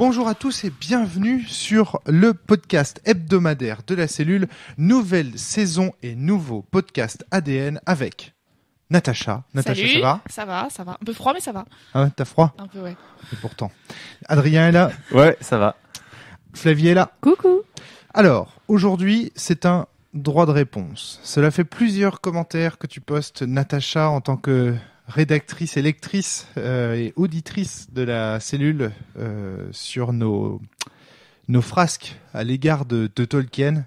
Bonjour à tous et bienvenue sur le podcast hebdomadaire de la cellule, nouvelle saison et nouveau podcast ADN avec Natacha. Natacha, ça va Ça va, ça va. Un peu froid, mais ça va. Ah ouais, t'as froid Un peu, ouais. Et pourtant. Adrien est là Ouais, ça va. Flavie est là Coucou Alors, aujourd'hui, c'est un droit de réponse. Cela fait plusieurs commentaires que tu postes, Natacha, en tant que rédactrice électrice euh, et auditrice de la cellule euh, sur nos, nos frasques à l'égard de, Tolkien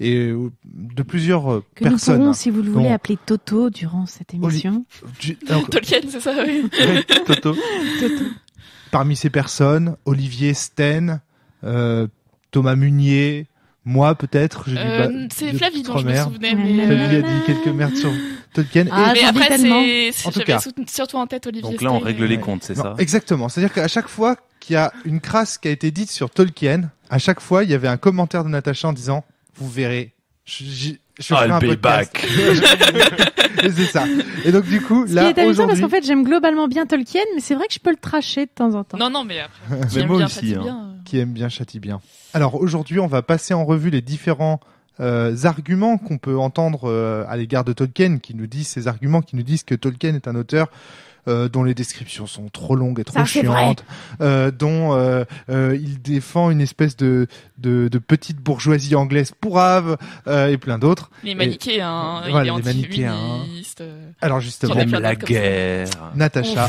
et euh, de plusieurs que personnes. Nous pourrons, si vous le voulez, appeler Toto durant cette émission. Tolkien, c'est ça, oui. Toto. Toto. Parmi ces personnes, Olivier Sten, Thomas Munier, moi, peut-être. Euh, c'est Flavie dont je me souvenais. Mais... Flavie a dit euh, quelques merdes sur Tolkien. Ah, mais après, c'est, en tout surtout en tête Olivier. Donc là, on règle les comptes, c'est ça Exactement. C'est-à-dire qu'à chaque fois qu'il y a une crasse qui a été dite sur Tolkien, à chaque fois, il y avait un commentaire de Natacha en disant, vous verrez, je I'll be back. c'est ça. Et donc du coup, Ce là, qui est amusant parce qu'en fait, j'aime globalement bien Tolkien, mais c'est vrai que je peux le tracher de temps en temps. Non, non, mais après, hein. euh. qui, aime bien, aussi, bien, qui aime bien châtie bien. Alors aujourd'hui, on va passer en revue les différents euh, arguments qu'on peut entendre euh, à l'égard de Tolkien, qui nous disent ces arguments, qui nous disent que Tolkien est un auteur euh, dont les descriptions sont trop longues et trop chiantes, euh, dont euh, il défend une espèce de, de, petite bourgeoisie anglaise pourrave et plein d'autres. Les manichéens, hein, il est Alors justement, la guerre. Natacha,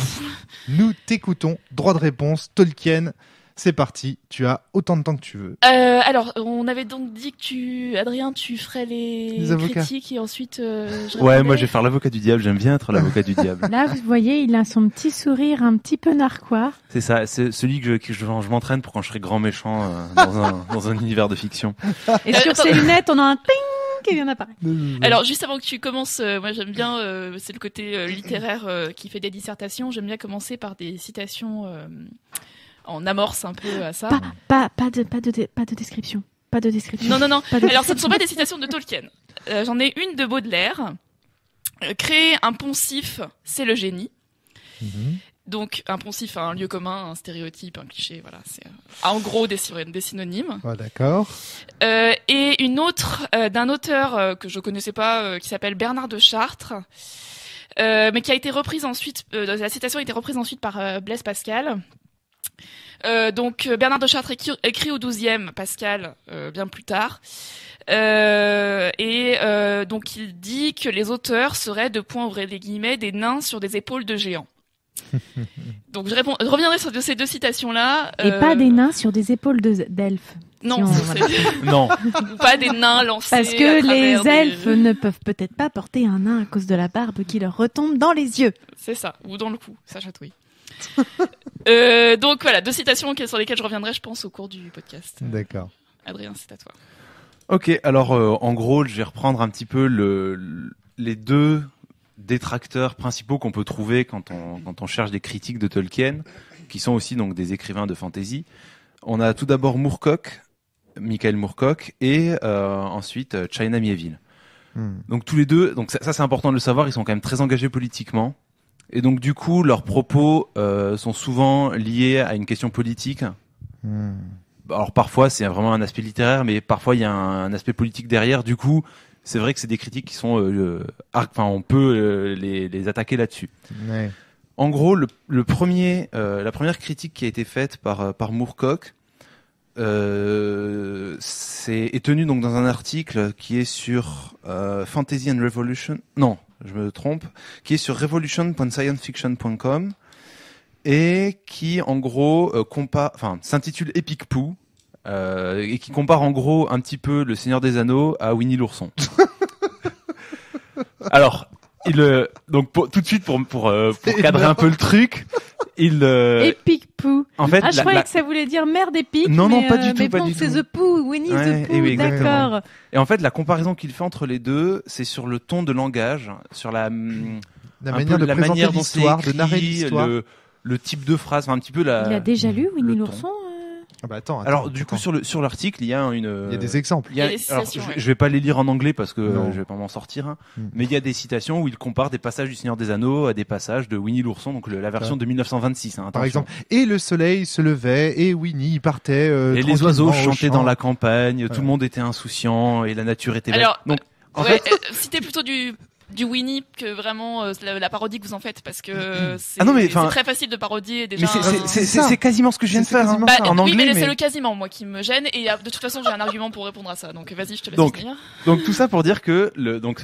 nous t'écoutons. Droit de réponse, Tolkien. C'est parti, tu as autant de temps que tu veux. Euh, alors, on avait donc dit que tu, Adrien, tu ferais les, critiques et ensuite. Euh, ouais, moi je vais faire l'avocat du diable. J'aime bien être l'avocat du diable. Là, vous voyez, il a son petit sourire un petit peu narquois. C'est ça, c'est celui que je, m'entraîne pour quand je serai grand méchant euh, dans, un, univers de fiction. Et sur ses lunettes, on a un ping. Qui vient Alors juste avant que tu commences, moi j'aime bien, c'est le côté littéraire qui fait des dissertations, j'aime bien commencer par des citations en amorce un peu à ça. Pas, de, pas, de, pas de description. Pas de description. Non, non, non. Alors, ce ne sont pas des citations de Tolkien. Euh, j'en ai une de Baudelaire. Euh, créer un poncif, c'est le génie. Mhm. Donc, un poncif, un lieu commun, un stéréotype, un cliché, voilà. C'est euh, en gros des, des synonymes. Ah, d'accord. et une autre d'un auteur que je ne connaissais pas, qui s'appelle Bernard de Chartres, mais qui a été reprise ensuite. la citation a été reprise ensuite par Blaise Pascal. Euh, donc euh, Bernard de Chartres écrit, au 12e, Pascal, euh, bien plus tard. et donc il dit que les auteurs seraient, de point ouvrez les guillemets, des nains sur des épaules de géants. donc je, reviendrai sur ces deux citations-là. Et pas des nains sur des épaules d'elfes. non, non. pas des nains lancés. Parce que les elfes ne peuvent peut-être pas porter un nain à cause de la barbe qui leur retombe dans les yeux. C'est ça, ou dans le cou, ça chatouille. Euh, donc voilà, deux citations sur lesquelles je reviendrai, je pense, au cours du podcast. D'accord. Adrien, c'est à toi. Ok, alors euh, en gros, je vais reprendre un petit peu le, les deux détracteurs principaux qu'on peut trouver quand on, quand on cherche des critiques de Tolkien, qui sont aussi donc des écrivains de fantasy. On a tout d'abord Moorcock, Michael Moorcock, et euh, ensuite China Mieville. Hmm. Donc tous les deux, donc ça c'est important de le savoir, ils sont quand même très engagés politiquement. Et donc du coup, leurs propos euh, sont souvent liés à une question politique. Hmm. Alors parfois c'est vraiment un aspect littéraire, mais parfois il y a un, aspect politique derrière. Du coup, c'est vrai que c'est des critiques qui sont, euh, enfin on peut euh, les, attaquer là-dessus. En gros, le, premier, la première critique qui a été faite par par Moorcock, c'est est tenue donc dans un article qui est sur Fantasy and Revolution. Non, je me trompe, qui est sur revolution.sciencefiction.com et qui en gros euh, s'intitule Epic Poo euh, et qui compare en gros un petit peu Le Seigneur des Anneaux à Winnie l'ourson. Alors, il euh, donc pour, tout de suite pour pour, euh, pour cadrer un peu le truc, il euh, Epic Poo. En fait, ah, je croyais que ça voulait dire merde épique. Non non, pas euh, du tout, mais pas bon, c'est The Poo, Winnie the eh Pooh, oui, d'accord. Et en fait, la comparaison qu'il fait entre les deux, c'est sur le ton de langage, sur la hum, la manière de la présenter manière de narrer l'histoire. Le, le type de phrase, enfin un petit peu la. Il a déjà lu Winnie l'ourson ah bah alors du coup sur le sur l'article il y a une il y a des exemples. alors, je, vais pas les lire en anglais parce que je vais pas m'en sortir. Hein. Hmm. Mais il y a des citations où il compare des passages du Seigneur des Anneaux à des passages de Winnie l'ourson donc la version de 1926 hein, par exemple. Et le soleil se levait et Winnie partait. Euh, et les oiseaux chantaient dans la campagne. Tout le monde était insouciant et la nature était belle. Alors, donc en euh, plutôt du du Winnie que vraiment euh, la, parodie que vous en faites parce que c'est ah très facile de parodier déjà. c'est quasiment ce que je viens de faire hein. bah, en anglais. mais, c'est le quasiment moi qui me gêne et euh, de toute façon j'ai un argument pour répondre à ça. Donc euh, vas-y, je te laisse donc, Donc tout ça pour dire que le donc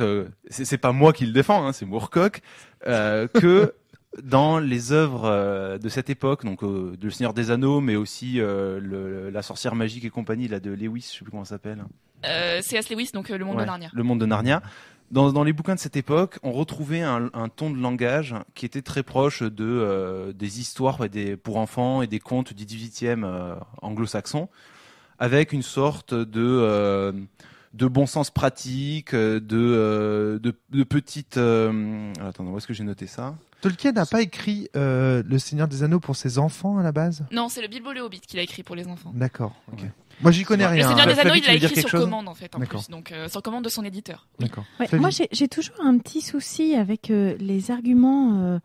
c'est pas moi qui le défends, hein, c'est Moorcock que dans les œuvres de cette époque, donc Le Seigneur des Anneaux, mais aussi la sorcière magique et compagnie là de Lewis, je sais plus comment ça s'appelle. Euh, C.S. Lewis, donc le monde de Narnia. Le monde de Narnia. Dans, les bouquins de cette époque, on retrouvait un, ton de langage qui était très proche de, euh, des histoires des, pour enfants et des contes du 18e euh, anglo-saxon, avec une sorte de, euh, de bon sens pratique, de, de, petites... attends, où est-ce que j'ai noté ça Tolkien n'a pas écrit Le Seigneur des Anneaux pour ses enfants à la base Non, c'est le Bilbo le Hobbit qu'il a écrit pour les enfants. D'accord, ok. Moi, j'y connais rien. C'est Seigneur des Anneaux, il l'a écrit sur commande, en fait, en plus. Donc, euh, sur commande de son éditeur. D'accord. moi, j'ai toujours un petit souci avec euh, les arguments euh,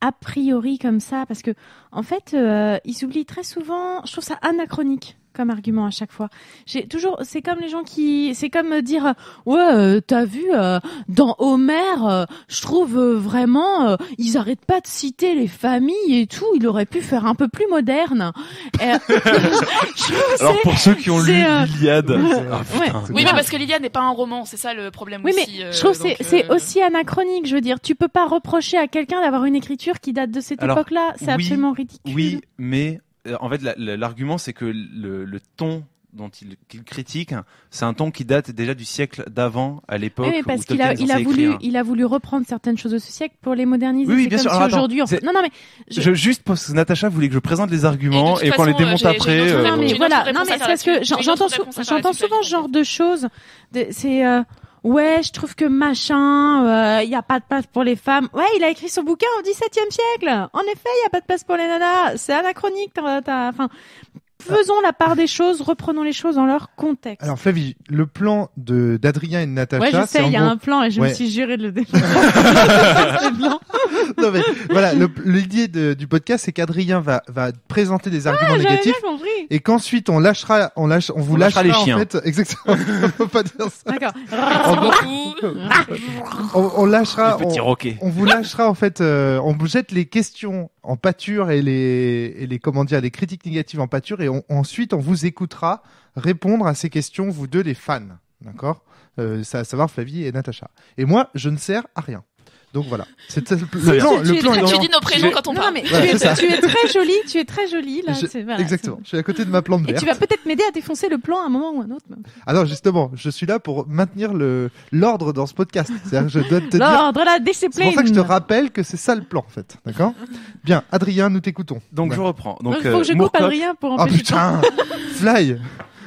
a priori comme ça, parce que, en fait, euh, ils oublient très souvent. Je trouve ça anachronique comme argument à chaque fois. J'ai toujours, c'est comme les gens qui, c'est comme euh, dire, ouais, euh, t'as vu euh, dans Homer, je trouve vraiment, ils arrêtent pas de citer les familles et tout. Il aurait pu faire un peu plus moderne. Alors pour ceux qui ont lu l'Iliade, ah, oui, mais parce que l'Iliade n'est pas un roman, c'est ça le problème oui, aussi. Mais je trouve c'est c'est aussi anachronique. Je veux dire, tu peux pas reprocher à quelqu'un d'avoir une écriture qui date de cette époque-là. C'est absolument absolument oui, mais euh, en fait, l'argument, c'est que le, ton dont il, critique, c'est un ton qui date déjà du siècle d'avant, à l'époque. Oui, parce qu'il a, il a voulu, a voulu reprendre certaines choses de ce siècle pour les moderniser. Oui, bien comme sûr. aujourd'hui, non, non, mais je... juste parce que Natacha voulait que je présente les arguments et, qu'on les euh, démonte après. Euh, non, mais voilà, non, mais c'est parce que j'entends, j'entends souvent ce genre de choses. C'est ouais, je trouve que machin, il euh, n'y a pas de place pour les femmes. Ouais, il a écrit son bouquin au XVIIe siècle. En effet, il y a pas de place pour les nanas. C'est anachronique faisons la part des choses, reprenons les choses dans leur contexte. Alors Flavie, le plan de d'Adrien et de Natacha. Ouais, je sais, il y a un plan et je me suis juré de le défendre. non mais voilà, l'idée du podcast c'est qu'Adrien va va présenter des arguments ah, négatifs et qu'ensuite on lâchera, on lâche, on vous on lâchera, les chiens. En fait, exactement. on peut pas dire ça. D'accord. on, lâchera, on, vous lâchera en fait, euh, on vous jette les questions en pâture et les et les comment dire, les critiques négatives en pâture et ensuite on vous écoutera répondre à ces questions, vous deux les fans. D'accord ça, euh, à savoir Flavie et Natacha. Et moi, je ne sers à rien. Donc voilà. C'est le plan. Tu, le plan tu, tu dis nos prénoms quand on parle. mais tu, es, très jolie, tu es très jolie là. exactement. Je suis à côté de ma plante verte. Et tu vas peut-être m'aider à défoncer le plan à un moment ou à un autre. Alors justement, je suis là pour maintenir l'ordre dans ce podcast. C'est-à-dire, je dois te l'ordre, la discipline. C'est pour ça que je te rappelle que c'est ça le plan en fait. D'accord. Bien, Adrien, nous t'écoutons. Donc je reprends. Donc, il faut euh, que je coupe Adrien pour ah, empêcher. Oh putain, fly.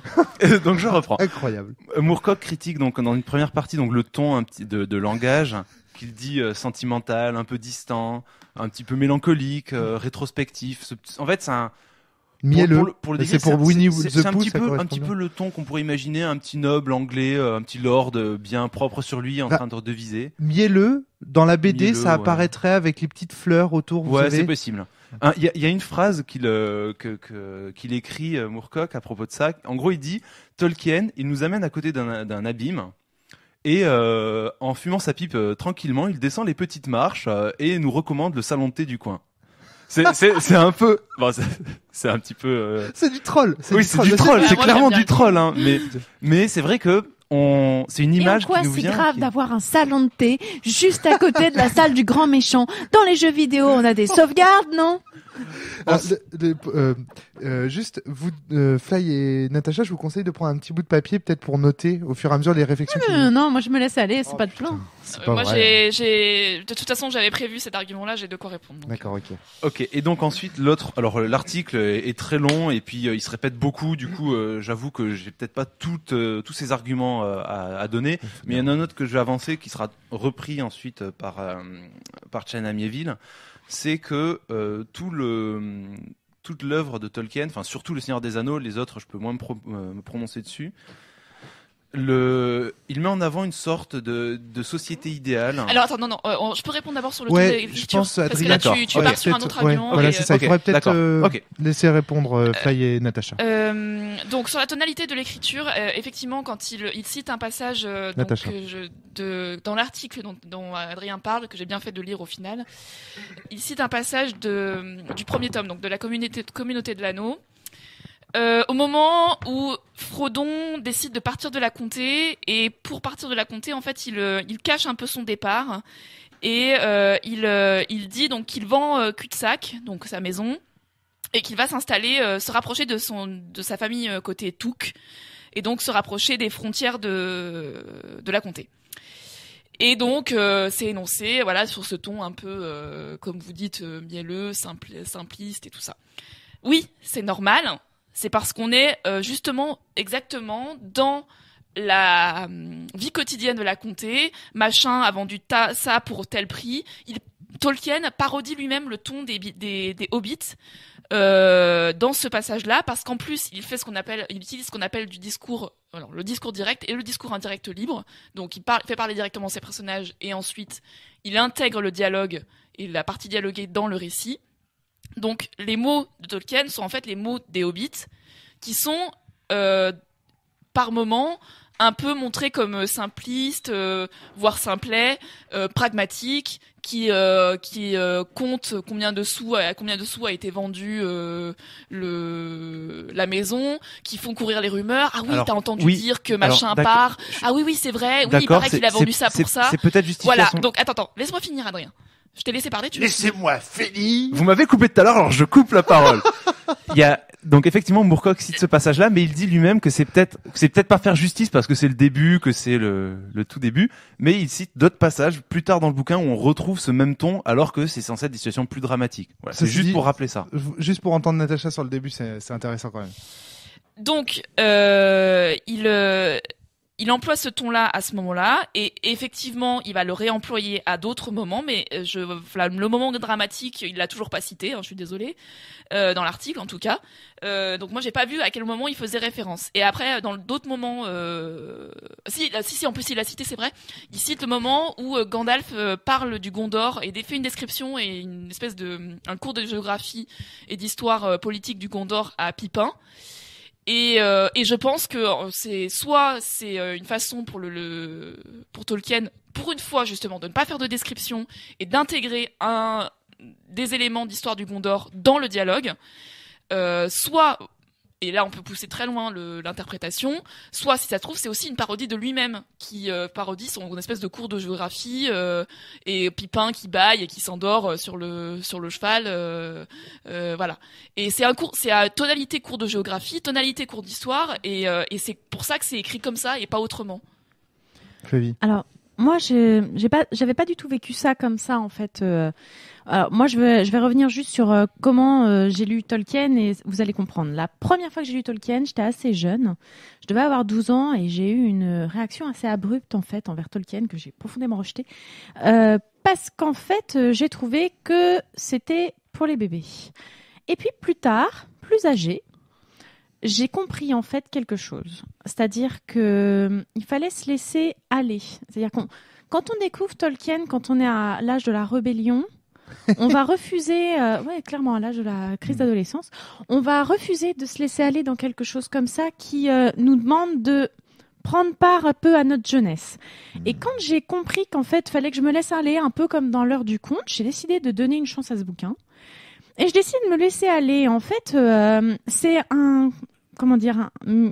donc je reprends. Incroyable. Euh, Moorcock critique donc dans une première partie donc le ton un petit de, de langage qu'il dit euh, sentimental, un peu distant, un petit peu mélancolique, euh, mm. rétrospectif. en fait, c'est un mielleux. Pour, le, c'est pour Winnie the C'est un petit peu, le ton qu'on pourrait imaginer un petit noble anglais, euh, un petit lord bien propre sur lui en bah, train de deviser. Mielleux. Dans la BD, ça apparaîtrait avec les petites fleurs autour. Vous c'est possible. Il y, a une phrase qu'il écrit euh, à propos de ça. En gros, il dit Tolkien, il nous amène à côté d'un abîme et euh, en fumant sa pipe euh, tranquillement, il descend les petites marches euh, et nous recommande le salon de thé du coin. C'est un peu, c'est un petit peu. C'est du troll. Oui, c'est du troll. C'est clairement du troll, hein, Mais mais c'est vrai que c'est une image et quoi C'est grave d'avoir un salon de thé juste à côté de la salle du grand méchant. Dans les jeux vidéo, on a des sauvegardes, non ah, euh, euh, juste, vous, euh, Fly et Natacha, je vous conseille de prendre un petit bout de papier, peut-être pour noter au fur et à mesure les réflexions. Ah, non, non, non, moi je me laisse aller, c'est oh, pas de plan. Euh, moi, j'ai, de toute façon, j'avais prévu cet argument-là, j'ai de quoi répondre. D'accord, ok. Ok, et donc ensuite, l'autre, alors euh, l'article est très long et puis euh, il se répète beaucoup. Du coup, j'avoue que j'ai peut-être pas tous ces arguments à, donner, mais il y en a un autre que je vais avancer qui sera repris ensuite par par Chen Amiéville. C'est que tout le toute l'œuvre de Tolkien, enfin surtout le Seigneur des Anneaux, les autres je peux moins me prononcer dessus, le, il met en avant une sorte de, société idéale. Alors attends, non, non, euh, je peux répondre d'abord sur le ouais, de je pense, Adrien, là tu, pars sur un autre avion Voilà, Il faudrait euh, peut-être euh, laisser répondre euh, et Natacha. donc sur la tonalité de l'écriture, effectivement, quand il, il cite un passage de, dans l'article dont, Adrien parle, que j'ai bien fait de lire au final, il cite un passage de, du premier tome, donc de la communauté, communauté de l'anneau. Euh, au moment où Frodon décide de partir de la comté, et pour partir de la comté, en fait, il, euh, il cache un peu son départ, et euh, il, euh, il dit donc qu'il vend euh, cul-de-sac, donc sa maison, et qu'il va s'installer, se rapprocher de, son, de sa famille côté Touk, et donc se rapprocher des frontières de, de la comté. Et donc, c'est énoncé, voilà, sur ce ton un peu, comme vous dites, euh, mielleux, simpliste et tout ça. Oui, c'est normal c'est parce qu'on est euh, justement exactement dans la euh, vie quotidienne de la comté. Machin a vendu ça pour tel prix. Tolkien parodie lui-même le ton des, hobbits. Euh, dans ce passage-là, parce qu'en plus, il fait ce qu'on appelle, il utilise ce qu'on appelle du discours, le discours direct et le discours indirect libre. Donc, il fait parler directement ses personnages et ensuite, il intègre le dialogue et la partie dialoguée dans le récit. Donc les mots de Tolkien sont en fait les mots des hobbits, qui sont euh, par moment un peu montrés comme euh, simplistes, euh, voire simplets, euh, pragmatiques, qui qui comptent combien de sous à combien de sous a été vendu le la maison, qui font courir les rumeurs. Ah oui, t'as entendu dire que machin part. Ah oui oui c'est vrai. Oui, il paraît qu'il a vendu ça pour ça. C'est peut-être Voilà. Donc attends attends, laisse-moi finir Adrien. Je t'ai laissé parler. Tu Laissez-moi finir. Vous m'avez coupé tout à l'heure, alors je coupe la parole. Il y a donc effectivement Moorcock cite ce passage-là, mais il dit lui-même que c'est peut-être c'est peut-être pas faire justice parce que c'est le début, que c'est le, le tout début, mais il cite d'autres passages plus tard dans le bouquin où on retrouve ce même ton alors que c'est censé être des situations plus dramatiques. Voilà, c'est juste pour rappeler ça. Juste pour entendre Natacha sur le début, c'est intéressant quand même. Donc, euh, il, euh, il emploie ce ton-là à ce moment-là, et effectivement, il va le réemployer à d'autres moments, mais euh, je, le moment dramatique, il l'a toujours pas cité, hein, je suis désolée, euh, dans l'article en tout cas. Euh, donc moi, j'ai pas vu à quel moment il faisait référence. Et après, dans d'autres moments, si, si, si, en plus il l'a cité, c'est vrai. Il cite le moment où Gandalf parle du Gondor et fait une description et une espèce de, un cours de géographie et d'histoire politique du Gondor à Pipin. Euh, et, je pense que euh, c'est soit c'est euh, une façon pour Tolkien pour une fois justement de ne pas faire de description et d'intégrer un des éléments d'histoire du Gondor dans le dialogue, soit et là on peut pousser très loin l'interprétation, soit si ça se trouve c'est aussi une parodie de lui-même qui euh, parodie son espèce de cours de géographie euh, et Pipin qui baille et qui s'endort euh, sur le sur le cheval, voilà. Et c'est un cours, c'est à tonalité cours de géographie, tonalité cours d'histoire et, c'est pour ça que c'est écrit comme ça et pas autrement. Alors moi, j'ai pas, pas du tout vécu ça comme ça en fait moi, je vais, revenir juste sur euh, comment euh, j'ai lu Tolkien et vous allez comprendre. La première fois que j'ai lu Tolkien, j'étais assez jeune. Je devais avoir 12 ans et j'ai eu une réaction assez abrupte en fait envers Tolkien que j'ai profondément rejetée euh, parce qu'en fait, j'ai trouvé que c'était pour les bébés. Et puis plus tard, plus âgé, j'ai compris en fait quelque chose. C'est-à-dire qu'il fallait se laisser aller. C'est-à-dire qu'on quand on découvre Tolkien, quand on est à l'âge de la rébellion, on va refuser, euh, clairement, à l'âge de la crise mm. d'adolescence, on va refuser de se laisser aller dans quelque chose comme ça qui euh, nous demande de prendre part un peu à notre jeunesse. Et mm. quand j'ai compris qu'en fait, il fallait que je me laisse aller un peu comme dans l'heure du conte, j'ai décidé de donner une chance à ce bouquin. Et je décide de me laisser aller. En fait, euh, c'est un, comment dire,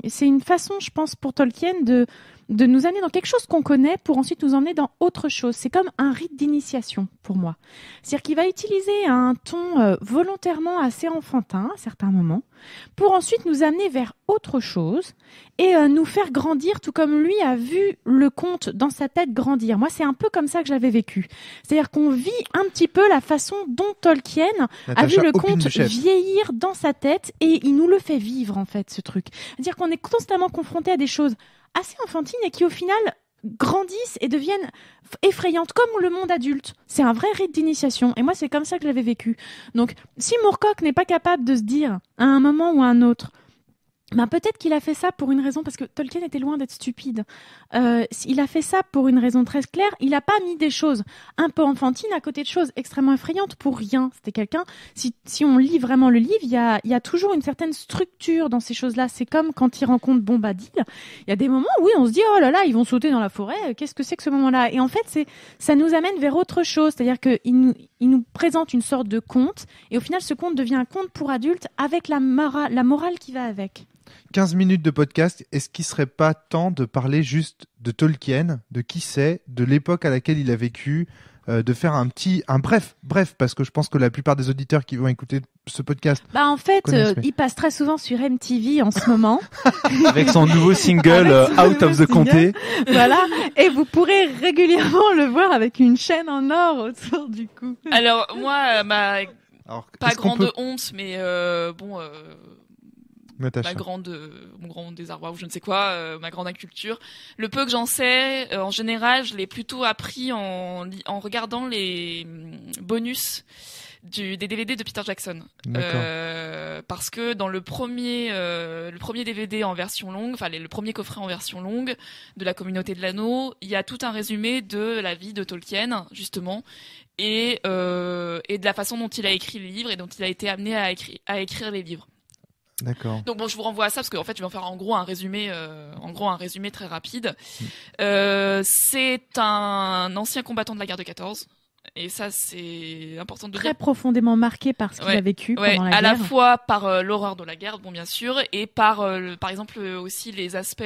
c'est une façon, je pense, pour Tolkien de de nous amener dans quelque chose qu'on connaît pour ensuite nous emmener dans autre chose. C'est comme un rite d'initiation pour moi. C'est-à-dire qu'il va utiliser un ton euh, volontairement assez enfantin à certains moments pour ensuite nous amener vers autre chose et euh, nous faire grandir tout comme lui a vu le conte dans sa tête grandir. Moi, c'est un peu comme ça que j'avais vécu. C'est-à-dire qu'on vit un petit peu la façon dont Tolkien a vu le conte vieillir dans sa tête et il nous le fait vivre en fait ce truc. C'est-à-dire qu'on est constamment confronté à des choses assez enfantines et qui au final grandissent et deviennent effrayantes comme le monde adulte. C'est un vrai rite d'initiation et moi c'est comme ça que j'avais l'avais vécu. Donc si Moorcock n'est pas capable de se dire à un moment ou à un autre ben peut-être qu'il a fait ça pour une raison, parce que Tolkien était loin d'être stupide. Euh, il a fait ça pour une raison très claire. Il n'a pas mis des choses un peu enfantines à côté de choses extrêmement effrayantes pour rien. C'était quelqu'un. Si, on lit vraiment le livre, il y a, toujours une certaine structure dans ces choses-là. C'est comme quand il rencontre Bombadil. Il y a des moments où on se dit oh là là, ils vont sauter dans la forêt. Euh, qu'est-ce que c'est que ce moment-là Et en fait, ça nous amène vers autre chose. C'est-à-dire qu'il nous, présente une sorte de conte, et au final, ce conte devient un conte pour adultes avec la morale qui va avec. 15 minutes de podcast, est-ce qu'il ne serait pas temps de parler juste de Tolkien, de qui c'est, de l'époque à laquelle il a vécu, euh, de faire un petit, un bref, bref, parce que je pense que la plupart des auditeurs qui vont écouter ce podcast. Bah en fait, euh, il passe très souvent sur MTV en ce moment avec son nouveau single euh, Out of the Comté. Voilà, et vous pourrez régulièrement le voir avec une chaîne en or autour du coup Alors moi, ma bah, pas grande honte, mais bon ma grande, euh, mon grand désarroi ou je ne sais quoi, euh, ma grande inculture. Le peu que j'en sais, euh, en général, je l'ai plutôt appris en, regardant les mm, bonus du, des DVD de Peter Jackson. parce que dans le premier, le premier DVD en version longue, enfin le premier coffret en version longue de la communauté de l'anneau, il y a tout un résumé de la vie de Tolkien, justement, et, de la façon dont il a écrit les livres et dont il a été amené à écrire les livres. Donc bon, je vous renvoie à ça parce qu'en fait, je vais en faire en gros un résumé, euh, en gros un résumé très rapide. Hmm. Euh, c'est un ancien combattant de la guerre de 14. Et ça, c'est important de très profondément marqué par ce qu'il a vécu pendant la à guerre. À la fois par euh, l'horreur de la guerre, bon bien sûr, et par, par exemple aussi les aspects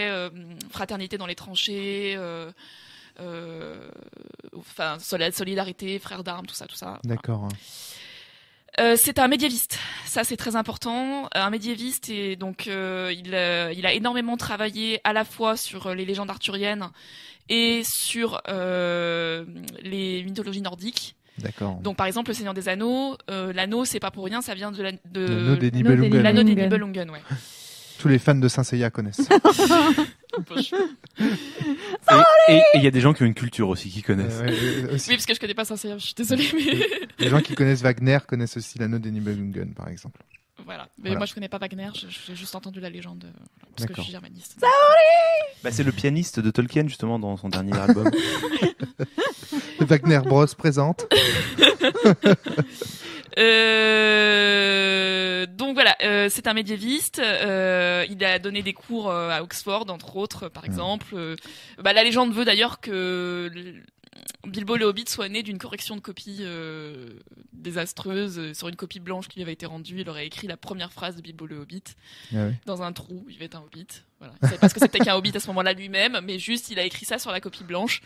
fraternité dans les tranchées. enfin, solidarité, frères d'armes, tout ça, tout ça. D'accord. Euh, c'est un médiéviste, ça c'est très important. Euh, un médiéviste et donc euh, il, a énormément travaillé à la fois sur les légendes arthuriennes et sur les mythologies nordiques. D'accord. Donc par exemple le Seigneur des Anneaux, l'anneau c'est pas pour rien, ça vient de la, des Nibelungen. L'anneau ouais. Tous les fans de Saint-Seiya connaissent. et il y a des gens qui ont une culture aussi, qui connaissent. Euh, euh, oui, parce que je connais pas Saint-Seiya, je suis désolée. les gens qui connaissent Wagner connaissent aussi l'anneau des Nibelungen, par exemple. Voilà. Mais moi, je connais pas Wagner, j'ai juste entendu la légende, euh, parce que je suis germaniste. Bah, c'est le pianiste de Tolkien, justement, dans son dernier album. Wagner Bros présente. Euh, donc voilà, euh, c'est un médiéviste. Euh, il a donné des cours à Oxford, entre autres, par mm. exemple. Bah, la légende veut d'ailleurs que Bilbo le Hobbit soit né d'une correction de copie euh, désastreuse euh, sur une copie blanche qui lui avait été rendue. Il aurait écrit la première phrase de Bilbo le Hobbit ah dans un trou. Il va être un Hobbit. Voilà. Il savait pas ce que c'était qu'un Hobbit à ce moment-là lui-même, mais juste il a écrit ça sur la copie blanche.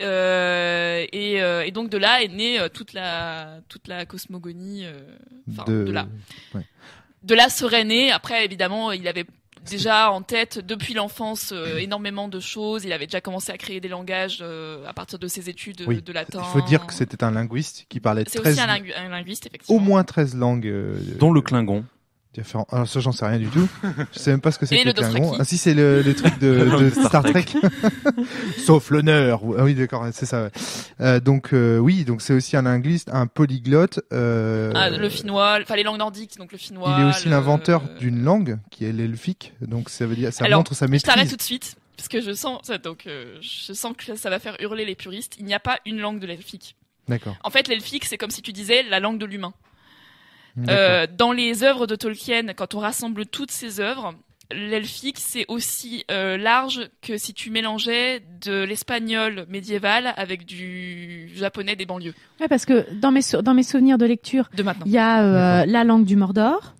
Euh, et, donc de là est née toute la cosmogonie. de... là. de là serait né. Après, évidemment, il avait déjà en tête depuis l'enfance euh, énormément de choses. Il avait déjà commencé à créer des langages euh, à partir de ses études de latin. Il faut dire que c'était un linguiste qui parlait Au moins 13 langues. Euh, Dont le klingon alors ah, ça j'en sais rien du tout. Je sais même pas ce que c'est que Ah si c'est le, truc de, Star Trek. Sauf l'honneur. Ah oui d'accord, c'est ça. Euh, donc euh, oui, donc c'est aussi un linguiste, un polyglotte. Euh, ah, le finnois, enfin les langues nordiques, donc le finnois. il est aussi l'inventeur d'une langue qui est l'elfique. Donc ça veut dire ça Alors, montre sa Je t'arrête tout de suite parce que je sens donc je sens que ça va faire hurler les puristes. Il n'y a pas une langue de l'elfique. D'accord. En fait, l'elfique, c'est comme si tu disais la langue de l'humain. Euh, dans les œuvres de Tolkien, quand on rassemble toutes ces œuvres, l'elfique, c'est aussi euh, large que si tu mélangeais de l'espagnol médiéval avec du japonais des banlieues. Ouais, parce que dans mes, dans mes souvenirs de lecture, il y a euh, la langue du Mordor,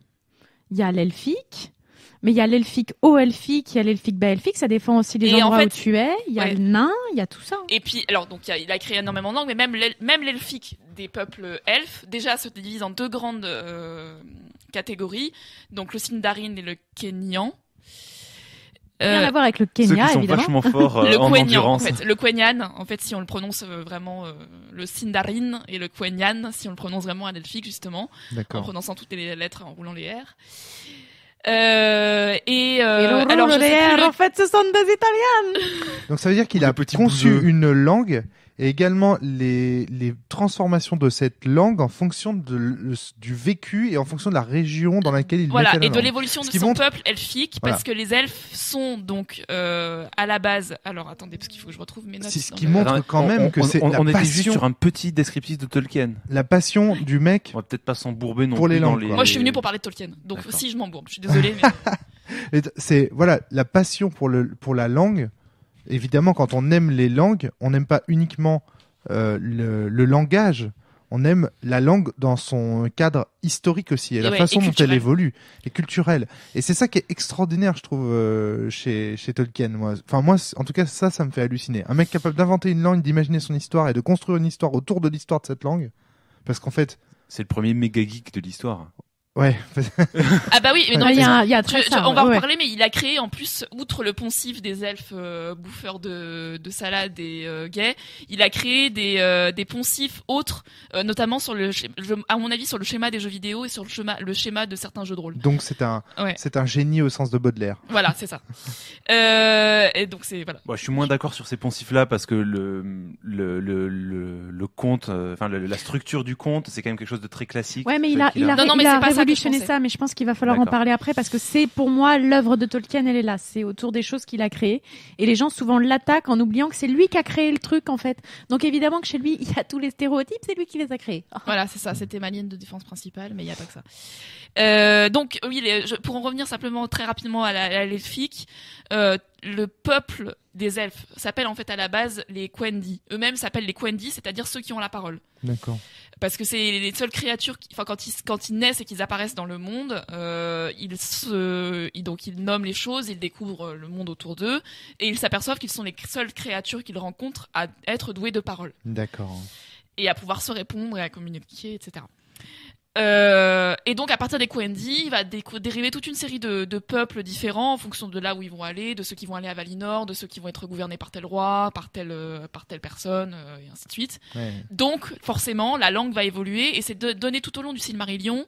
il y a l'elfique, mais il y a l'elfique haut elfique, il y a l'elfique bas elfique, ça défend aussi les endroits où tu es, il y a le nain, il y a tout ça. Et puis, alors, donc, il a, créé énormément de mais même l'elfique des peuples elfes, déjà, se divise en deux grandes euh, catégories, donc le Sindarin et le Kenyan. Euh, Rien à voir avec le Kenya, Ceux qui sont euh, le en en fait. Le Kwenyan, en fait, si on le prononce vraiment le Sindarin et le Kwenyan, si on le prononce vraiment à l'elfique, justement, en prononçant toutes les lettres, en roulant les R. Euh, et euh, alors, je en fait, ce sont des Italiens. Donc ça veut dire qu'il a conçu une langue et également les, les transformations de cette langue en fonction de, du vécu et en fonction de la région dans laquelle il voilà, Voilà, et de l'évolution de son peuple elfique, parce que les elfes sont donc euh, à la base. Alors attendez, parce qu'il faut que je retrouve mes notes. C'est ce qui montre quand même que c'est la on passion. Était juste sur un petit descriptif de Tolkien. La passion du mec. On va peut-être pas s'embourber non pour les langues. Moi, je suis venu pour parler de Tolkien, donc si je m'embourbe, je suis désolé. c'est voilà la passion pour le pour la langue évidemment, quand on aime les langues, on n'aime pas uniquement euh, le, langage, on aime la langue dans son cadre historique aussi, et, la façon dont elle évolue, et culturelle. Et c'est ça qui est extraordinaire, je trouve, euh, chez, Tolkien. Moi. Enfin, moi, en tout cas, ça, ça me fait halluciner. Un mec capable d'inventer une langue, d'imaginer son histoire et de construire une histoire autour de l'histoire de cette langue, parce qu'en fait... C'est le premier méga geek de l'histoire. Ouais. ah bah oui, mais ah, il y a, on va en parler, mais il a créé en plus, outre le poncif des elfes euh, bouffeurs de, de salade et euh, gays, il a créé des, euh, des poncifs autres, euh, notamment sur le, à mon avis, sur le schéma des jeux vidéo et sur le schéma, le schéma de certains jeux de rôle. Donc c'est un, c'est un génie au sens de Baudelaire. Voilà, c'est ça. et donc c'est voilà. Bon, je suis moins d'accord sur ces poncifs-là parce que le le le le, conte, enfin la structure du conte, c'est quand même quelque chose de très classique. Ouais, mais il a, il a, il a, pas solutionner ça, mais je pense qu'il va falloir en parler après parce que c'est pour moi l'œuvre de Tolkien, elle est là. C'est autour des choses qu'il a créées. Et les gens souvent l'attaquent en oubliant que c'est lui qui a créé le truc, en fait. Donc évidemment que chez lui, il y a tous les stéréotypes, c'est lui qui les a créés. Ah. Voilà, c'est ça. C'était ma ligne de défense principale, mais il n'y a pas que ça. Euh, donc, oui, pour en revenir simplement très rapidement à l'elfique, euh, le peuple des elfes s'appelle en fait à la base les Quendi. Eux-mêmes s'appellent les Quendi, c'est-à-dire ceux qui ont la parole. D'accord parce que c'est les seules créatures enfin quand ils quand ils naissent et qu'ils apparaissent dans le monde, euh, ils donc ils nomment les choses, ils découvrent euh, le monde autour d'eux et ils s'aperçoivent qu'ils sont les seules créatures qu'ils rencontrent à être douées de parole. D'accord. Et à pouvoir se répondre et à communiquer, etc. Euh, et donc à partir des Quendi, il va dériver toute une série de, peuples différents en fonction de là où ils vont aller, de ceux qui vont aller à Valinor, de ceux qui vont être gouvernés par tel roi, par telle, euh, par telle personne, euh, et ainsi de suite. Donc forcément, la langue va évoluer et c'est de donner tout au long du Silmarillion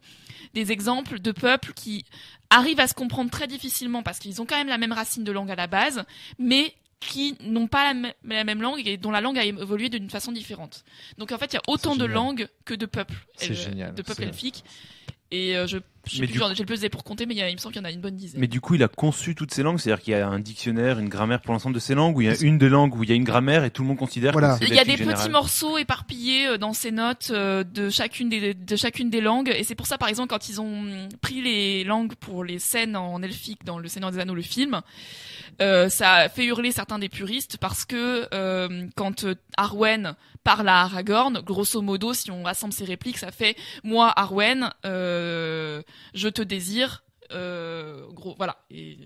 des exemples de peuples qui arrivent à se comprendre très difficilement parce qu'ils ont quand même la même racine de langue à la base, mais qui n'ont pas la, même langue et dont la langue a évolué d'une façon différente. Donc en fait, il y a autant de langues que de peuples, euh, de peuples elfiques. Et euh, je j'ai plus, pour compter, mais il, me semble qu'il y en a une bonne dizaine. Mais du coup, il a conçu toutes ces langues, c'est-à-dire qu'il y a un dictionnaire, une grammaire pour l'ensemble de ces langues, Ou il y a une des langues où il y a une grammaire et tout le monde considère. Voilà. il y a des petits morceaux éparpillés euh, dans ces notes euh, de chacune des de chacune des langues, et c'est pour ça, par exemple, quand ils ont pris les langues pour les scènes en elfique dans Le Seigneur des Anneaux, le film, euh, ça a fait hurler certains des puristes parce que quand Arwen parle à Aragorn, grosso modo, si on rassemble ses répliques, ça fait moi Arwen. Euh, je te désire. Euh, gros, voilà. Et,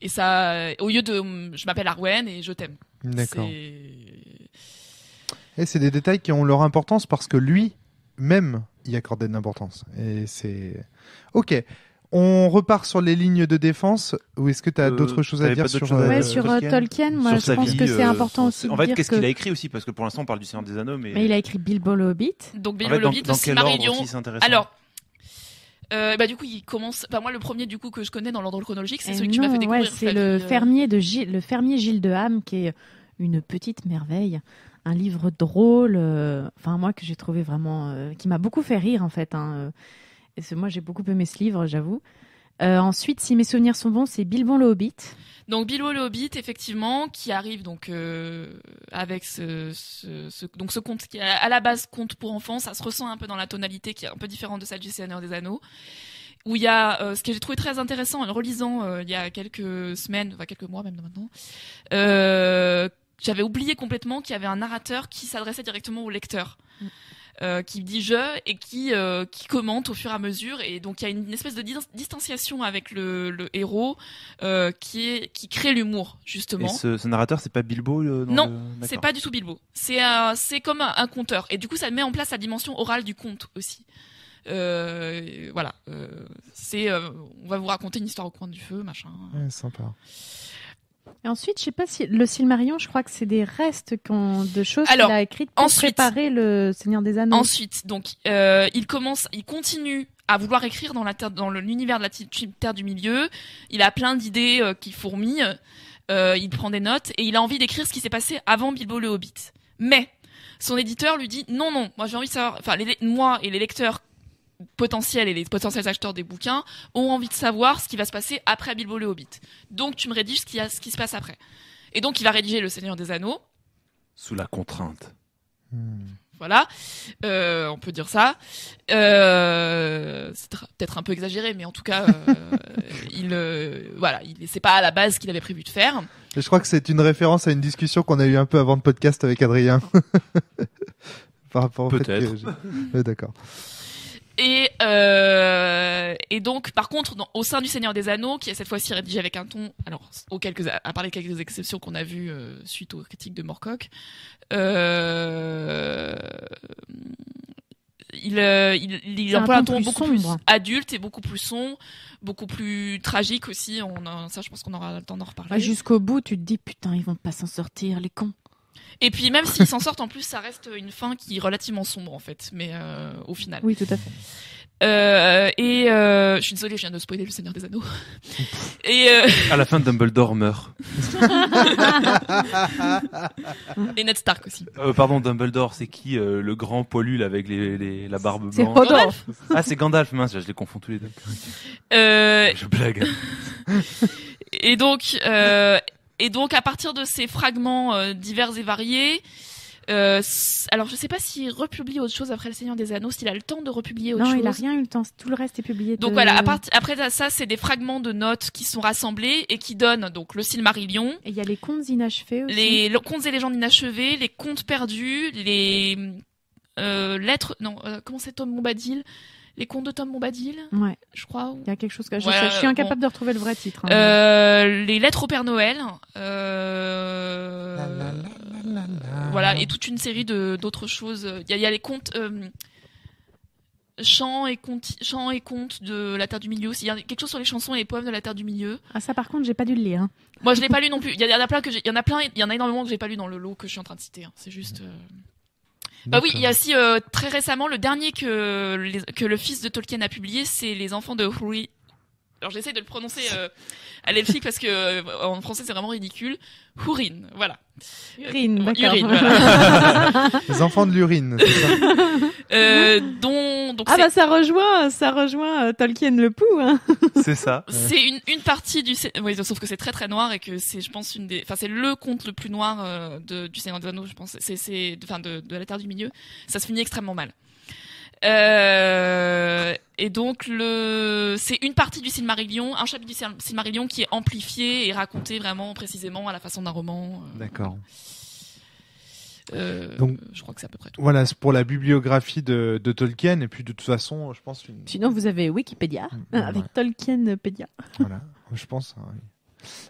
et, ça, au lieu de, je m'appelle Arwen et je t'aime. D'accord. Et c'est des détails qui ont leur importance parce que lui même y accordait de l'importance. Et c'est ok. On repart sur les lignes de défense. Ou est-ce que tu as euh, d'autres choses à dire sur, ouais, sur euh, Tolkien, Moi, sur je pense vie, que c'est euh, important aussi. En fait, qu'est-ce qu'il a écrit aussi Parce que pour l'instant, on parle du Seigneur des Anneaux, mais, mais il a écrit Bilbo le Hobbit. Donc Bilbo le Hobbit, de Cimmarillion. Alors, euh, bah du coup, il commence. Enfin, moi, le premier du coup que je connais dans l'ordre chronologique, c'est celui que tu m'as fait découvrir. c'est le fermier de Gilles, le fermier Gilles de Ham, qui est une petite merveille, un livre drôle. Euh, enfin, moi que j'ai trouvé vraiment, euh, qui m'a beaucoup fait rire en fait. Hein, et moi, j'ai beaucoup aimé ce livre, j'avoue. Euh, ensuite, si mes souvenirs sont bons, c'est Bilbon le Hobbit. Donc Bilbo le Hobbit, effectivement, qui arrive donc euh, avec ce, donc ce conte qui à la base conte pour enfants, ça se ressent un peu dans la tonalité qui est un peu différente de celle du Seigneur des Anneaux, où il y a euh, ce que j'ai trouvé très intéressant en relisant il y a quelques semaines, enfin quelques mois même maintenant. j'avais oublié complètement qu'il y avait un narrateur qui s'adressait directement au lecteur. Mm. Euh, qui dit je et qui euh, qui commente au fur et à mesure et donc il y a une, espèce de distanciation avec le, héros euh, qui est qui crée l'humour justement. Et ce, ce narrateur c'est pas Bilbo dans Non, c'est pas du tout Bilbo. C'est c'est comme un, conteur et du coup ça met en place la dimension orale du conte aussi. voilà, c'est on va vous raconter une histoire au coin du feu, machin. Ouais, sympa. Et ensuite, je sais pas si le Silmarillion, je crois que c'est des restes de choses qu'il a écrites pour préparer le Seigneur des Anneaux. Ensuite, donc euh, il commence, il continue à vouloir écrire dans la terre, dans l'univers de la Terre du Milieu. Il a plein d'idées euh, qui fourmillent. Euh, il prend des notes et il a envie d'écrire ce qui s'est passé avant Bilbo le Hobbit. Mais son éditeur lui dit non non, moi j'ai envie de savoir, enfin moi et les lecteurs potentiels et les potentiels acheteurs des bouquins ont envie de savoir ce qui va se passer après Bilbo le Hobbit. Donc tu me rédiges ce qui, se passe après. Et donc il va rédiger Le Seigneur des Anneaux. Sous la contrainte. Hmm. Voilà, euh, on peut dire ça. Euh, c'est peut-être un peu exagéré, mais en tout cas, euh, il, voilà, c'est pas à la base qu'il avait prévu de faire. je crois que c'est une référence à une discussion qu'on a eu un peu avant le podcast avec Adrien. Par rapport peut-être. d'accord. Euh, et, donc, par contre, dans, au sein du Seigneur des Anneaux, qui est cette fois-ci rédigé avec un ton, alors, quelques, à part les quelques exceptions qu'on a vues euh, suite aux critiques de Morcock, euh, il, il, un ton, beaucoup plus adulte et beaucoup plus sombre, beaucoup plus tragique aussi. On, ça, je pense qu'on aura le temps d'en reparler. Jusqu'au bout, tu te dis, putain, ils vont pas s'en sortir, les cons. Et puis même s'ils s'en sortent, en plus, ça reste une fin qui est relativement sombre en fait, mais euh, au final. Oui, tout à fait. Euh, et euh, je suis désolée, je viens de spoiler le Seigneur des Anneaux. et à la fin, Dumbledore meurt. et Ned Stark aussi. pardon, Dumbledore, c'est qui le grand poilu avec les, la barbe blanche C'est Gandalf. ah, c'est Gandalf. Mince, je les confonds tous les deux. Je blague. et donc, et donc à partir de ces fragments euh, divers et variés, euh, alors je sais pas s'il republie autre chose après Le Seigneur des Anneaux, s'il a le temps de republier autre chose. Non, il a rien eu le temps. Tout le reste est publié. Donc voilà, après ça, c'est des fragments de notes qui sont rassemblés et qui donnent donc le Silmarillion. Et il y a les contes inachevés aussi. Les, contes et légendes inachevées, les contes perdus, les euh, lettres. Non, comment c'est Tom Bombadil les contes de Tom Bombadil. Ouais. Je crois. Il y a quelque chose que je, suis incapable de retrouver le vrai titre. Hein, euh, les lettres au Père Noël. Euh, voilà, et toute une série de d'autres choses. Il y, a, les contes. Euh, chants et contes, et contes de la Terre du Milieu. Il y a quelque chose sur les chansons et les poèmes de la Terre du Milieu. Ah ça par contre j'ai pas dû le lire. Hein. Moi je l'ai pas lu non plus. Il y, en a, plein que il y en a plein, il y en a énormément que j'ai pas lu dans le lot que je suis en train de citer. Hein. C'est juste. Bah oui, il y a euh, si euh, très récemment le dernier que, que le fils de Tolkien a publié, c'est Les enfants de Huri alors j'essaie de le prononcer euh, à l'elfique parce que euh, en français c'est vraiment ridicule. Hurin, voilà. Urine, euh, Les enfants de l'urine. Ça donc ah bah ça rejoint, ça rejoint Tolkien le Pou. Hein. C'est ça. C'est une, une partie du, Oui sauf que c'est très très noir et que c'est je pense une des, enfin c'est le conte le plus noir de, du Seigneur des Anneaux, je pense. C'est enfin de, de la Terre du Milieu. Ça se finit extrêmement mal. Euh, et donc le, c'est une partie du Silmarillion, un chapitre du Silmarillion qui est amplifié et raconté vraiment précisément à la façon d'un roman. Euh. D'accord. Euh, donc, je crois que c'est à peu près tout. Voilà, c'est pour la bibliographie de, Tolkien, et puis de toute façon, je pense. Sinon, vous avez Wikipédia, mm, avec Tolkien Tolkienpedia. Voilà, je pense. Hein,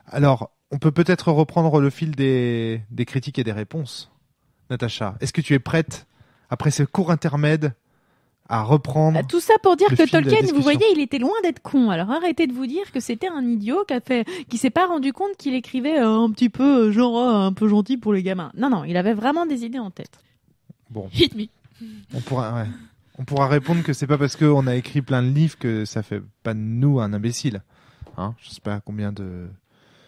Alors, on peut peut-être reprendre le fil des, des critiques et des réponses. Natacha, est-ce que tu es prête, après ce court intermède, à reprendre. Bah, tout ça pour dire que Tolkien, vous voyez, il était loin d'être con. Alors arrêtez de vous dire que c'était un idiot qui a fait, qui s'est pas rendu compte qu'il écrivait euh, un petit peu euh, genre euh, un peu gentil pour les gamins. Non, non, il avait vraiment des idées en tête. Bon. Hit me. On pourra, On pourra répondre que c'est pas parce qu'on a écrit plein de livres que ça fait pas de nous un imbécile. Hein je sais pas combien de.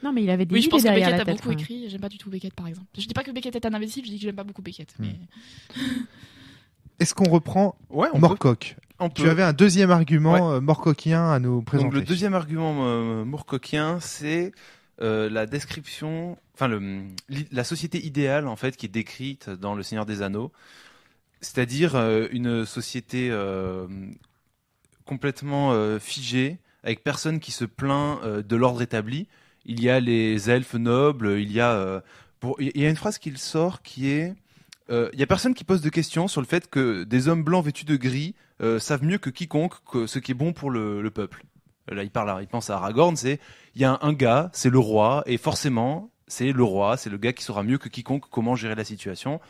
Non, mais il avait des oui, je pense que Beckett a beaucoup écrit. J'aime pas du tout Beckett, par exemple. Je dis pas que Beckett est un imbécile, je dis que j'aime pas beaucoup Beckett. Hmm. Mais... Est-ce qu'on reprend ouais, Tu avais un deuxième argument euh, morcoquien à nous présenter. le deuxième argument euh, morcoquien, c'est euh, la description, enfin la société idéale en fait qui est décrite dans Le Seigneur des Anneaux, c'est-à-dire une société complètement figée, avec personne qui se plaint de l'ordre établi. Il y a les elfes nobles, il y a, il y a une phrase qu'il sort qui est il euh, y a personne qui pose de questions sur le fait que des hommes blancs vêtus de gris euh, savent mieux que quiconque ce qui est bon pour le, peuple. Euh, là, il parle, il pense à Aragorn. C'est il y a un gars, c'est le roi, et forcément, c'est le roi, c'est le gars qui saura mieux que quiconque comment gérer la situation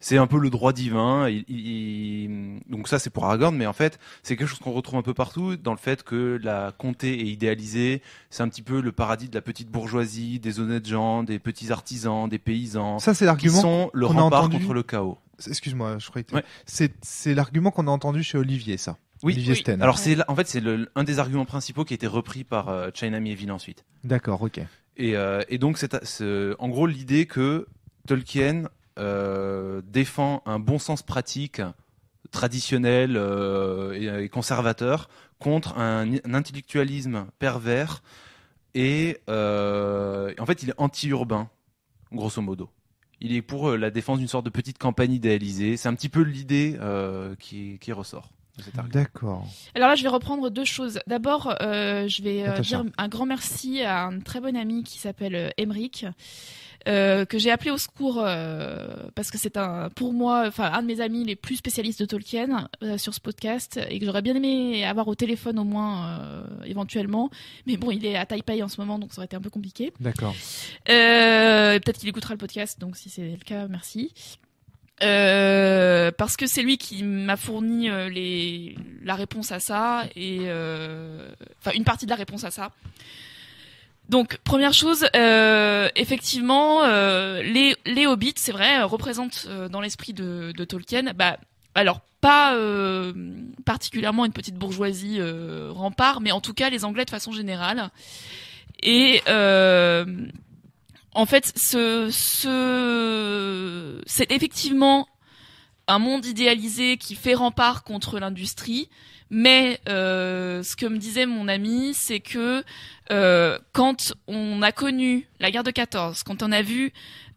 c'est un peu le droit divin. Il, donc ça, c'est pour Aragorn, mais en fait, c'est quelque chose qu'on retrouve un peu partout dans le fait que la comté est idéalisée. C'est un petit peu le paradis de la petite bourgeoisie, des honnêtes gens, des petits artisans, des paysans. Ça, c'est l'argument. Qui sont le rempart contre le chaos. Excuse-moi, je croyais que c'est l'argument qu'on a entendu chez Olivier, ça. Oui, Olivier alors c'est en fait c'est un des arguments principaux qui a été repris par euh, China ensuite. D'accord, ok. Et, euh, donc c'est euh, en gros l'idée que Tolkien euh, défend un bon sens pratique traditionnel euh, euh, et, conservateur contre un, intellectualisme pervers et en fait il est anti-urbain grosso modo. Il est pour la défense d'une sorte de petite campagne idéalisée. C'est un petit peu l'idée qui, ressort. D'accord. Alors là, je vais reprendre deux choses. D'abord, je vais dire un grand merci à un très bon ami qui s'appelle Emeric, euh, que j'ai appelé au secours euh, parce que c'est un, pour moi, enfin un de mes amis les plus spécialistes de Tolkien euh, sur ce podcast et que j'aurais bien aimé avoir au téléphone au moins éventuellement. Mais bon, il est à Taipei en ce moment, donc ça aurait été un peu compliqué. D'accord. peut-être qu'il écoutera le podcast, donc si c'est le cas, merci. parce que c'est lui qui m'a fourni les, la réponse à ça et enfin une partie de la réponse à ça. Donc première chose, euh, effectivement, euh, les, hobbits, c'est vrai, euh, représentent dans l'esprit de, Tolkien, bah alors pas particulièrement une petite bourgeoisie rempart, mais en tout cas les Anglais de façon générale. Et en fait, ce, ce, c'est effectivement un monde idéalisé qui fait rempart contre l'industrie, mais euh, ce que me disait mon ami, c'est que euh, quand on a connu la guerre de 14, quand on a vu...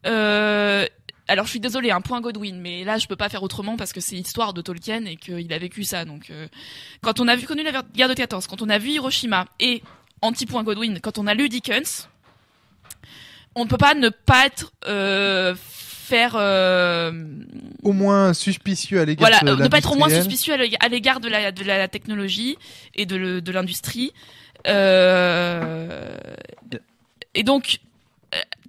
Euh, alors je suis désolée, un point Godwin, mais là je peux pas faire autrement parce que c'est l'histoire de Tolkien et qu'il a vécu ça. Donc euh, quand on a vu connu la guerre de 14, quand on a vu Hiroshima et anti-point Godwin, quand on a lu Dickens, on ne peut pas ne pas être euh, faire euh, au moins suspicieux à l'égard de euh, pas être moins suspicieux à l'égard de la, de la technologie et de, de l'industrie. Euh, et donc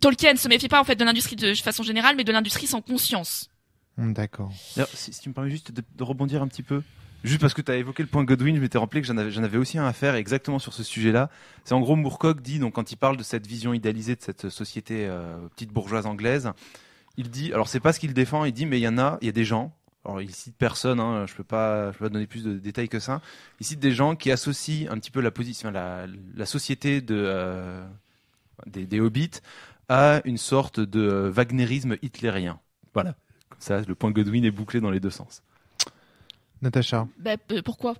Tolkien se méfie pas en fait de l'industrie de façon générale, mais de l'industrie sans conscience. Hmm, d'accord. Si, tu me permets juste de, rebondir un petit peu, juste parce que tu as évoqué le point Godwin, je m'étais rempli que j'en avais, avais, aussi un à faire exactement sur ce sujet-là. C'est en gros Moorcock dit donc quand il parle de cette vision idéalisée de cette société petite bourgeoise anglaise. Il dit, alors c'est pas ce qu'il défend, il dit, mais il y en a, il y a des gens. Alors il cite personne, hein, je peux pas, je peux pas donner plus de détails que ça. Il cite des gens qui associent un petit peu la position, la, société de euh, des, hobbits à une sorte de euh, wagnerisme hitlérien. Voilà, comme ça, le point Godwin est bouclé dans les deux sens. Natacha. Bah, pourquoi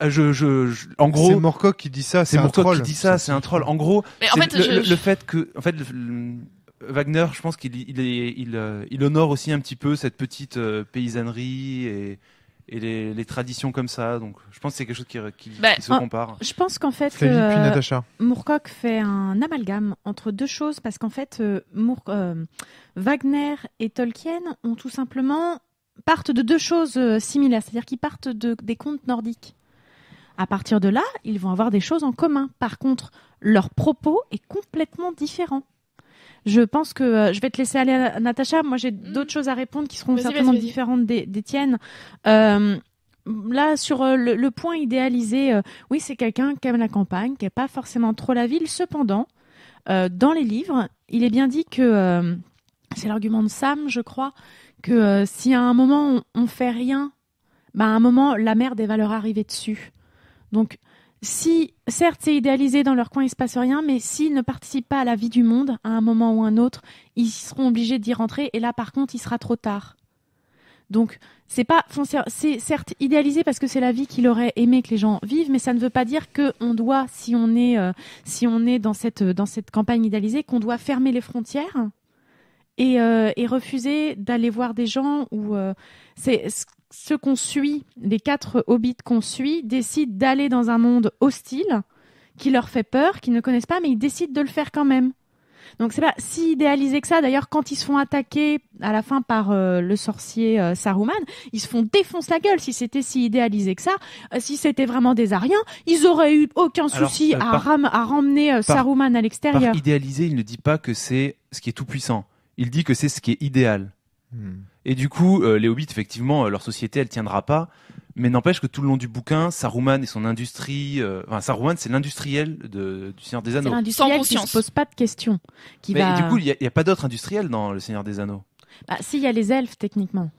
ah, je, en gros, c'est Morcock qui dit ça. C'est Morcock qui dit ça. C'est un troll. En gros, mais le, fait que, en fait, le, Wagner, je pense qu'il euh, honore aussi un petit peu cette petite euh, paysannerie et, les, traditions comme ça. Donc, je pense que c'est quelque chose qui, bah, se compare. Je pense qu'en fait, euh, fait un amalgame entre deux choses parce qu'en fait, euh, Wagner et Tolkien ont tout simplement partent de deux choses similaires, c'est-à-dire qu'ils partent de, des contes nordiques. À partir de là, ils vont avoir des choses en commun. Par contre, leur propos est complètement différent. Je pense que euh, je vais te laisser aller, à euh, Natacha. Moi, j'ai mm. d'autres choses à répondre qui seront certainement différentes des, des tiennes. Euh, là sur le, point idéalisé, oui, c'est quelqu'un qui aime la campagne, qui n'est pas forcément trop la ville. Cependant, dans les livres, il est bien dit que c'est l'argument de Sam, je crois, que si à un moment on, ne fait rien, bah à un moment la merde des valeurs arriver dessus. Donc si, certes, c'est idéalisé dans leur coin, il se passe rien, mais s'ils ne participent pas à la vie du monde, à un moment ou un autre, ils seront obligés d'y rentrer. Et là, par contre, il sera trop tard. Donc, c'est pas c'est certes idéalisé parce que c'est la vie qu'il aurait aimé que les gens vivent, mais ça ne veut pas dire que on doit, si on est, euh, si on est dans cette euh, dans cette campagne idéalisée, qu'on doit fermer les frontières et, euh, refuser d'aller voir des gens ou c'est ceux qu'on suit, les quatre hobbits qu'on suit, décident d'aller dans un monde hostile, qui leur fait peur, qu'ils ne connaissent pas, mais ils décident de le faire quand même. Donc c'est pas si idéalisé que ça. D'ailleurs, quand ils se font attaquer à la fin par euh, le sorcier euh, Saruman, ils se font défoncer la gueule. Si c'était si idéalisé que ça, euh, si c'était vraiment des Ariens, ils auraient eu aucun souci à, ram, à ramener Saruman à l'extérieur. idéalisé, il ne dit pas que c'est ce qui est tout puissant. Il dit que c'est ce qui est idéal. Hmm. Et du coup, euh, les hobbits, effectivement, euh, leur société, elle tiendra pas. Mais n'empêche que tout le long du bouquin, Saruman et son industrie, euh, enfin Saruman, c'est l'industriel du Seigneur des Anneaux. C'est l'industriel qui ne pose pas de questions. Qui Mais du coup, il n'y a, pas d'autres industriels dans le Seigneur des Anneaux. Bah, si, il y a les elfes techniquement.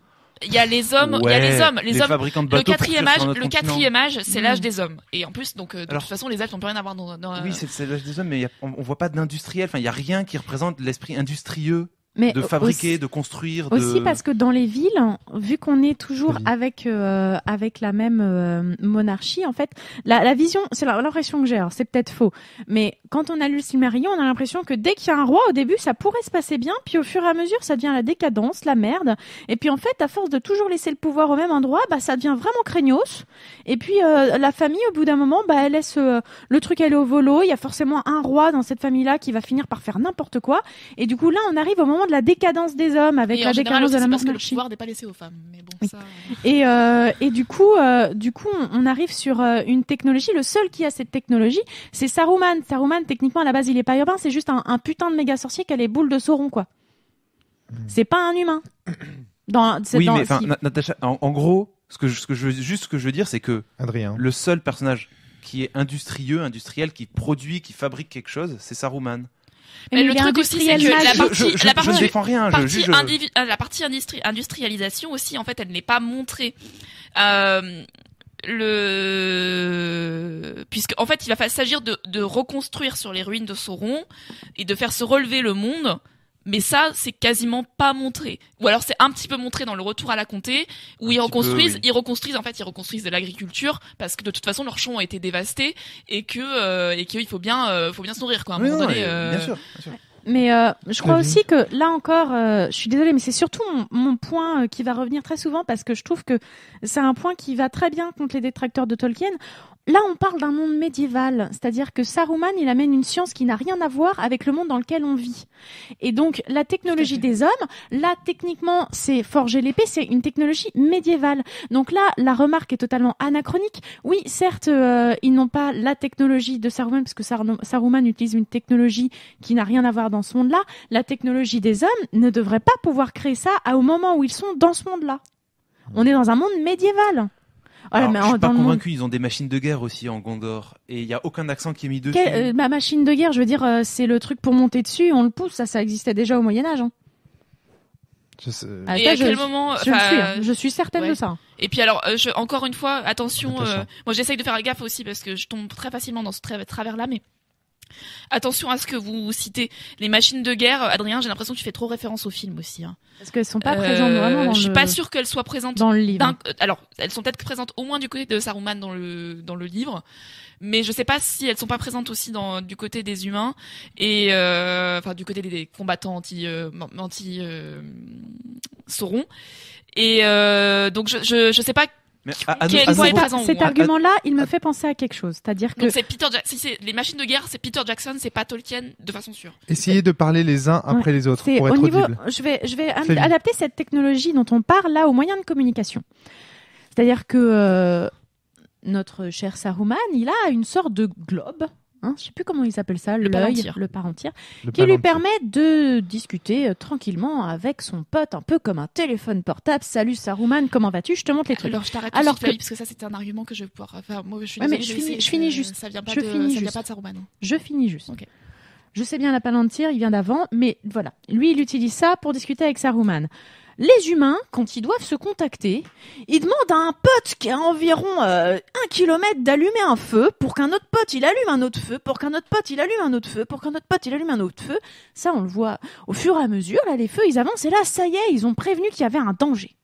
Il y a les hommes, il y a les hommes, les, Fabricants de le quatrième âge, le quatrième âge, c'est l'âge mm. des hommes. Et en plus, donc, de toute façon, les elfes n'ont plus rien à voir dans. oui, c'est l'âge des hommes, mais on, on, voit pas d'industriel. Enfin, il y a rien qui représente l'esprit industrieux de fabriquer, de construire. Aussi parce que dans les villes, vu qu'on est toujours avec euh, avec la même euh, monarchie, en fait, la, la vision, c'est l'impression que j'ai. c'est peut-être faux, mais quand on a lu le Silmarillion, on a l'impression que dès qu'il y a un roi, au début, ça pourrait se passer bien, puis au fur et à mesure, ça devient la décadence, la merde, et puis en fait, à force de toujours laisser le pouvoir au même endroit, bah ça devient vraiment craignos. Et puis euh, la famille, au bout d'un moment, bah elle laisse le truc aller au volo. Il y a forcément un roi dans cette famille-là qui va finir par faire n'importe quoi, et du coup là, on arrive au moment de la décadence des hommes avec et la décadence de la parce que le n'est pas laissé aux femmes. Euh. et, euh, et du coup, euh, du coup, on arrive sur une technologie. Le seul qui a cette technologie, c'est Saruman. Saruman, techniquement, à la base, il est pas urbain. C'est juste un, putain de méga sorcier qui a les boules de Sauron, quoi. Hmm. C'est pas un humain. Dans, oui, mais Natacha, en, gros, ce que, je, juste ce que je veux dire, c'est que Adrien. le seul personnage qui est industrieux, industriel, qui produit, qui fabrique quelque chose, c'est Saruman. Mais, le truc aussi, c'est que la partie, la partie, la partie industrialisation aussi, en fait, elle n'est pas montrée. Euh, le puisque en fait il va s'agir de, de reconstruire sur les ruines de Sauron et de faire se relever le monde mais ça c'est quasiment pas montré ou alors c'est un petit peu montré dans le retour à la comté où ils reconstruisent ils reconstruisent en fait ils reconstruisent de l'agriculture parce que de toute façon leurs champs ont été dévastés et que euh, et qu'il faut bien euh, faut bien sourire, quoi Mais je crois aussi que là encore, euh, je suis désolée, mais c'est surtout mon, point qui va revenir très souvent parce que je trouve que c'est un point qui va très bien contre les détracteurs de Tolkien. Là, on parle d'un monde médiéval, c'est-à-dire que Saruman, il amène une science qui n'a rien à voir avec le monde dans lequel on vit. Et donc, la technologie des hommes, là, techniquement, c'est forger l'épée, c'est une technologie médiévale. Donc là, la remarque est totalement anachronique. Oui, certes, euh, ils n'ont pas la technologie de Saruman, parce que Saruman utilise une technologie qui n'a rien à voir dans ce monde-là. La technologie des hommes ne devrait pas pouvoir créer ça au moment où ils sont dans ce monde-là. On est dans un monde médiéval je suis pas convaincu, ils ont des machines de guerre aussi en Gondor, et il n'y a aucun accent qui est mis dessus. Euh, ma machine de guerre, je veux dire, euh, c'est le truc pour monter dessus, on le pousse, ça, ça existait déjà au Moyen Âge. Je à quel moment je, suis, certaine de ça. Et puis alors, euh, encore une fois, attention. moi, j'essaye de faire gaffe aussi parce que je tombe très facilement dans ce travers-là, mais Attention à ce que vous citez. Les machines de guerre, Adrien, j'ai l'impression que tu fais trop référence au film aussi. Hein. Parce qu'elles sont pas présentes euh, vraiment dans Je suis pas sûre qu'elles soient présentes dans le livre. Alors, elles sont peut-être présentes au moins du côté de Saruman dans le dans le livre, mais je sais pas si elles sont pas présentes aussi du côté des humains et euh, enfin du côté des, combattants anti euh, saurons Et donc je, je je sais pas mais cet argument-là, il me fait penser à quelque chose. C'est-à-dire que. c'est Peter si c'est les machines de guerre, c'est Peter Jackson, c'est pas Tolkien, de façon sûre. Essayez de parler les uns après les autres pour Je vais, adapter cette technologie dont on parle là aux moyens de communication. C'est-à-dire que euh, notre cher Saruman, il a une sorte de globe Hein, je ne sais plus comment ils appellent ça, le le parentir, qui lui permet de discuter euh, tranquillement avec son pote, un peu comme un téléphone portable. Salut Saruman, comment vas-tu Je te montre les trucs. Alors je t'arrête Alors parce que ça c'était un argument que je vais pouvoir faire. je finis, euh, juste. Ça vient pas je finis juste. pas de Je finis juste. Je sais bien la Palantir, il vient d'avant, mais voilà. Lui, il utilise ça pour discuter avec Saruman les humains, quand ils doivent se contacter, ils demandent à un pote qui a environ euh, un kilomètre d'allumer un feu pour qu'un autre pote il allume un autre feu, pour qu'un autre pote il allume un autre feu, pour qu'un autre pote il allume un autre feu. Ça, on le voit au fur et à mesure. Là, les feux, ils avancent et là, ça y est, ils ont prévenu qu'il y avait un danger.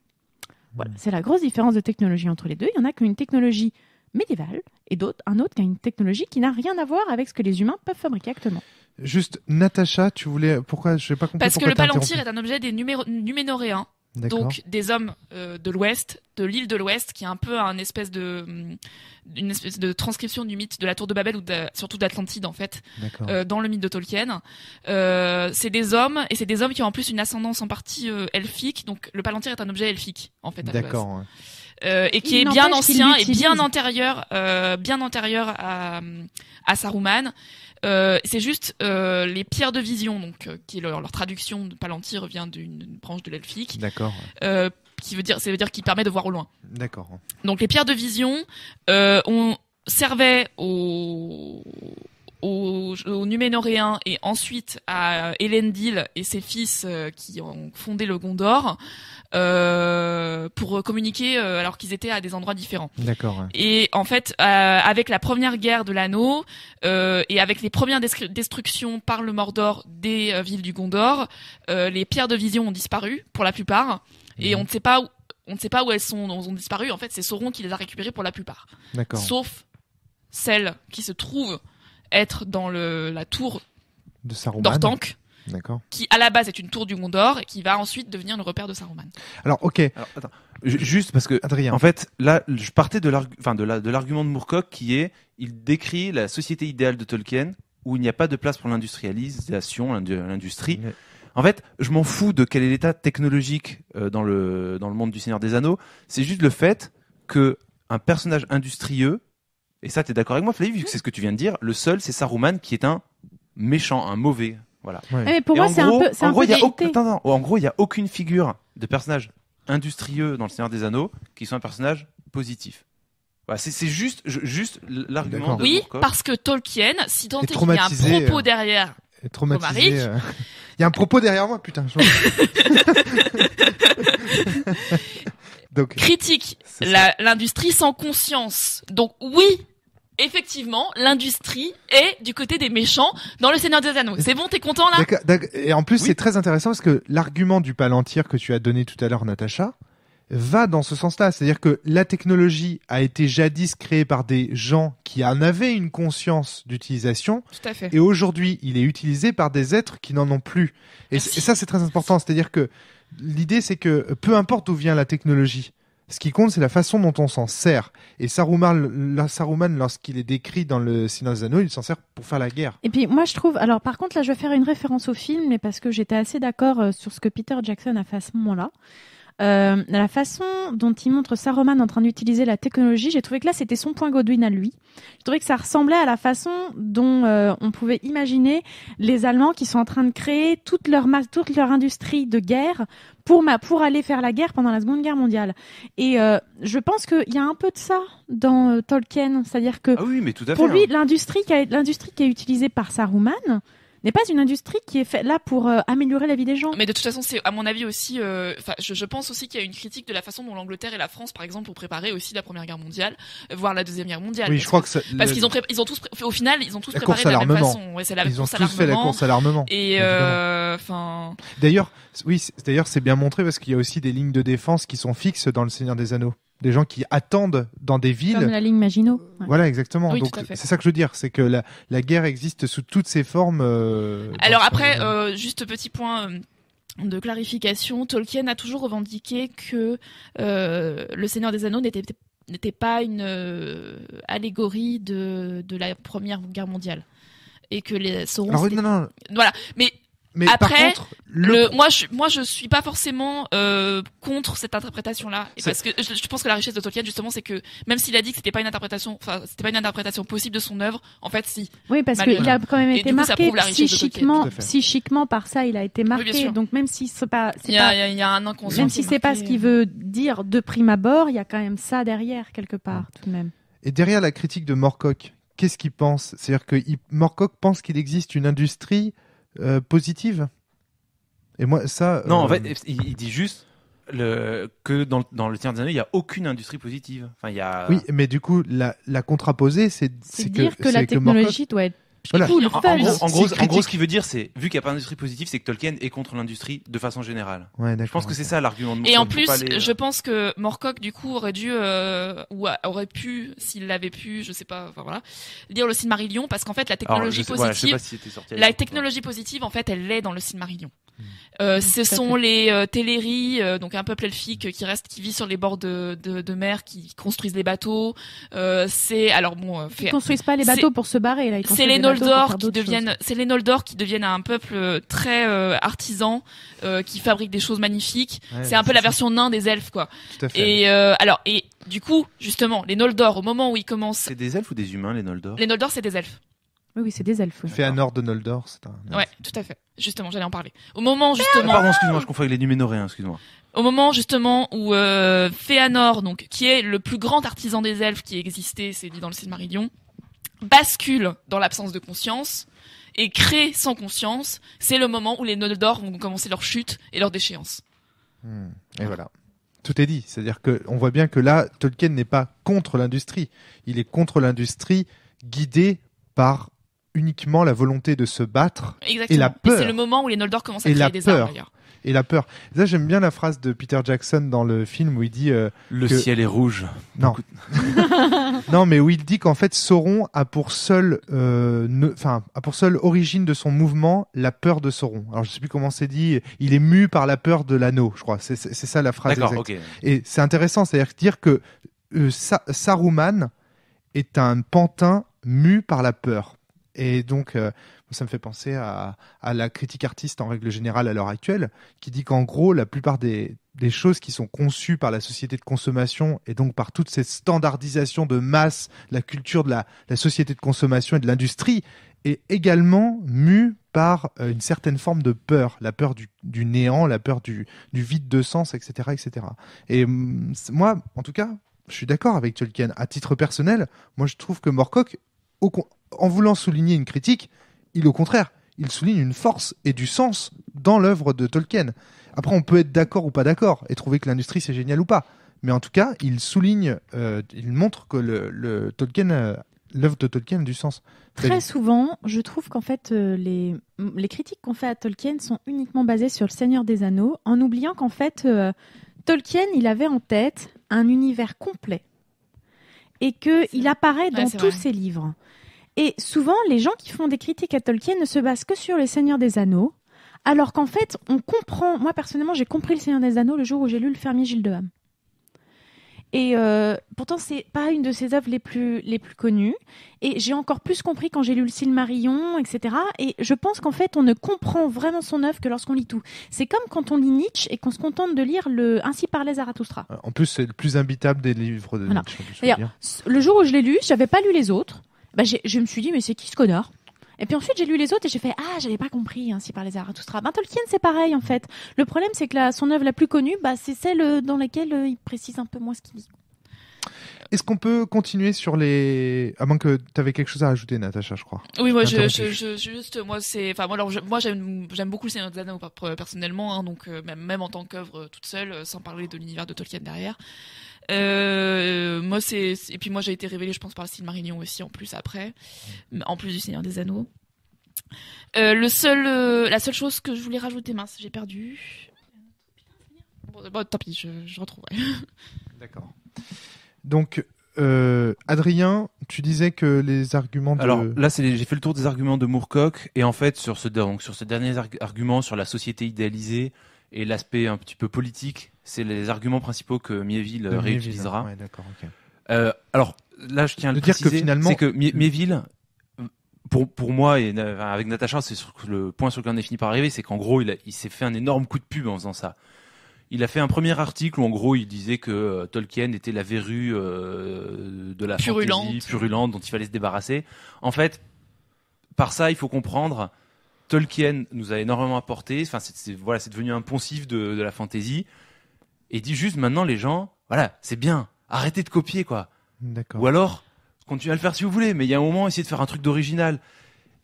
Voilà, c'est la grosse différence de technologie entre les deux. Il y en a qu'une technologie médiévale et d'autres, un autre qui a une technologie qui n'a rien à voir avec ce que les humains peuvent fabriquer actuellement. Juste, Natacha, tu voulais. Pourquoi Je n'ai pas compris. Parce que le palantir est un objet des numénoréens. Donc des hommes euh, de l'Ouest, de l'île de l'Ouest, qui est un peu un espèce de mm, une espèce de transcription du mythe de la Tour de Babel ou surtout d'Atlantide en fait, euh, dans le mythe de Tolkien. Euh, c'est des hommes et c'est des hommes qui ont en plus une ascendance en partie elfique. Donc le palantir est un objet elfique en fait. D'accord. et qui est bien ancien et bien antérieur, bien antérieur à, à Saruman. Euh, c'est juste euh, les pierres de vision, donc euh, qui leur, traduction de Palantir vient d'une branche de l'elfique. D'accord. qui veut dire, ça veut dire qui permet de voir au loin. D'accord. Donc les pierres de vision, on servait aux, aux, au Numénoréens et ensuite à Elendil et ses fils euh, qui ont fondé le Gondor euh, pour communiquer euh, alors qu'ils étaient à des endroits différents. D'accord. Et en fait, euh, avec la première guerre de l'anneau euh, et avec les premières destructions par le Mordor des villes du Gondor, les pierres de vision ont disparu pour la plupart et mhm. on ne sait pas où, on ne sait pas où elles sont, ont disparu. En fait, c'est Sauron qui les a récupérées pour la plupart. D'accord. Sauf celles qui se trouvent être dans la tour de d'Ortanque. D'accord. Qui à la base est une tour du d'or et qui va ensuite devenir le repère de Saruman. Alors ok. Juste parce que En fait, là, je partais de l'argument de, la, Moorcock qui est, il décrit la société idéale de Tolkien où il n'y a pas de place pour l'industrialisation, l'industrie. En fait, je m'en fous de quel est l'état technologique euh, dans le dans le monde du Seigneur des Anneaux. C'est juste le fait que un personnage industrieux et ça t'es d'accord avec moi Flavie, vu que c'est ce que tu viens de dire, le seul c'est Saruman qui est un méchant, un mauvais. Voilà. Mais pour moi c'est un peu en gros, il y a aucune figure de personnage industrieux dans le Seigneur des Anneaux qui soit un personnage positif. Voilà, c'est juste juste l'argument Oui, parce que Tolkien, si tant qu'il y a un euh, propos derrière traumatisé. Euh, il y a un propos derrière moi, putain. Donc, critique l'industrie sans conscience. Donc oui, effectivement, l'industrie est du côté des méchants dans Le Seigneur des Anneaux. C'est bon, t'es content là Et en plus, c'est très intéressant parce que l'argument du Palantir que tu as donné tout à l'heure, Natacha, va dans ce sens-là. C'est-à-dire que la technologie a été jadis créée par des gens qui en avaient une conscience d'utilisation. Tout à fait. Et aujourd'hui, il est utilisé par des êtres qui n'en ont plus. Et, et ça, c'est très important. C'est-à-dire que l'idée, c'est que peu importe d'où vient la technologie, ce qui compte, c'est la façon dont on s'en sert. Et Saruman, lorsqu'il est décrit dans le Seigneur des Anneaux, il s'en sert pour faire la guerre. Et puis moi, je trouve. Alors par contre, là, je vais faire une référence au film, mais parce que j'étais assez d'accord euh, sur ce que Peter Jackson a fait à ce moment-là. Euh, la façon dont il montre Saruman en train d'utiliser la technologie, j'ai trouvé que là, c'était son point Godwin à lui. J'ai trouvé que ça ressemblait à la façon dont euh, on pouvait imaginer les Allemands qui sont en train de créer toute leur masse, toute leur industrie de guerre pour pour aller faire la guerre pendant la Seconde Guerre mondiale. Et euh, je pense qu'il y a un peu de ça dans euh, Tolkien, c'est-à-dire que ah pour lui, hein. l'industrie l'industrie qui est utilisée par Saruman n'est pas une industrie qui est faite là pour euh, améliorer la vie des gens. Mais de toute façon, c'est à mon avis aussi. Euh, enfin, je, je, pense aussi qu'il y a une critique de la façon dont l'Angleterre et la France, par exemple, ont préparé aussi la Première Guerre mondiale, voire la Deuxième Guerre mondiale. Oui, je crois que, parce qu'ils ont, ils ont tous, au final, ils ont tous préparé de la même façon. Ouais, ils ont tous fait la course à l'armement. Et euh, enfin. D'ailleurs, oui, d'ailleurs, c'est bien montré parce qu'il y a aussi des lignes de défense qui sont fixes dans Le Seigneur des Anneaux des gens qui attendent dans des villes. la ligne Maginot. Voilà, exactement. Donc c'est ça que je veux dire, c'est que la, guerre existe sous toutes ses formes. Euh, Alors après, euh, juste petit point euh, de clarification, Tolkien a toujours revendiqué que le Seigneur des Anneaux n'était n'était pas une allégorie de, de la Première Guerre mondiale et que les Sauron. Voilà. Mais mais Après, contre, le... moi, je, moi, je suis pas forcément euh, contre cette interprétation-là, parce que je, pense que la richesse de Tolkien, justement, c'est que même s'il a dit que c'était pas une interprétation, enfin, c'était pas une interprétation possible de son œuvre, en fait, si. Oui, parce qu'il a quand même été marqué psychiquement, psychiquement par ça, il a été marqué. donc même si c'est pas, il y, a, un inconscient Même si c'est pas ce qu'il euh. veut dire de prime abord, il y a quand même ça derrière quelque part, tout de même. Et derrière la critique de Morcock, qu'est-ce qu'il pense C'est-à-dire que Morcock pense qu'il existe une industrie euh, positive. Et moi, ça. Non, en euh, fait, il, dit juste le, que dans, dans le tiers des années, il n'y a aucune industrie positive. Enfin, il y a... Oui, mais du coup, la, la contraposée, c'est, c'est, dire que, la technologie doit être en, gros, en, gros, ce qui veut dire, c'est vu qu'il n'y a pas d'industrie positive, c'est que Tolkien est contre l'industrie de façon générale. Ouais, je pense que c'est ça l'argument de Et en plus, je euh, pense que Morcock, du coup, aurait dû euh, ou aurait pu, s'il l'avait pu, je sais pas, enfin, voilà, lire le Silmarillion parce qu'en fait, la technologie positive, la technologie positive, en fait, elle l'est dans le Silmarillion. Hmm. Euh, hmm, ce sont les euh, euh, donc un peuple elfique qui reste, qui vit sur les bords de, de, de mer, qui construisent des bateaux. c'est alors bon, ils construisent pas les bateaux pour se barrer là. Ils Noldor deviennent, c'est les Noldor qui deviennent un peuple euh, très euh, artisan, euh, qui fabrique des choses magnifiques. c'est un peu la version nain des elfes, quoi. Et alors, et du coup, justement, les Noldor, au moment où ils commencent, c'est des elfes ou des humains, les Noldor Les Noldor, c'est des elfes. Oui, oui, c'est des elfes. Féanor de Noldor, c'est un. Ouais, tout à fait. Justement, j'allais en parler. Au moment ah, justement. pardon, excuse-moi, je confonds avec les Numénoréens, hein, excuse-moi. Au moment justement où Féanor, donc qui est le plus grand artisan des elfes qui existait, c'est dit dans le Silmarillion, bascule dans l'absence de conscience et crée sans conscience, c'est le moment où les nœuds d'or vont commencer leur chute et leur déchéance. Hmm. Et voilà. Tout est dit. C'est-à-dire qu'on voit bien que là, Tolkien n'est pas contre l'industrie. Il est contre l'industrie guidée par uniquement la volonté de se battre et la peur. C'est le moment où les Noldor commencent à et la des peur. armes Et la peur. Ça, j'aime bien la phrase de Peter Jackson dans le film où il dit euh, le ciel est rouge. Non, non, mais où il dit qu'en fait Sauron a pour seule, euh, enfin, a pour seule origine de son mouvement la peur de Sauron. Alors je sais plus comment c'est dit. Il est mu par la peur de l'anneau, je crois. C'est ça la phrase. Exacte. Et c'est intéressant, c'est-à-dire dire que euh, Saruman est un pantin mu par la peur et donc, euh, ça me fait penser à, la critique artiste en règle générale à l'heure actuelle, qui dit qu'en gros, la plupart des, choses qui sont conçues par la société de consommation et donc par toute cette standardisation de masse, la culture de la, société de consommation et de l'industrie, est également mue par euh, une certaine forme de peur, la peur du, néant, la peur du, vide de sens, etc., etc. Et mm, moi, en tout cas, je suis d'accord avec Tolkien. À titre personnel, moi, je trouve que Morcock, au, en voulant souligner une critique, il au contraire, il souligne une force et du sens dans l'œuvre de Tolkien. Après, on peut être d'accord ou pas d'accord et trouver que l'industrie c'est génial ou pas. Mais en tout cas, il souligne, euh, il montre que le, Tolkien, euh, l'œuvre de Tolkien a du sens. Très souvent, je trouve qu'en fait, euh, les, critiques qu'on fait à Tolkien sont uniquement basées sur le Seigneur des Anneaux, en oubliant qu'en fait, Tolkien, il avait en tête un univers complet et qu'il apparaît dans tous ses livres. Et souvent, les gens qui font des critiques à Tolkien ne se basent que sur Les Seigneurs des Anneaux, alors qu'en fait, on comprend. Moi, personnellement, j'ai compris Le Seigneur des Anneaux le jour où j'ai lu Le Fermier Gilles de Et pourtant, euh, pourtant, c'est pas une de ses œuvres les plus, les plus connues. Et j'ai encore plus compris quand j'ai lu Le Silmarillion, etc. Et je pense qu'en fait, on ne comprend vraiment son œuvre que lorsqu'on lit tout. C'est comme quand on lit Nietzsche et qu'on se contente de lire le Ainsi parlait Zarathustra. Euh, en plus, c'est le plus imbitable des livres de Nietzsche. Le jour où je l'ai lu, j'avais pas lu les autres. Bah, je me suis dit, mais c'est qui ce connard et puis ensuite, j'ai lu les autres et j'ai fait ah, j'avais pas compris ainsi hein, par les Zarathustra. Ben, Tolkien, c'est pareil en fait. Le problème, c'est que son œuvre la plus connue, bah, c'est celle euh, dans laquelle euh, il précise un peu moins ce qu'il dit. Est-ce qu'on peut continuer sur les à moins que tu avais quelque chose à ajouter Natacha je crois. Oui moi je, juste moi c'est enfin moi alors moi j'aime beaucoup le Seigneur des Anneaux euh, personnellement hein, donc même, même en tant qu'œuvre toute seule sans parler de l'univers de Tolkien derrière. Euh, moi, c'est et puis moi j'ai été révélé je pense, par le Marignon aussi en plus après, en plus du Seigneur des Anneaux. Euh, le seul, euh, la seule chose que je voulais rajouter, mince, j'ai perdu. Bon, tant pis, je, retrouverai. D'accord. Donc, Adrien, tu disais que les arguments. De... Alors là, j'ai fait le tour des arguments de Moorcock et en fait sur ce donc, sur ce dernier argument sur la société idéalisée et l'aspect un petit peu politique c'est les arguments principaux que Mieville euh, réutilisera. Euh, alors là, je tiens à le dire préciser, que finalement, c'est que Mieville, pour, pour moi et avec Natacha, c'est le point sur lequel on est fini par arriver, c'est qu'en gros, il, s'est fait un énorme coup de pub en faisant ça. Il a fait un premier article où en gros il disait que euh, Tolkien était la verrue de la Fantasy, purulente dont il fallait se débarrasser. En fait, par ça, il faut comprendre Tolkien nous a énormément apporté. Enfin, c'est voilà, c'est devenu un poncif de, de, la fantasy et dis juste maintenant les gens, voilà, c'est bien, arrêtez de copier quoi. Ou alors, continuez à le faire si vous voulez, mais il y a un moment, essayez de faire un truc d'original.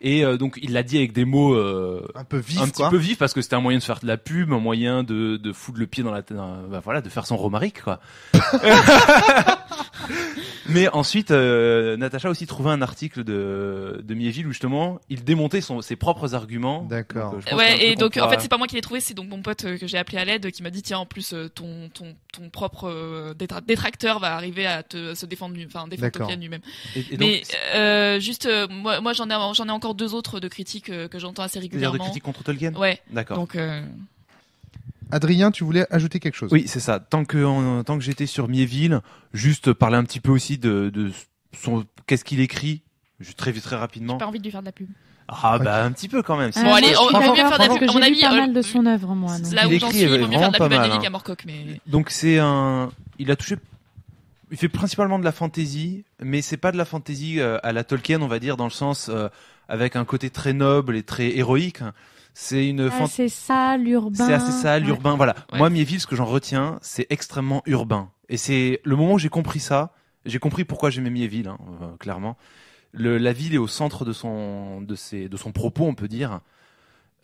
Et euh, donc il l'a dit avec des mots euh, un peu vifs, petit peu vifs parce que c'était un moyen de faire de la pub, un moyen de, de foutre le pied dans la tête, bah, voilà, de faire son romaric quoi. Mais ensuite, euh, Natacha aussi trouvé un article de, de Mieville où justement il démontait son, ses propres arguments. D'accord. ouais, et donc en fait, c'est pas moi qui l'ai trouvé, c'est donc mon pote que j'ai appelé à l'aide qui m'a dit tiens, en plus, ton, ton, ton propre détracteur va arriver à, te, se défendre, enfin, défendre lui-même. Mais juste, moi, moi j'en ai, j'en ai encore deux autres de critiques euh, que j'entends assez régulièrement. de critiques contre Tolkien Ouais. D'accord. Donc. Euh, Adrien, tu voulais ajouter quelque chose Oui, c'est ça. Tant que, en, tant que j'étais sur Mieville, juste parler un petit peu aussi de, son qu'est-ce qu'il écrit, je très très rapidement. J'ai pas envie de lui faire de la pub. Ah ben, bah un petit peu quand même. Euh, on, a bien faire a mis pas mal de son œuvre moi. Donc. Là où j'en suis, il vaut faire de la pub mal, hein. mais. Donc c'est un, il a touché, il fait principalement de la fantaisie, mais c'est pas de la fantaisie à la Tolkien, on va dire, dans le sens avec un côté très noble et très héroïque. C'est une fant... assez sale, urbain. C'est assez sale, urbain. Voilà. Moi, Mieville, ce que j'en retiens, c'est extrêmement urbain. Et c'est le moment où j'ai compris ça, j'ai compris pourquoi j'aimais Mieville, hein, euh, clairement. Le, la ville est au centre de son, de, ses, de son propos, on peut dire.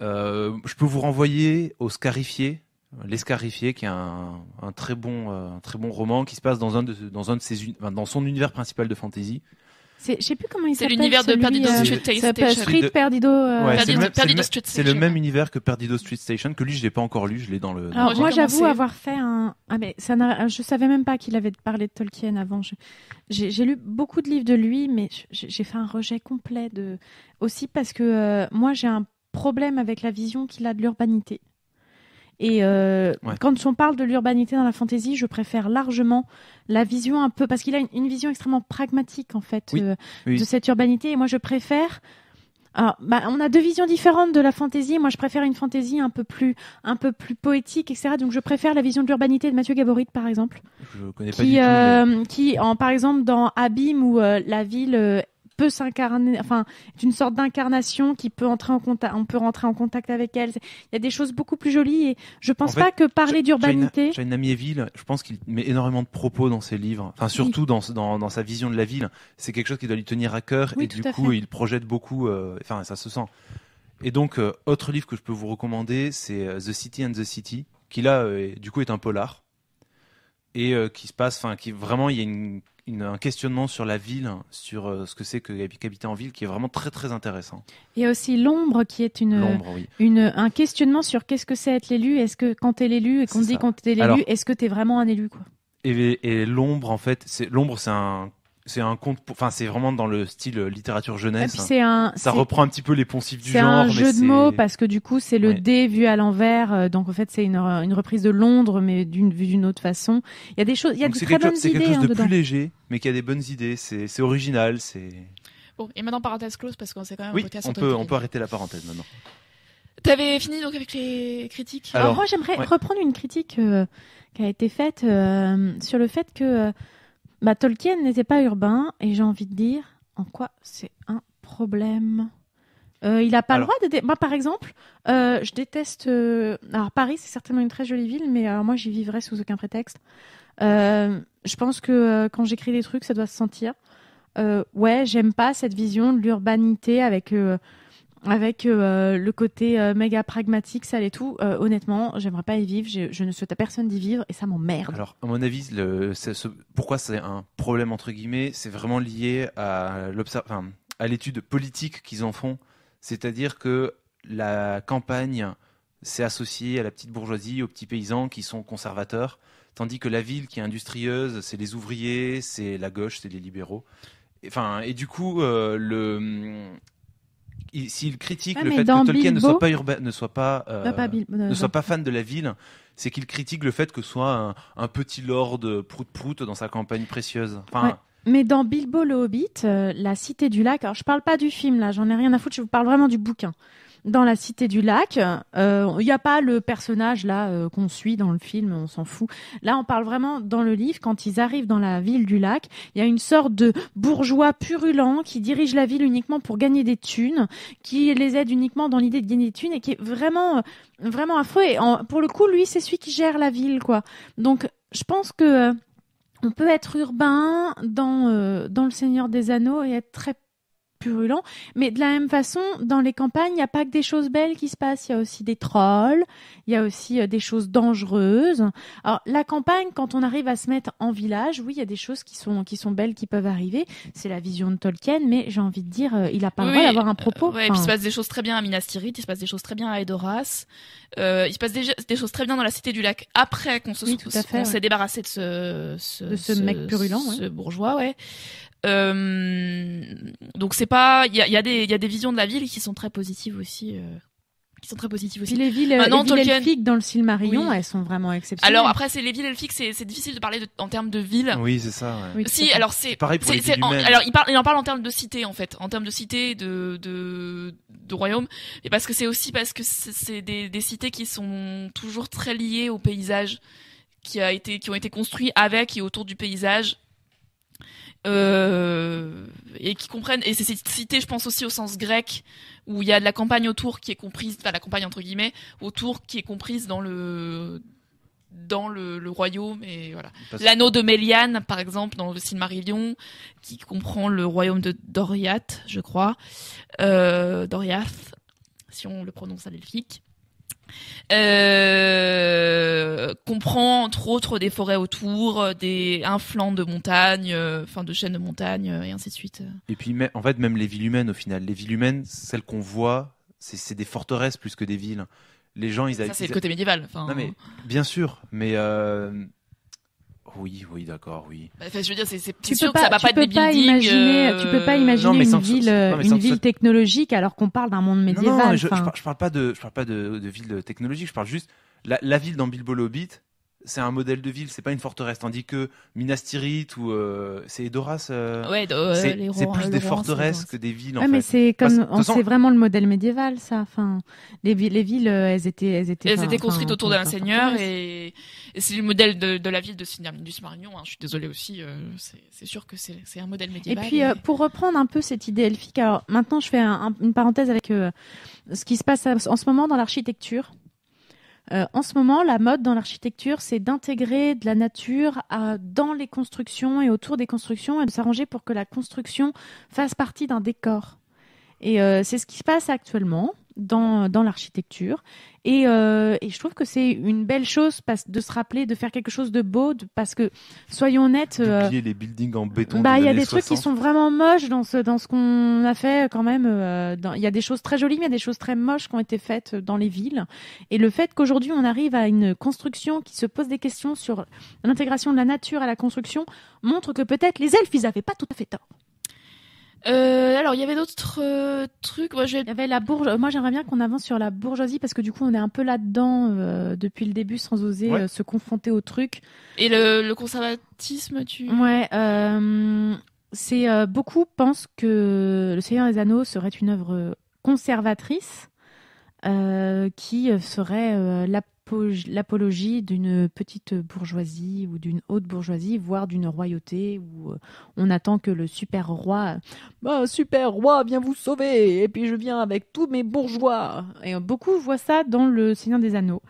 Euh, je peux vous renvoyer au Scarifié, L'Escarifié, qui est un, un très bon, euh, un très bon roman qui se passe dans un de, dans un de dans son univers principal de fantasy. Je sais plus comment il s'appelle. C'est l'univers de Perdido euh, Street, Station. Euh, Perdido, C'est le même univers que Perdido Street Station, que lui, je l'ai pas encore lu, je l'ai dans le. moi, j'avoue avoir fait un. Ah, mais ça je savais même pas qu'il avait parlé de Tolkien avant. J'ai lu beaucoup de livres de lui, mais j'ai fait un rejet complet de. Aussi parce que euh, moi, j'ai un problème avec la vision qu'il a de l'urbanité. Et quand on parle de l'urbanité dans la fantaisie, je préfère largement la vision un peu, parce qu'il a une, vision extrêmement pragmatique en fait euh, de cette urbanité. Et moi, je préfère. Ah, bah, on a deux visions différentes de la fantaisie. Moi, je préfère une fantaisie un peu plus, un peu plus poétique, etc. Donc, je préfère la vision de l'urbanité de Mathieu Gaborit, par exemple. Euh, qui, en, par exemple, dans Abîme, où euh, la ville peut s'incarner, enfin, c'est une sorte d'incarnation qui peut entrer en contact, on peut rentrer en contact avec elle. Il y a des choses beaucoup plus jolies et je pense pas que parler d'urbanité. J'ai une amie ville je pense qu'il met énormément de propos dans ses livres, enfin, surtout dans, dans, sa vision de la ville. C'est quelque chose qui doit lui tenir à cœur et du coup, il projette beaucoup, euh, enfin, ça se sent. Et donc, euh, autre livre que je peux vous recommander, c'est euh, The City and the City, qui là, du coup, est un polar et qui se passe, enfin, qui vraiment, il y a une un questionnement sur la ville, sur euh, ce que c'est que qu'habiter en ville, qui est vraiment très très intéressant. Et aussi l'ombre qui est une, un questionnement sur qu'est-ce que c'est être l'élu. Est-ce que quand t'es l'élu et qu'on dit quand t'es l'élu, est-ce que t'es vraiment un élu quoi Et, l'ombre en fait, c'est l'ombre, c'est un c'est un conte, enfin c'est vraiment dans le style euh, littérature jeunesse. Hein. c'est un, ça reprend un petit peu les poncifs du genre. C'est un jeu de mots parce que du coup c'est le ouais. dé vu à l'envers, euh, donc en fait c'est une, euh, une, reprise de Londres mais d'une vue d'une autre façon. Il y a des choses, il y a de très C'est quelque chose de hein, plus léger, mais qui a des bonnes idées. C'est original, c'est. Bon et maintenant parenthèse close parce qu'on sait quand même. on peut on peut arrêter la parenthèse maintenant. T'avais fini donc avec les critiques. Alors, moi j'aimerais reprendre une critique qui a été faite sur le fait que bah, Tolkien n'était pas urbain, et j'ai envie de dire en quoi c'est un problème. Euh, il n'a pas le droit de. Moi, par exemple, euh, je déteste. Euh, alors, Paris, c'est certainement une très jolie ville, mais moi, j'y vivrais sous aucun prétexte. je pense que quand j'écris des trucs, ça doit se sentir. ouais, j'aime pas cette vision de l'urbanité avec avec euh, euh, le côté euh, méga pragmatique, sale et tout. honnêtement, j'aimerais pas y vivre. Je, ne souhaite à personne d'y vivre et ça m'emmerde. Alors, à mon avis, le, pourquoi c'est un problème entre guillemets, c'est vraiment lié à l'étude politique qu'ils en font. C'est-à-dire que la campagne s'est associée à la petite bourgeoisie, aux petits paysans qui sont conservateurs, tandis que la ville qui est industrieuse, c'est les ouvriers, c'est la gauche, c'est les libéraux. Enfin, et du coup, le, s'il critique le fait que Tolkien ne soit pas urbain, ne soit pas, euh, euh, ne soit pas fan de la ville, c'est qu'il critique le fait que soit un, petit lord prout-prout euh, dans sa campagne précieuse. Mais dans Bilbo le Hobbit, la cité du lac, alors je parle pas du film là, j'en ai rien à foutre, je vous parle vraiment du bouquin dans la Cité du Lac. Il euh, n'y a pas le personnage là euh, qu'on suit dans le film, on s'en fout. Là, on parle vraiment dans le livre quand ils arrivent dans la ville du Lac. Il y a une sorte de bourgeois purulent qui dirige la ville uniquement pour gagner des thunes, qui les aide uniquement dans l'idée de gagner des thunes et qui est vraiment, vraiment affreux. Et pour le coup, lui, c'est celui qui gère la ville, quoi. Donc, je pense que euh, on peut être urbain dans, dans Le Seigneur des Anneaux et être très purulent. Mais de la même façon, dans les campagnes, il n'y a pas que des choses belles qui se passent. Il y a aussi des trolls, il y a aussi euh, des choses dangereuses. Alors, la campagne, quand on arrive à se mettre en village, oui, il y a des choses qui sont, qui sont belles qui peuvent arriver. C'est la vision de Tolkien, mais j'ai envie de dire, euh, il n'a pas oui, le droit d'avoir un euh, propos. Ouais, et puis il se passe des choses très bien à Minas Tirith, il se passe des choses très bien à Edoras, il se passe des, des, choses très bien dans la Cité du Lac après qu'on se s'est débarrassé de ce, ce, mec purulent, ce bourgeois, ouais. Euh, donc c'est pas, il y a, y, a y a, des visions de la ville qui sont très positives aussi euh, qui sont très positives aussi. les villes, elfiques dans le Silmarillion, elles sont vraiment exceptionnelles. Alors après, c'est les villes elfiques, c'est difficile de parler en termes de villes. Oui, c'est ça. si, alors c'est pareil Alors il parle, il en parle en termes de cité en fait, en termes de cité de de, de royaume, et parce que c'est aussi parce que c'est des, des cités qui sont toujours très liées au paysage qui a été qui ont été construits avec et autour du paysage euh, et qui comprennent et c'est cité je pense aussi au sens grec où il y a de la campagne autour qui est comprise enfin la campagne entre guillemets autour qui est comprise dans le dans le, royaume et voilà l'anneau de Méliane par exemple dans le Silmarillion qui comprend le royaume de Doriath je crois euh, Doriath si on le prononce à l'elfique comprend euh, entre autres des forêts autour, euh, des un flanc de montagne, euh, enfin de chaînes de montagne et ainsi de suite. Et puis en fait même les villes humaines au final, les villes humaines, celles qu'on voit, c'est des forteresses plus que des villes. Les gens ils. Ça c'est le côté médiéval. enfin mais bien sûr, mais oui, oui, d'accord, oui. Bah, enfin, je Imaginer, euh, Tu peux pas imaginer une ville, une ville technologique alors qu'on parle d'un monde médiéval. Non, je, je, parle, pas de, je pas de, ville technologique. Je parle juste la, ville dans Bilbo c'est un modèle de ville, c'est pas une forteresse. Tandis que Minas Tirith ou euh, c'est Edoras, c'est plus des forteresses que des villes. En fait. c'est comme, vraiment le modèle médiéval, ça. Enfin, les, villes, euh, elles étaient, elles étaient, elles étaient construites autour d'un seigneur et, c'est le modèle de, la ville de Sidney Marion. Hein. je suis désolée aussi, euh, c'est sûr que c'est un modèle médiéval. Et puis pour reprendre un peu cette idée elfique, alors maintenant je fais une parenthèse avec ce qui se passe en ce moment dans l'architecture. Euh, en ce moment, la mode dans l'architecture, c'est d'intégrer de la nature euh, dans les constructions et autour des constructions et de s'arranger pour que la construction fasse partie d'un décor. Et euh, c'est ce qui se passe actuellement dans, dans l'architecture. Et, euh, et, je trouve que c'est une belle chose de se rappeler, de faire quelque chose de beau, parce que, soyons honnêtes... Euh, les buildings en béton. Bah, il y a des trucs qui sont vraiment moches dans ce, dans ce qu'on a fait euh, quand même. Il y a des choses très jolies, mais il y a des choses très moches qui ont été faites dans les villes. Et le fait qu'aujourd'hui, on arrive à une construction qui se pose des questions sur l'intégration de la nature à la construction montre que peut-être les elfes, ils n'avaient pas tout à fait tort. Euh, alors, il y avait d'autres euh, trucs. Moi, la bourge. Moi, j'aimerais bien qu'on avance sur la bourgeoisie parce que du coup, on est un peu là-dedans euh, depuis le début, sans oser se confronter au truc. Et le, conservatisme, tu. Ouais. c'est beaucoup pensent que Le Seigneur des Anneaux serait une œuvre conservatrice qui serait la l'apologie d'une petite bourgeoisie ou d'une haute bourgeoisie, voire d'une royauté où euh, on attend que le super roi, bah, super roi, viens vous sauver, et puis je viens avec tous mes bourgeois. Et euh, beaucoup voient ça dans le Seigneur des Anneaux.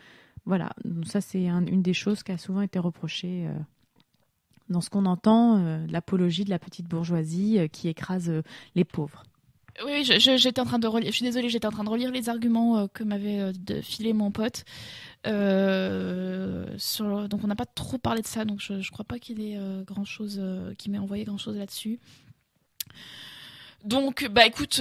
Voilà, ça c'est une des choses qui a souvent été reprochée. Euh, dans ce qu'on entend, l'apologie de la petite bourgeoisie qui écrase les pauvres. Oui, j'étais en train de Je suis désolée, j'étais en train de relire les arguments euh, que m'avait euh, filé mon pote. Euh, sur, donc on n'a pas trop parlé de ça, donc je, ne crois pas qu'il ait grand chose, qui m'ait envoyé grand chose là-dessus. Donc, bah écoute,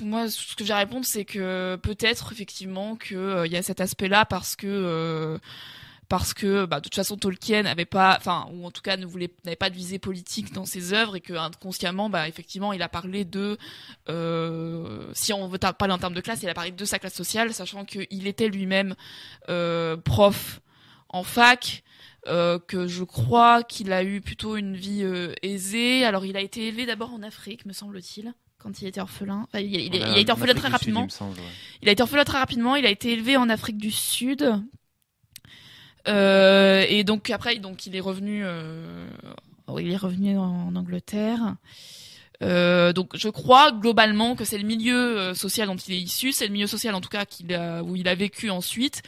moi, ce que j'ai à répondre, c'est que peut-être effectivement qu'il il y a cet aspect-là parce que parce que bah, de toute façon Tolkien n'avait pas, enfin ou en tout cas ne voulait n'avait pas de visée politique dans ses œuvres et que inconsciemment, bah effectivement, il a parlé de, euh, si on veut parler en termes de classe, il a parlé de sa classe sociale, sachant qu'il était lui-même euh, prof en fac. Euh, que je crois qu'il a eu plutôt une vie aisée. Alors il a été élevé d'abord en Afrique, me semble-t-il quand il était orphelin. il, a été orphelin très rapidement. il, a été orphelin très rapidement. Il a été élevé en Afrique du Sud euh, et donc après, donc il est revenu, euh, oh, il est revenu en, Angleterre. Euh, donc je crois globalement que c'est le milieu euh, social dont il est issu, c'est le milieu social en tout cas qu'il où il a vécu ensuite.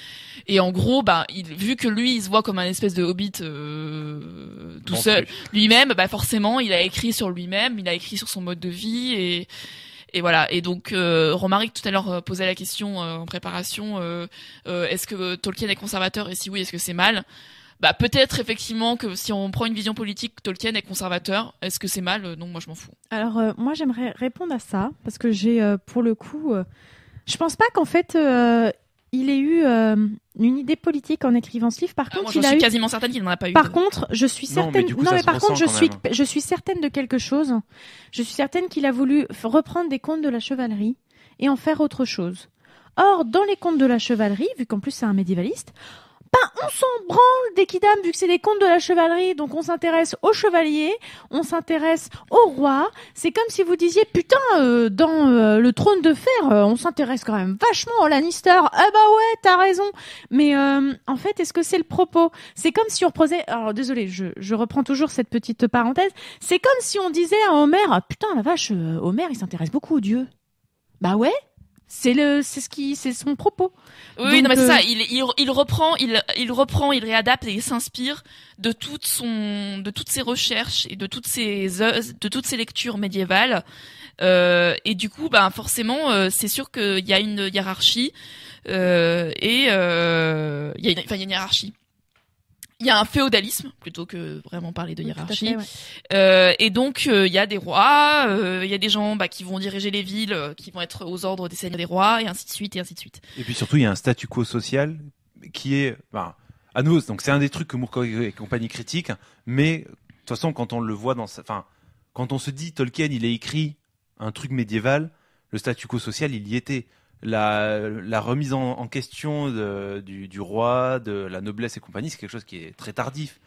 Et en gros, bah, il, vu que lui, il se voit comme un espèce de hobbit euh, tout seul, lui-même, bah forcément, il a écrit sur lui-même, il a écrit sur son mode de vie et et voilà. Et donc, euh, Romaric tout à l'heure euh, posait la question euh, en préparation est-ce que Tolkien est conservateur Et si oui, est-ce que c'est mal bah peut-être effectivement que si on prend une vision politique, Tolkien est conservateur. Est-ce que c'est mal Non, moi je m'en fous. Alors moi j'aimerais répondre à ça parce que j'ai pour le coup, je pense pas qu'en fait il ait eu euh, une idée politique en écrivant ce livre. Par ah, contre, suis quasiment certaine qu'il n'en a pas eu. Par contre, je suis certaine. par contre, je suis je suis certaine de quelque chose. Je suis certaine qu'il a voulu reprendre des contes de la chevalerie et en faire autre chose. Or, dans les contes de la chevalerie, vu qu'en plus c'est un médiévaliste, ben on s'en branle des vu que c'est des contes de la chevalerie, donc on s'intéresse aux chevaliers, on s'intéresse aux rois. C'est comme si vous disiez putain euh, dans euh, le trône de fer, euh, on s'intéresse quand même vachement aux Lannister. Ah bah ouais, t'as raison. Mais en fait, est-ce que c'est le propos C'est comme si on reposait... Alors désolé, je, je reprends toujours cette petite parenthèse. C'est comme si on disait à Homer, ah, putain la vache, Homer il s'intéresse beaucoup aux dieux. Bah ouais. C'est le, c'est ce qui, c'est son propos. Oui, non, mais c'est ça. Euh, il, il, il, reprend, il, il reprend, il réadapte et il s'inspire de toute son, de toutes ses recherches et de toutes ses, de toutes ses lectures médiévales. Euh, et du coup, ben forcément, euh, c'est sûr qu'il y a une hiérarchie euh, et euh, il y a une, enfin, y a une hiérarchie il y a un féodalisme plutôt que vraiment parler de hiérarchie. Euh, et donc il euh, y a des rois, il euh, y a des gens bah, qui vont diriger les villes, qui vont être aux ordres des seigneurs des rois, et ainsi de suite, et ainsi de suite. Et puis surtout il y a un statu quo social qui est, bah, à nouveau, donc c'est un des trucs que Mourcoy et compagnie critiquent, mais de toute façon quand on le voit dans, enfin quand on se dit Tolkien il a écrit un truc médiéval, le statu quo social il y était la, la, remise en, question du, roi, de la noblesse et compagnie, c'est quelque chose qui est très tardif.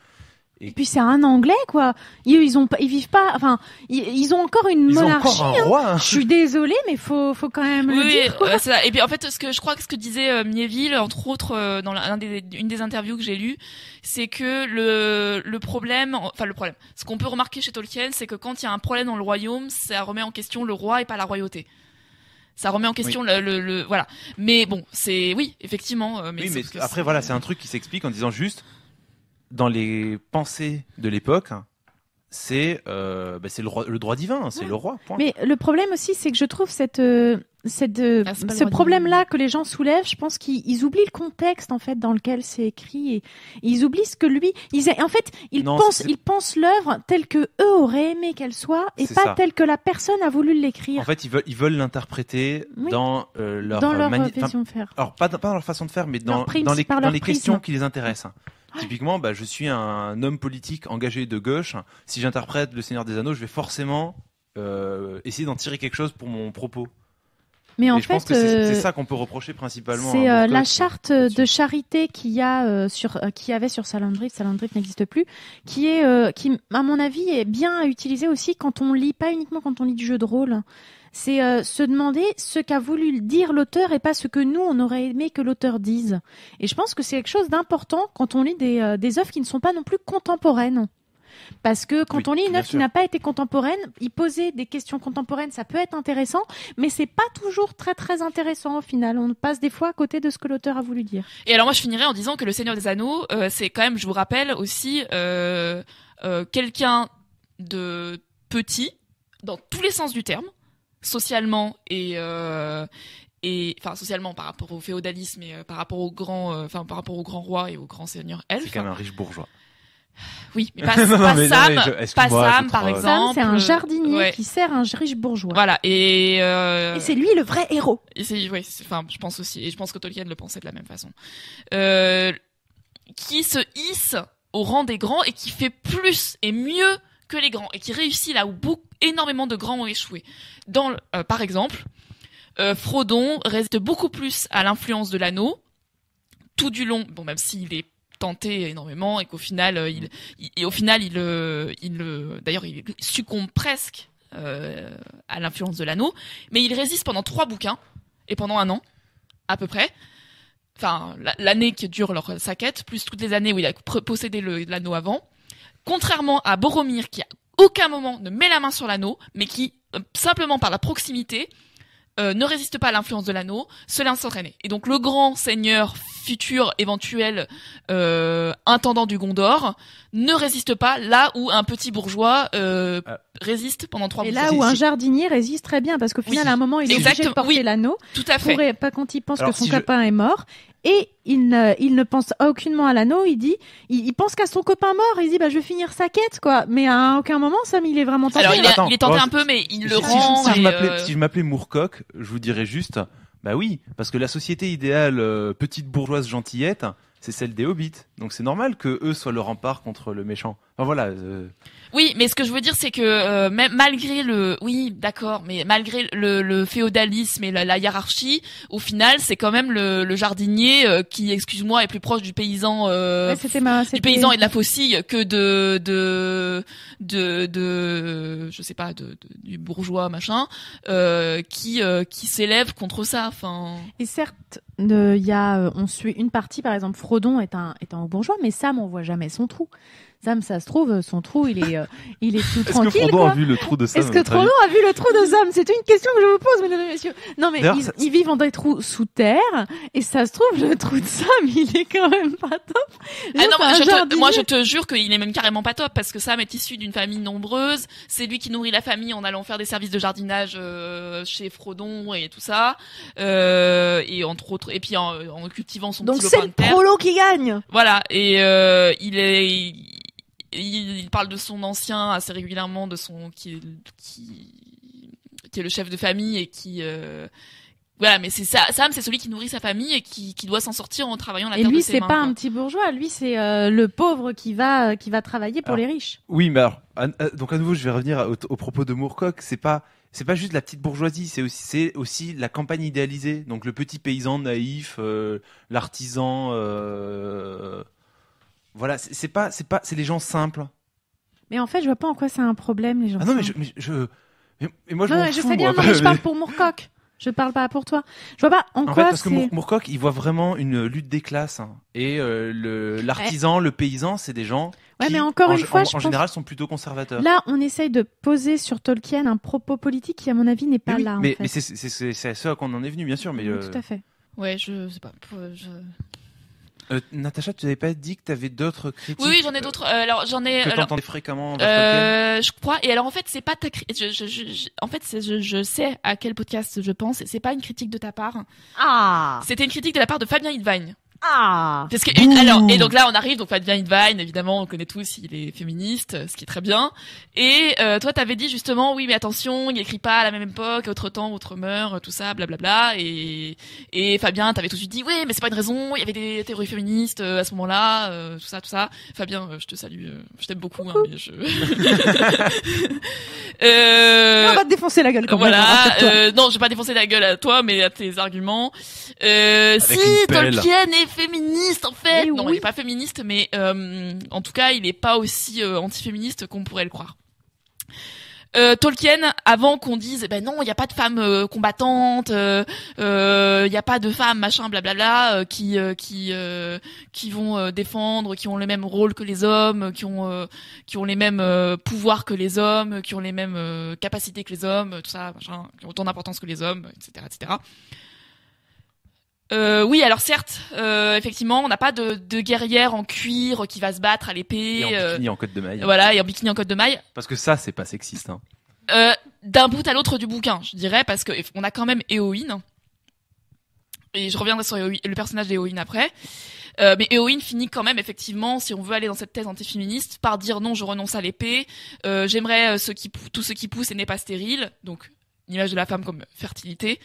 Et, puis c'est un anglais quoi. Ils, ont ils vivent pas enfin ils, ont encore une ils monarchie. Hein. Hein. Je suis désolé mais faut faut quand même le dire. Et puis en fait ce que je crois que ce que disait euh, Mieville entre autres euh, dans une des interviews que j'ai lues, c'est que le le problème enfin le problème ce qu'on peut remarquer chez Tolkien c'est que quand il y a un problème dans le royaume, ça remet en question le roi et pas la royauté ça remet en question le, voilà. Mais bon, c'est oui, effectivement. Euh, mais, oui, mais après voilà, c'est un truc qui s'explique en disant juste dans les pensées de l'époque, c'est euh, bah, c'est le, droit divin, c'est le roi. Mais le problème aussi, c'est que je trouve cette, euh, euh, ah, ce problème-là que les gens soulèvent, je pense qu'ils oublient le contexte en fait dans lequel c'est écrit et, ils oublient ce que lui, en fait, ils pensent ils pensent l'œuvre telle que eux auraient aimé qu'elle soit et pas telle que la personne a voulu l'écrire. En fait, ils veulent l'interpréter dans leur, dans leur façon de faire. Alors pas, pas dans leur façon de faire, mais dans les, questions qui les intéressent. Typiquement, bah, je suis un homme politique engagé de gauche. Si j'interprète Le Seigneur des Anneaux, je vais forcément euh, essayer d'en tirer quelque chose pour mon propos. Mais en je fait, pense c'est euh, ça qu'on peut reprocher principalement. C'est euh, la charte de charité qu'il y a euh, sur, qui avait sur Salon Drift, n'existe plus, qui est, qui à mon avis est bien à utiliser aussi quand on lit, pas uniquement quand on lit du jeu de rôle c'est se demander ce qu'a voulu dire l'auteur et pas ce que nous on aurait aimé que l'auteur dise. Et je pense que c'est quelque chose d'important quand on lit des, des œuvres qui ne sont pas non plus contemporaines. Parce que quand on lit une œuvre qui n'a pas été contemporaine, y poser des questions contemporaines, ça peut être intéressant, mais c'est pas toujours très très intéressant au final. On passe des fois à côté de ce que l'auteur a voulu dire. Et alors moi je finirai en disant que Le Seigneur des Anneaux, euh, c'est quand même, je vous rappelle aussi, euh, euh, quelqu'un de petit, dans tous les sens du terme, socialement et, et enfin socialement par rapport au féodalisme et par rapport au grand enfin par rapport au grand roi et au grand seigneur elfe. C'est quand même un riche bourgeois. Oui, mais pas, Sam, pas Sam par exemple. c'est un jardinier qui sert un riche bourgeois. Voilà, euh, et, c'est lui le vrai héros. Oui, enfin, je pense aussi, et je pense que Tolkien le pensait de la même façon, euh, qui se hisse au rang des grands et qui fait plus et mieux que les grands et qui réussit là où beaucoup, énormément de grands ont échoué. Dans, euh, par exemple, Frodon reste beaucoup plus à l'influence de l'anneau tout du long. Bon, même s'il est tenté énormément et qu'au final, euh, il, au final, il, euh, il, euh, d'ailleurs, succombe presque à l'influence de l'anneau, mais il résiste pendant trois bouquins et pendant un an, à peu près. Enfin, l'année qui dure leur sa quête, plus toutes les années où il a possédé l'anneau avant. Contrairement à Boromir qui à aucun moment ne met la main sur l'anneau, mais qui simplement par la proximité euh, ne résiste pas à l'influence de l'anneau, cela s'entraîner. Et donc le grand seigneur futur éventuel euh, intendant du Gondor ne résiste pas là où un petit bourgeois euh, ah. résiste pendant trois mois. Et là où un jardinier résiste très bien parce qu'au final à un moment il est Exactement. obligé de porter l'anneau. Tout à fait. pas quand il pense que son capin est mort et il ne, il ne pense aucunement à l'anneau. Il dit, il, pense qu'à son copain mort. Il dit, bah, je vais finir sa quête, quoi. Mais à aucun moment, Sam, il est vraiment tenté. Alors, il, est tenté oh, un peu, mais il le si, rend. Euh, si, je m'appelais Moorcock, je vous dirais juste, bah oui, parce que la société idéale, euh, petite bourgeoise gentillette, c'est celle des hobbits. Donc c'est normal que eux soient le rempart contre le méchant. Enfin voilà. Euh, oui, mais ce que je veux dire, c'est que euh, même malgré le, oui, d'accord, mais malgré le, le, féodalisme et la, hiérarchie, au final, c'est quand même le, le jardinier euh, qui, excuse-moi, est plus proche du paysan, euh, du paysan et de la faucille que de de de, de je sais pas, du bourgeois machin, euh, qui qui s'élève contre ça. Enfin. Et certes, il y a, on suit une partie, par exemple, Frodon est un est un bourgeois, mais Sam on voit jamais son trou. Sam, ça se trouve, son trou, il est, euh, il est tout tranquille. Est-ce que Frodo a vu le trou de Sam Est-ce que a vu le trou de Sam C'est une question que je vous pose, mesdames et messieurs. Non, mais ils, vivent dans des trous sous terre, et ça se trouve, le trou de Sam, il est quand même pas top. Ah moi je, te, je te, jure qu'il est même carrément pas top, parce que Sam est issu d'une famille nombreuse. C'est lui qui nourrit la famille en allant faire des services de jardinage euh, chez Frodon et tout ça. Euh, et entre autres, et puis en, cultivant son Donc c'est le qui gagne. Voilà, et euh, il est il, parle de son ancien assez régulièrement, de son qui, qui, qui est le chef de famille et qui euh, voilà, mais c'est ça, Sam, c'est celui qui nourrit sa famille et qui, qui doit s'en sortir en travaillant la et terre lui, de ses c'est pas un petit bourgeois, lui, c'est euh, le pauvre qui va qui va travailler pour les riches. Oui, mais alors, euh, donc à nouveau, je vais revenir au, propos de Moorcock. C'est pas c'est pas juste la petite bourgeoisie, c'est aussi c'est aussi la campagne idéalisée. Donc le petit paysan naïf, l'artisan. Voilà, c'est pas, c'est pas, c'est les gens simples. Mais en fait, je vois pas en quoi c'est un problème les gens. Ah non, mais je, mais moi je. Non, je sais bien, je parle pour Moorcock. Je parle pas pour toi. Je vois pas en, en Fait, parce que Moorcock, il voit vraiment une lutte des classes. Hein. Et euh, le l'artisan, le paysan, c'est des gens. Ouais, mais encore une fois, en, général, sont plutôt conservateurs. Là, on essaye de poser sur Tolkien un propos politique qui, à mon avis, n'est pas là. Mais, c'est à ça qu'on en est venu, bien sûr. Mais, euh, tout à fait. Ouais, je sais pas. Je... Euh, Natacha, tu n'avais pas dit que tu avais d'autres critiques Oui, j'en ai d'autres. Euh, alors, j'en ai. Que fréquemment. Euh, je crois. Et alors, en fait, c'est pas ta. Je, en fait, je, je sais à quel podcast je pense. C'est pas une critique de ta part. Ah. C'était une critique de la part de Fabien Hidvagne. Ah. alors et donc là on arrive donc Fabien Vine évidemment on connaît tous il est féministe ce qui est très bien et euh, toi t'avais dit justement oui mais attention il écrit pas à la même époque autre temps autre meurt tout ça blablabla bla, bla, et et Fabien t'avais tout de suite dit oui mais c'est pas une raison il y avait des théories féministes euh, à ce moment-là euh, tout ça tout ça Fabien je te salue je t'aime beaucoup hein, mais je on va te défoncer la gueule quand voilà non je vais pas défoncer la gueule à toi mais à tes arguments si Tolkien est féministe en fait. Eh non, il est pas féministe, mais euh, en tout cas, il est pas aussi anti euh, antiféministe qu'on pourrait le croire. Euh, Tolkien, avant qu'on dise, eh ben non, il n'y a pas de femmes combattantes, il n'y a pas de femmes machin, blablabla, qui qui qui vont défendre, qui ont le même rôle que les hommes, qui ont qui ont les mêmes pouvoirs que les hommes, qui ont les mêmes capacités que les hommes, tout ça, machin, qui ont autant d'importance que les hommes, etc., etc euh, oui, alors certes, euh, effectivement, on n'a pas de, guerrière en cuir qui va se battre à l'épée. Et en euh, bikini en côte de maille. Voilà, et en bikini en côte de maille. Parce que ça, c'est pas sexiste. Hein. Euh, d'un bout à l'autre du bouquin, je dirais, parce que on a quand même Éowyn. Et je reviendrai sur le personnage d'Éowyn après. mais Éowyn finit quand même, effectivement, si on veut aller dans cette thèse antiféministe, par dire non, je renonce à l'épée. J'aimerais tout ce qui pousse et n'est pas stérile. Donc l'image de la femme comme fertilité.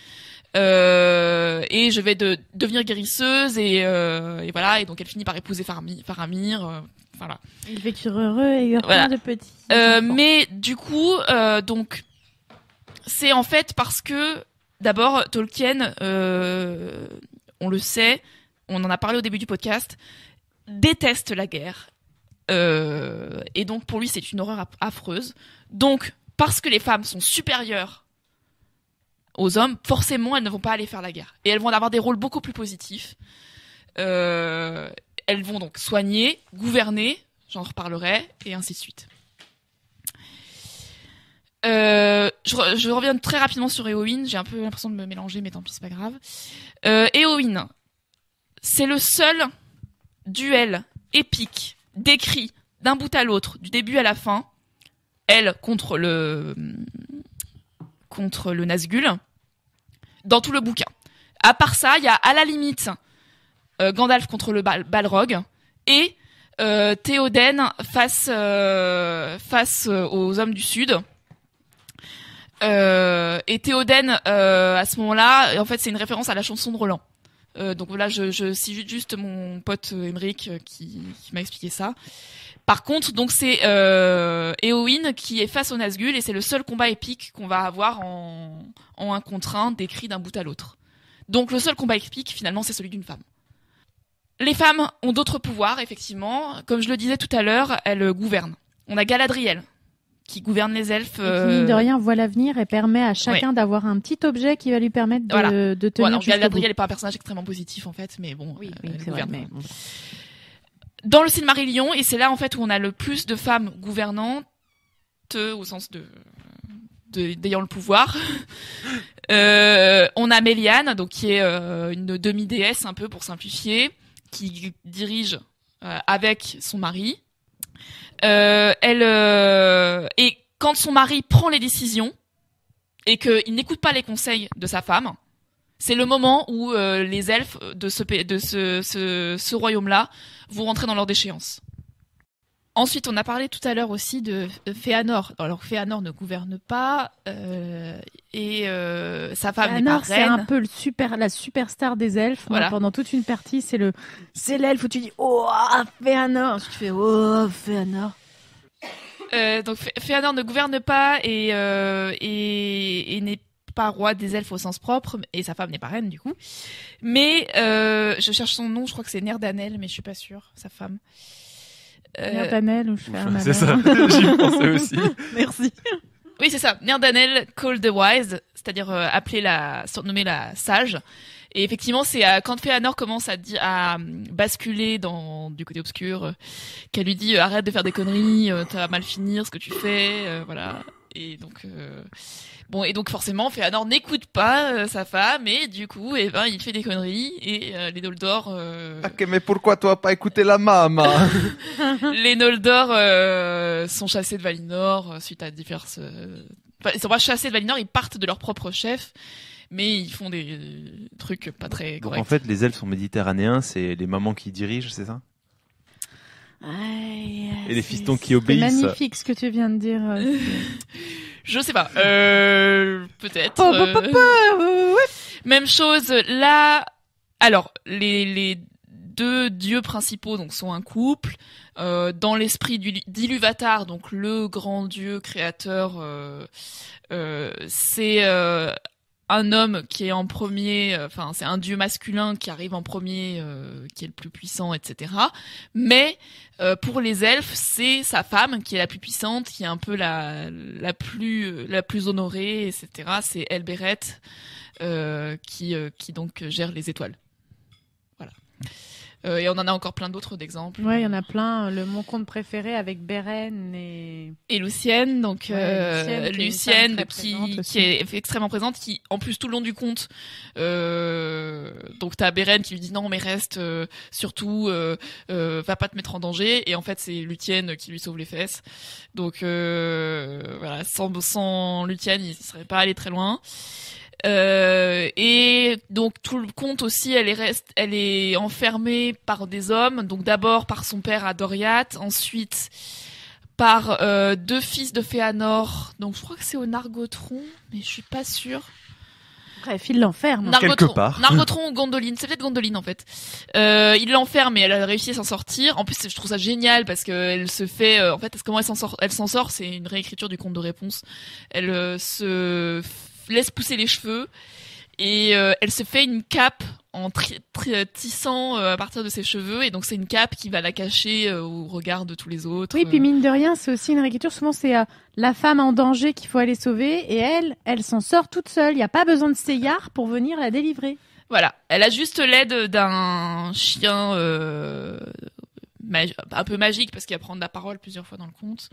Euh, et je vais devenir guérisseuse euh, et, voilà et donc elle finit par épouser Faramir, euh, voilà. Il vécurent heureux et voilà. de petits. mais du coup donc c'est en fait parce que d'abord Tolkien on le sait on en a parlé au début du podcast déteste la guerre et donc pour lui c'est une horreur affreuse donc parce que les femmes sont supérieures aux hommes, forcément, elles ne vont pas aller faire la guerre. Et elles vont avoir des rôles beaucoup plus positifs. Euh, elles vont donc soigner, gouverner, j'en reparlerai, et ainsi de suite. Euh, je, reviens très rapidement sur Eowyn. J'ai un peu l'impression de me mélanger, mais tant pis, c'est pas grave. Euh, Eowyn, c'est le seul duel épique décrit d'un bout à l'autre, du début à la fin. Elle contre le contre le Nazgûl dans tout le bouquin. À part ça, il y a à la limite euh, Gandalf contre le Balrog et euh, Théoden face euh, face aux hommes du Sud. et Théoden à ce moment-là, en fait, c'est une référence à la chanson de Roland. donc voilà, je, cite juste mon pote Emeric qui m'a expliqué ça. Par contre, donc c'est euh, qui est face au Nazgûl et c'est le seul combat épique qu'on va avoir en, un contre un décrit d'un bout à l'autre. Donc le seul combat épique finalement c'est celui d'une femme. Les femmes ont d'autres pouvoirs effectivement. Comme je le disais tout à l'heure, elles gouvernent. On a Galadriel qui gouverne les elfes. Et qui, mine de euh, rien, voit l'avenir et permet à chacun d'avoir un petit objet qui va lui permettre de, de tenir. Galadriel n'est pas un personnage extrêmement positif en fait, mais bon, euh, elle gouverne dans le Ré-Lyon, et c'est là en fait où on a le plus de femmes gouvernantes euh, au sens de d'ayant le pouvoir. Euh, on a Méliane, donc qui est euh, une demi-déesse un peu pour simplifier, qui dirige avec son mari. elle et quand son mari prend les décisions et qu'il n'écoute pas les conseils de sa femme, c'est le moment où euh, les elfes de ce, royaume-là vont rentrer dans leur déchéance. Ensuite, on a parlé tout à l'heure aussi de euh, Féanor. Alors, Féanor ne gouverne pas euh, et sa femme n'est reine. c'est un peu la superstar des elfes. Pendant toute une partie, c'est le, c'est l'elfe où tu dis oh Féanor, tu fais oh Féanor. donc Féanor ne gouverne pas et, et, et n'est pas roi des elfes au sens propre, et sa femme n'est pas reine du coup. Mais euh, je cherche son nom, je crois que c'est Nerdanel, mais je suis pas sûre, sa femme. Euh, Nerdanel ou C'est ça, j'y pensais aussi. Merci. Oui, c'est ça. Nerdanel call the wise, c'est-à-dire euh, appeler la, surnommer la sage. Et effectivement, c'est quand Féanor commence à, mm, basculer dans du côté obscur, qu'elle lui dit arrête de faire des conneries, t'as mal finir ce que tu fais, voilà et donc euh, bon et donc forcément Fëanor n'écoute pas euh, sa femme et du coup et eh ben il fait des conneries et euh, les Noldor ah, mais pourquoi toi pas écouter la maman hein les Noldor sont chassés de Valinor suite à diverses enfin, ils sont pas chassés de Valinor ils partent de leur propre chef mais ils font des trucs pas très corrects. Donc en fait, les elfes sont méditerranéens, c'est les mamans qui dirigent, c'est ça et les fistons qui obéissent. C'est magnifique ce que tu viens de dire. Euh, je sais pas. Euh, peut-être. Oh, bah, bah, bah, euh, même chose là. Alors les, les deux dieux principaux donc sont un couple euh, dans l'esprit d'Iluvatar donc le grand dieu créateur euh, euh c'est un homme qui est en premier, euh, enfin c'est un dieu masculin qui arrive en premier, euh, qui est le plus puissant, etc. Mais euh, pour les elfes, c'est sa femme qui est la plus puissante, qui est un peu la la plus la plus honorée, etc. C'est Elbereth qui qui donc gère les étoiles. Voilà. Euh, et on en a encore plein d'autres d'exemples. Ouais, il y en a plein. Le Mon compte préféré avec Beren et. Et Lucienne, donc euh, Lucienne, qui, qui, est extrêmement présente, qui en plus tout le long du compte, euh, donc t'as Beren qui lui dit non mais reste, euh, surtout euh, va pas te mettre en danger. Et en fait c'est Lucienne qui lui sauve les fesses. Donc voilà, sans sans Lucienne il serait pas allé très loin. Euh, et donc tout le conte aussi, elle est, reste, elle est enfermée par des hommes. Donc d'abord par son père à Doriath, ensuite par euh, deux fils de Féanor. Donc je crois que c'est au Nargotron, mais je suis pas sûre. Bref, il l'enferme. Nargotron, ou Gondoline, c'est peut-être Gondoline en fait. Euh, il l'enferme et elle a réussi à s'en sortir. En plus, je trouve ça génial parce que elle se fait, en fait, comment elle s'en sort Elle s'en sort, c'est une réécriture du conte de réponse. Elle se laisse pousser les cheveux et euh, elle se fait une cape en euh, tissant euh, à partir de ses cheveux et donc c'est une cape qui va la cacher au regard de tous les autres. Oui, puis mine de rien, c'est aussi une réécriture. Souvent, c'est la femme en danger qu'il faut aller sauver et elle, elle s'en sort toute seule. Il n'y a pas besoin de Seyard pour venir la délivrer. Voilà, elle a juste l'aide d'un chien un peu magique parce qu'il va prendre la parole plusieurs fois dans le conte.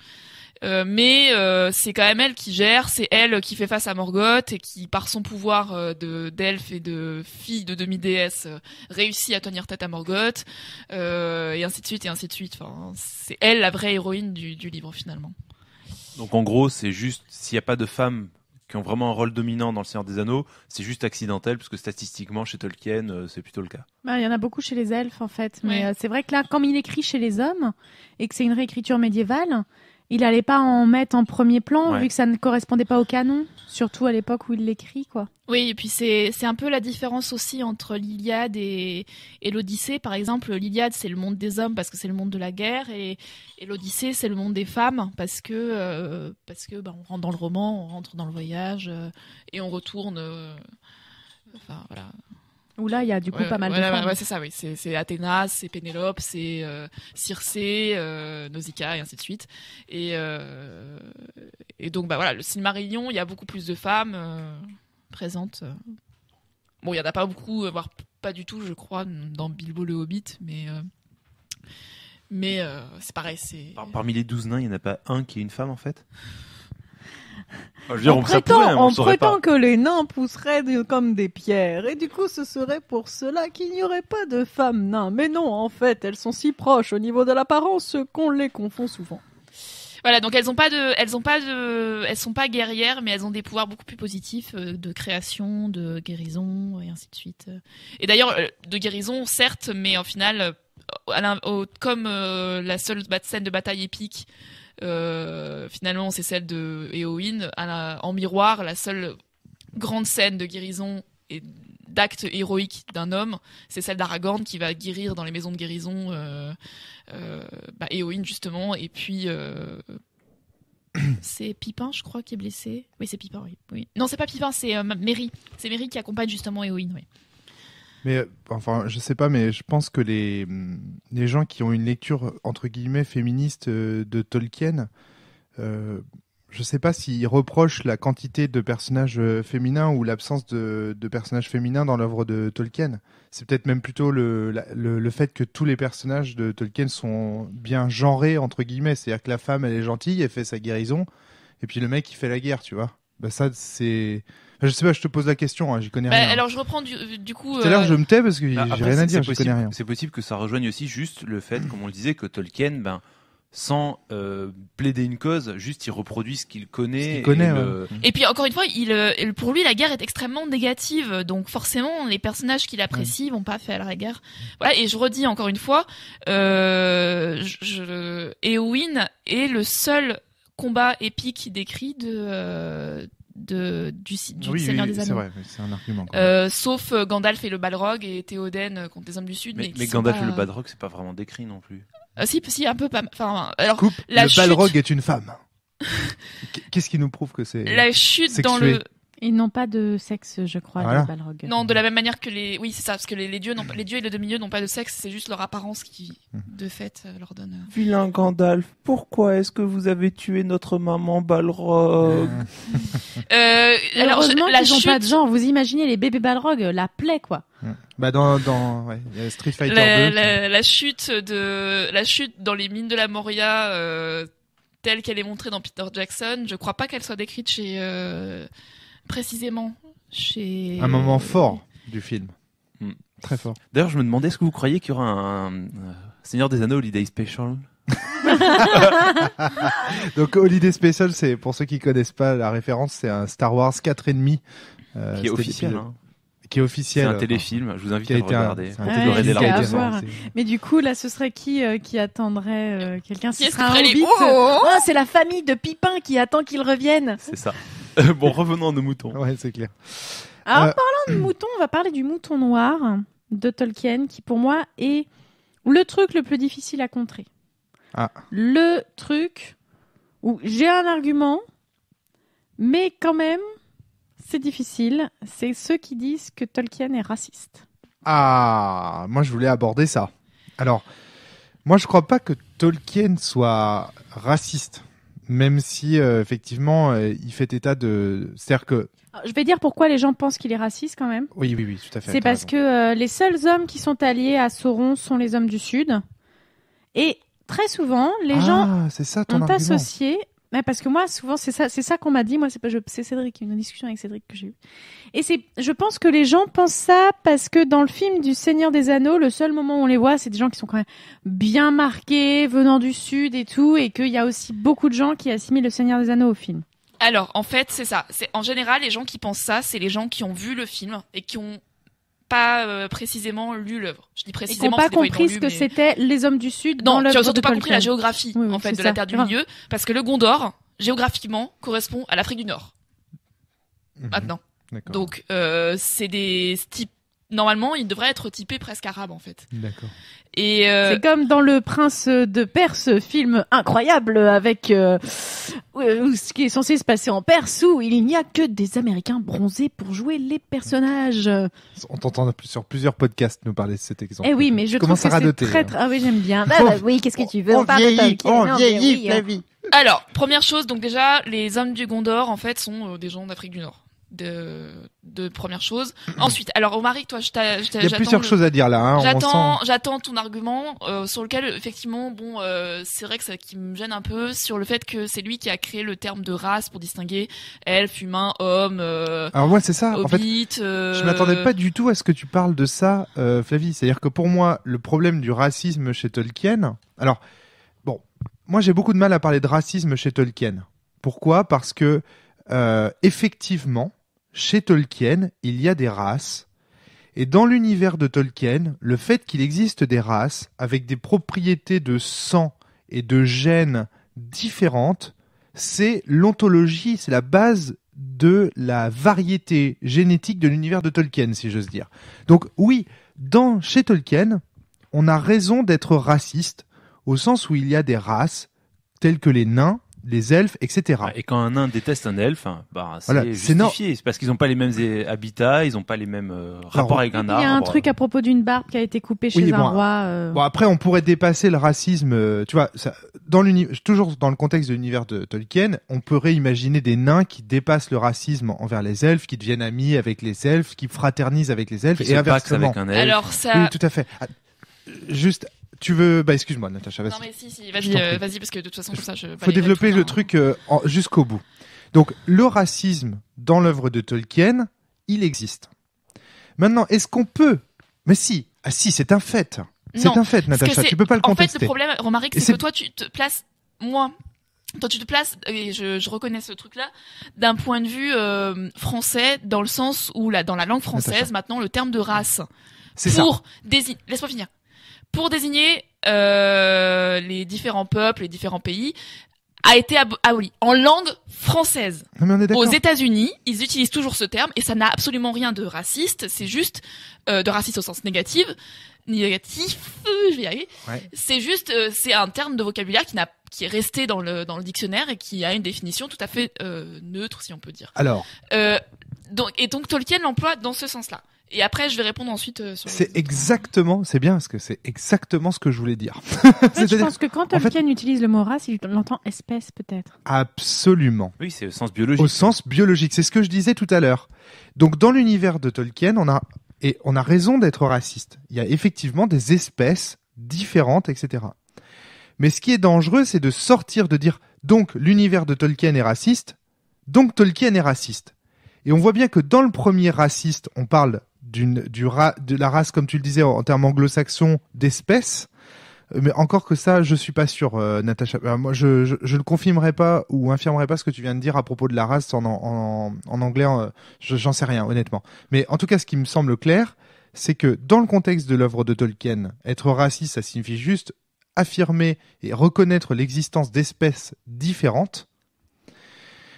Euh, mais euh, c'est quand même elle qui gère, c'est elle qui fait face à Morgoth et qui, par son pouvoir euh, de d'elfe et de fille de demi-déesse, réussit à tenir tête à Morgoth et ainsi de suite et ainsi de suite. Enfin, c'est elle la vraie héroïne du, du livre finalement. Donc en gros, c'est juste s'il n'y a pas de femme qui ont vraiment un rôle dominant dans Le Seigneur des Anneaux, c'est juste accidentel, puisque statistiquement, chez Tolkien, euh, c'est plutôt le cas. Bah, il y en a beaucoup chez les elfes, en fait. Mais euh, c'est vrai que là, comme il écrit chez les hommes, et que c'est une réécriture médiévale, il n'allait pas en mettre en premier plan vu que ça ne correspondait pas au canon, surtout à l'époque où il l'écrit, quoi. Oui, et puis c'est un peu la différence aussi entre l'Iliade et, l'Odyssée. Par exemple, l'Iliade, c'est le monde des hommes parce que c'est le monde de la guerre, et, l'Odyssée, c'est le monde des femmes parce que, euh, parce que bah, on rentre dans le roman, on rentre dans le voyage, euh, et on retourne. Euh, enfin, voilà. Où là, il y a du coup pas mal de femmes. Ouais, c'est ça, C'est Athéna, c'est Pénélope, c'est euh, Circe, Circé, euh, Nausicaa, et ainsi de suite. Et, euh, et donc, bah voilà, le Silmarillion, il y a beaucoup plus de femmes présentes. Bon, il n'y en a pas beaucoup, voire pas du tout, je crois, dans Bilbo le Hobbit, mais. mais c'est pareil, Parmi les douze nains, il n'y en a pas un qui est une femme, en fait en on, prétend, hein, que les nains pousseraient comme des pierres, et du coup ce serait pour cela qu'il n'y aurait pas de femmes nains. Mais non, en fait, elles sont si proches au niveau de l'apparence qu'on les confond souvent. Voilà, donc elles ont pas de, elles ont pas de, elles sont pas guerrières, mais elles ont des pouvoirs beaucoup plus positifs euh, de création, de guérison et ainsi de suite. Et d'ailleurs, euh, de guérison certes, mais en final, euh, comme la seule scène de bataille épique euh, finalement, c'est celle de Éowyn. en miroir, la seule grande scène de guérison et d'acte héroïque d'un homme, c'est celle d'Aragorn qui va guérir dans les maisons de guérison euh, euh bah, justement, et puis euh, c'est Pipin je crois qui est blessé. Oui c'est Pipin, oui. Non c'est pas Pipin, c'est Mary. C'est Mary qui accompagne justement Éowyn, oui. Mais enfin, je sais pas, mais je pense que les, les gens qui ont une lecture entre guillemets féministe euh, de Tolkien, euh, je sais pas s'ils reprochent la quantité de personnages euh, féminins ou l'absence de, personnages féminins dans l'œuvre de Tolkien. C'est peut-être même plutôt le, fait que tous les personnages de Tolkien sont bien genrés entre guillemets, c'est-à-dire que la femme elle est gentille, elle fait sa guérison, et puis le mec il fait la guerre, tu vois. Bah ça c'est je sais pas, je te pose la question, hein, j'y connais bah, rien. Alors je reprends du, euh, du coup. C'est à l'heure, euh, je me tais parce que j'ai bah, rien à dire, je connais rien. C'est possible que ça rejoigne aussi juste le fait, comme on le disait, que Tolkien, ben sans euh, plaider une cause, juste il reproduit ce qu'il connaît. connaît et, et, puis encore une fois, il, euh, pour lui, la guerre est extrêmement négative, donc forcément, les personnages qu'il apprécie ouais. vont pas faire la guerre. et je redis encore une fois, euh, je, Eowyn est le seul combat épique décrit de, du, du Seigneur des Anneaux. c'est un argument. Euh, sauf euh, Gandalf et le Balrog et Théoden euh, contre les hommes du Sud. Mais, Gandalf et le Balrog, c'est pas vraiment décrit non plus. Ah, si, si, un peu pas. Enfin, alors, le Balrog est une femme. Qu'est-ce qui nous prouve que c'est La chute dans le ils n'ont pas de sexe, je crois, les Balrogs. Non, de la même manière que les. Oui, c'est ça, parce que les, dieux, les dieux et les demi-dieux n'ont pas de sexe, c'est juste leur apparence qui, mhm. de fait, euh, leur donne. Euh. Vilain Gandalf, pourquoi est-ce que vous avez tué notre maman Balrog euh. alors, Heureusement je... n'ont pas de genre. Vous imaginez les bébés Balrog, la plaie, quoi. Bah dans ouais, Street Fighter la, 2, la, chute de la chute dans les mines de la Moria telle qu'elle est montrée dans Peter Jackson, je crois pas qu'elle soit décrite chez précisément chez. Un moment fort du film. Hmm. Très fort. D'ailleurs, je me demandais, est-ce que vous croyez qu'il y aura un euh, Seigneur des Anneaux Holiday Special Donc Holiday Special, c'est pour ceux qui connaissent pas la référence, c'est un Star Wars 4 et demi euh, qui est officiel. Hein. Qui est officiel. C'est un téléfilm. Je vous invite à le regarder. Mais du coup, là, ce serait qui euh, qui attendrait quelqu'un qui un hobbit. Oh, oh, oh, c'est la famille de Pipin qui attend qu'il revienne. C'est ça. bon, revenons à nos moutons. Ouais, c'est clair. Alors, en euh, parlant de moutons, on va parler du mouton noir de Tolkien, qui pour moi est le truc le plus difficile à contrer. Ah. Le truc où j'ai un argument, mais quand même, c'est difficile. C'est ceux qui disent que Tolkien est raciste. Ah, moi je voulais aborder ça. Alors, moi je crois pas que Tolkien soit raciste même si euh, effectivement euh, il fait état de cest que je vais dire pourquoi les gens pensent qu'il est raciste quand même. Oui oui oui, tout à fait. C'est parce que euh, les seuls hommes qui sont alliés à Sauron sont les hommes du sud et très souvent les ah, gens ça, ont associé mais parce que moi, souvent, c'est ça, c'est ça qu'on m'a dit. Moi, c'est pas, c'est Cédric, une discussion avec Cédric que j'ai eue. Et c'est, je pense que les gens pensent ça parce que dans le film du Seigneur des Anneaux, le seul moment où on les voit, c'est des gens qui sont quand même bien marqués, venant du sud et tout, et qu'il y a aussi beaucoup de gens qui assimilent le Seigneur des Anneaux au film. Alors, en fait, c'est ça. C'est en général les gens qui pensent ça, c'est les gens qui ont vu le film et qui ont pas euh, précisément lu l'œuvre. Je dis précisément. Ils n'ont pas compris ce que c'était les hommes du Sud. Non, dans tu ils surtout pas compris la géographie en fait de la Terre du Milieu, parce que le Gondor géographiquement correspond à l'Afrique du Nord. Mhm. Maintenant. Donc euh, c'est des types normalement, il devrait être typé presque arabe en fait. D'accord. Et euh... c'est comme dans le Prince de Perse, film incroyable avec euh, euh, ce qui est censé se passer en Perse où il n'y a que des Américains bronzés pour jouer les personnages. On t'entend sur plusieurs podcasts nous parler de cet exemple. Eh oui, mais je commence à c'est hein très, Ah oui, j'aime bien. Ah bah, oui, qu'est-ce que tu veux On, parle vieillit, de on vieillit, hein. la vie. Alors, première chose, donc déjà, les hommes du Gondor, en fait, sont euh, des gens d'Afrique du Nord de, de première chose. Ensuite, alors Omaric, toi, je Il y a plusieurs choses à dire là. Hein, j'attends, j'attends ton argument euh, sur lequel effectivement, bon, euh, c'est vrai que ça qui me gêne un peu sur le fait que c'est lui qui a créé le terme de race pour distinguer elfe, humain, homme. Euh, alors ouais, c'est ça. en fait, euh, je m'attendais pas du tout à ce que tu parles de ça, Flavie. C'est-à-dire que pour moi, le problème du racisme chez Tolkien. Alors, bon, moi, j'ai beaucoup de mal à parler de racisme chez Tolkien. Pourquoi Parce que effectivement, chez Tolkien, il y a des races, et dans l'univers de Tolkien, le fait qu'il existe des races avec des propriétés de sang et de gènes différentes, c'est l'ontologie, c'est la base de la variété génétique de l'univers de Tolkien, si j'ose dire. Donc oui, dans chez Tolkien, on a raison d'être raciste au sens où il y a des races telles que les nains, les elfes, etc. Ah, et quand un nain déteste un elfe, hein, bah, c'est justifié. C'est parce qu'ils n'ont pas les mêmes habitats, ils n'ont pas les mêmes euh, rapports avec un arbre. Il y a un truc à propos d'une barbe qui a été coupée chez un roi. Euh, euh. Bon, après, on pourrait dépasser le racisme. tu vois, toujours dans le contexte de l'univers de Tolkien, on pourrait imaginer des nains qui dépassent le racisme envers les elfes, qui deviennent amis avec les elfes, qui fraternisent avec les elfes, qui et inversement. Avec un elfe. Alors ça... tout à fait. Ah, juste tu veux, bah excuse-moi, Natacha. Non mais si, si, vas-y, euh, vas-y, parce que de toute façon, tout ça, je. Faut développer le hein. truc euh, jusqu'au bout. Donc, le racisme dans l'œuvre de Tolkien, il existe. Maintenant, est-ce qu'on peut Mais si, ah si, c'est un fait. C'est un fait, Natacha. Tu peux pas le contester. En fait, le problème, remarque, c'est que toi, tu te places, moi, toi tu te places et je, reconnais ce truc là d'un point de vue euh, français dans le sens où la, dans la langue française maintenant le terme de race pour désigner laisse-moi finir pour désigner euh, les différents peuples, les différents pays, a été aboli ah en langue française. Aux États-Unis, ils utilisent toujours ce terme et ça n'a absolument rien de raciste. C'est juste euh, de raciste au sens négatif, négatif. je vais y arriver. C'est juste, euh, c'est un terme de vocabulaire qui n'a qui est resté dans le dans le dictionnaire et qui a une définition tout à fait euh, neutre, si on peut dire. Alors. Euh, donc et donc Tolkien l'emploie dans ce sens-là. Et après, je vais répondre ensuite euh, sur. C'est hein. exactement, c'est bien parce que c'est exactement ce que je voulais dire. fait, je pense que quand Tolkien utilise le mot race, il l'entend espèce peut-être. Absolument. Oui, c'est au sens biologique. Au sens biologique, c'est ce que je disais tout à l'heure. Donc dans l'univers de Tolkien, on a et on a raison d'être raciste. Il y a effectivement des espèces différentes, etc. Mais ce qui est dangereux, c'est de sortir de dire donc l'univers de Tolkien est raciste, donc Tolkien est raciste. Et on voit bien que dans le premier raciste, on parle d'une du de la race comme tu le disais en, termes anglo-saxons d'espèces euh, mais encore que ça, je suis pas sûr, euh, Natacha. Euh, moi, je, je, ne confirmerai pas ou infirmerai pas ce que tu viens de dire à propos de la race en, anglais. J'en sais rien, honnêtement. Mais en tout cas, ce qui me semble clair, c'est que dans le contexte de l'œuvre de Tolkien, être raciste, ça signifie juste affirmer et reconnaître l'existence d'espèces différentes,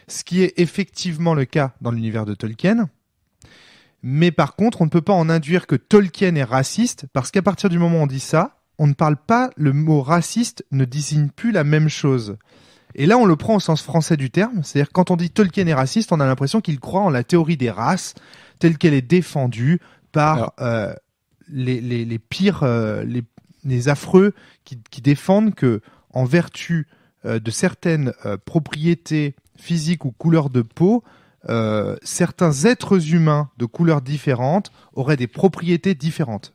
ce qui est effectivement le cas dans l'univers de Tolkien. Mais par contre, on ne peut pas en induire que Tolkien est raciste, parce qu'à partir du moment où on dit ça, on ne parle pas, le mot raciste ne désigne plus la même chose. Et là, on le prend au sens français du terme, c'est-à-dire quand on dit Tolkien est raciste, on a l'impression qu'il croit en la théorie des races telle qu'elle est défendue par euh, les, pires, euh, les, affreux qui, défendent que, en vertu euh, de certaines propriétés physiques ou couleurs de peau, euh, certains êtres humains de couleurs différentes auraient des propriétés différentes.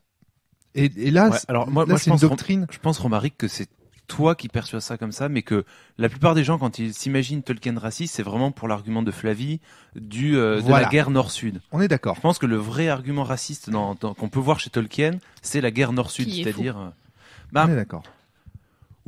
Et, là, alors moi, je pense, une doctrine. Je pense, Romaric, que c'est toi qui perçois ça comme ça, mais que la plupart des gens, quand ils s'imaginent Tolkien raciste, c'est vraiment pour l'argument de Flavie du, euh, de la guerre nord-sud. On est d'accord. Je pense que le vrai argument raciste qu'on peut voir chez Tolkien, c'est la guerre nord-sud, c'est-à-dire. Euh, bah, On est d'accord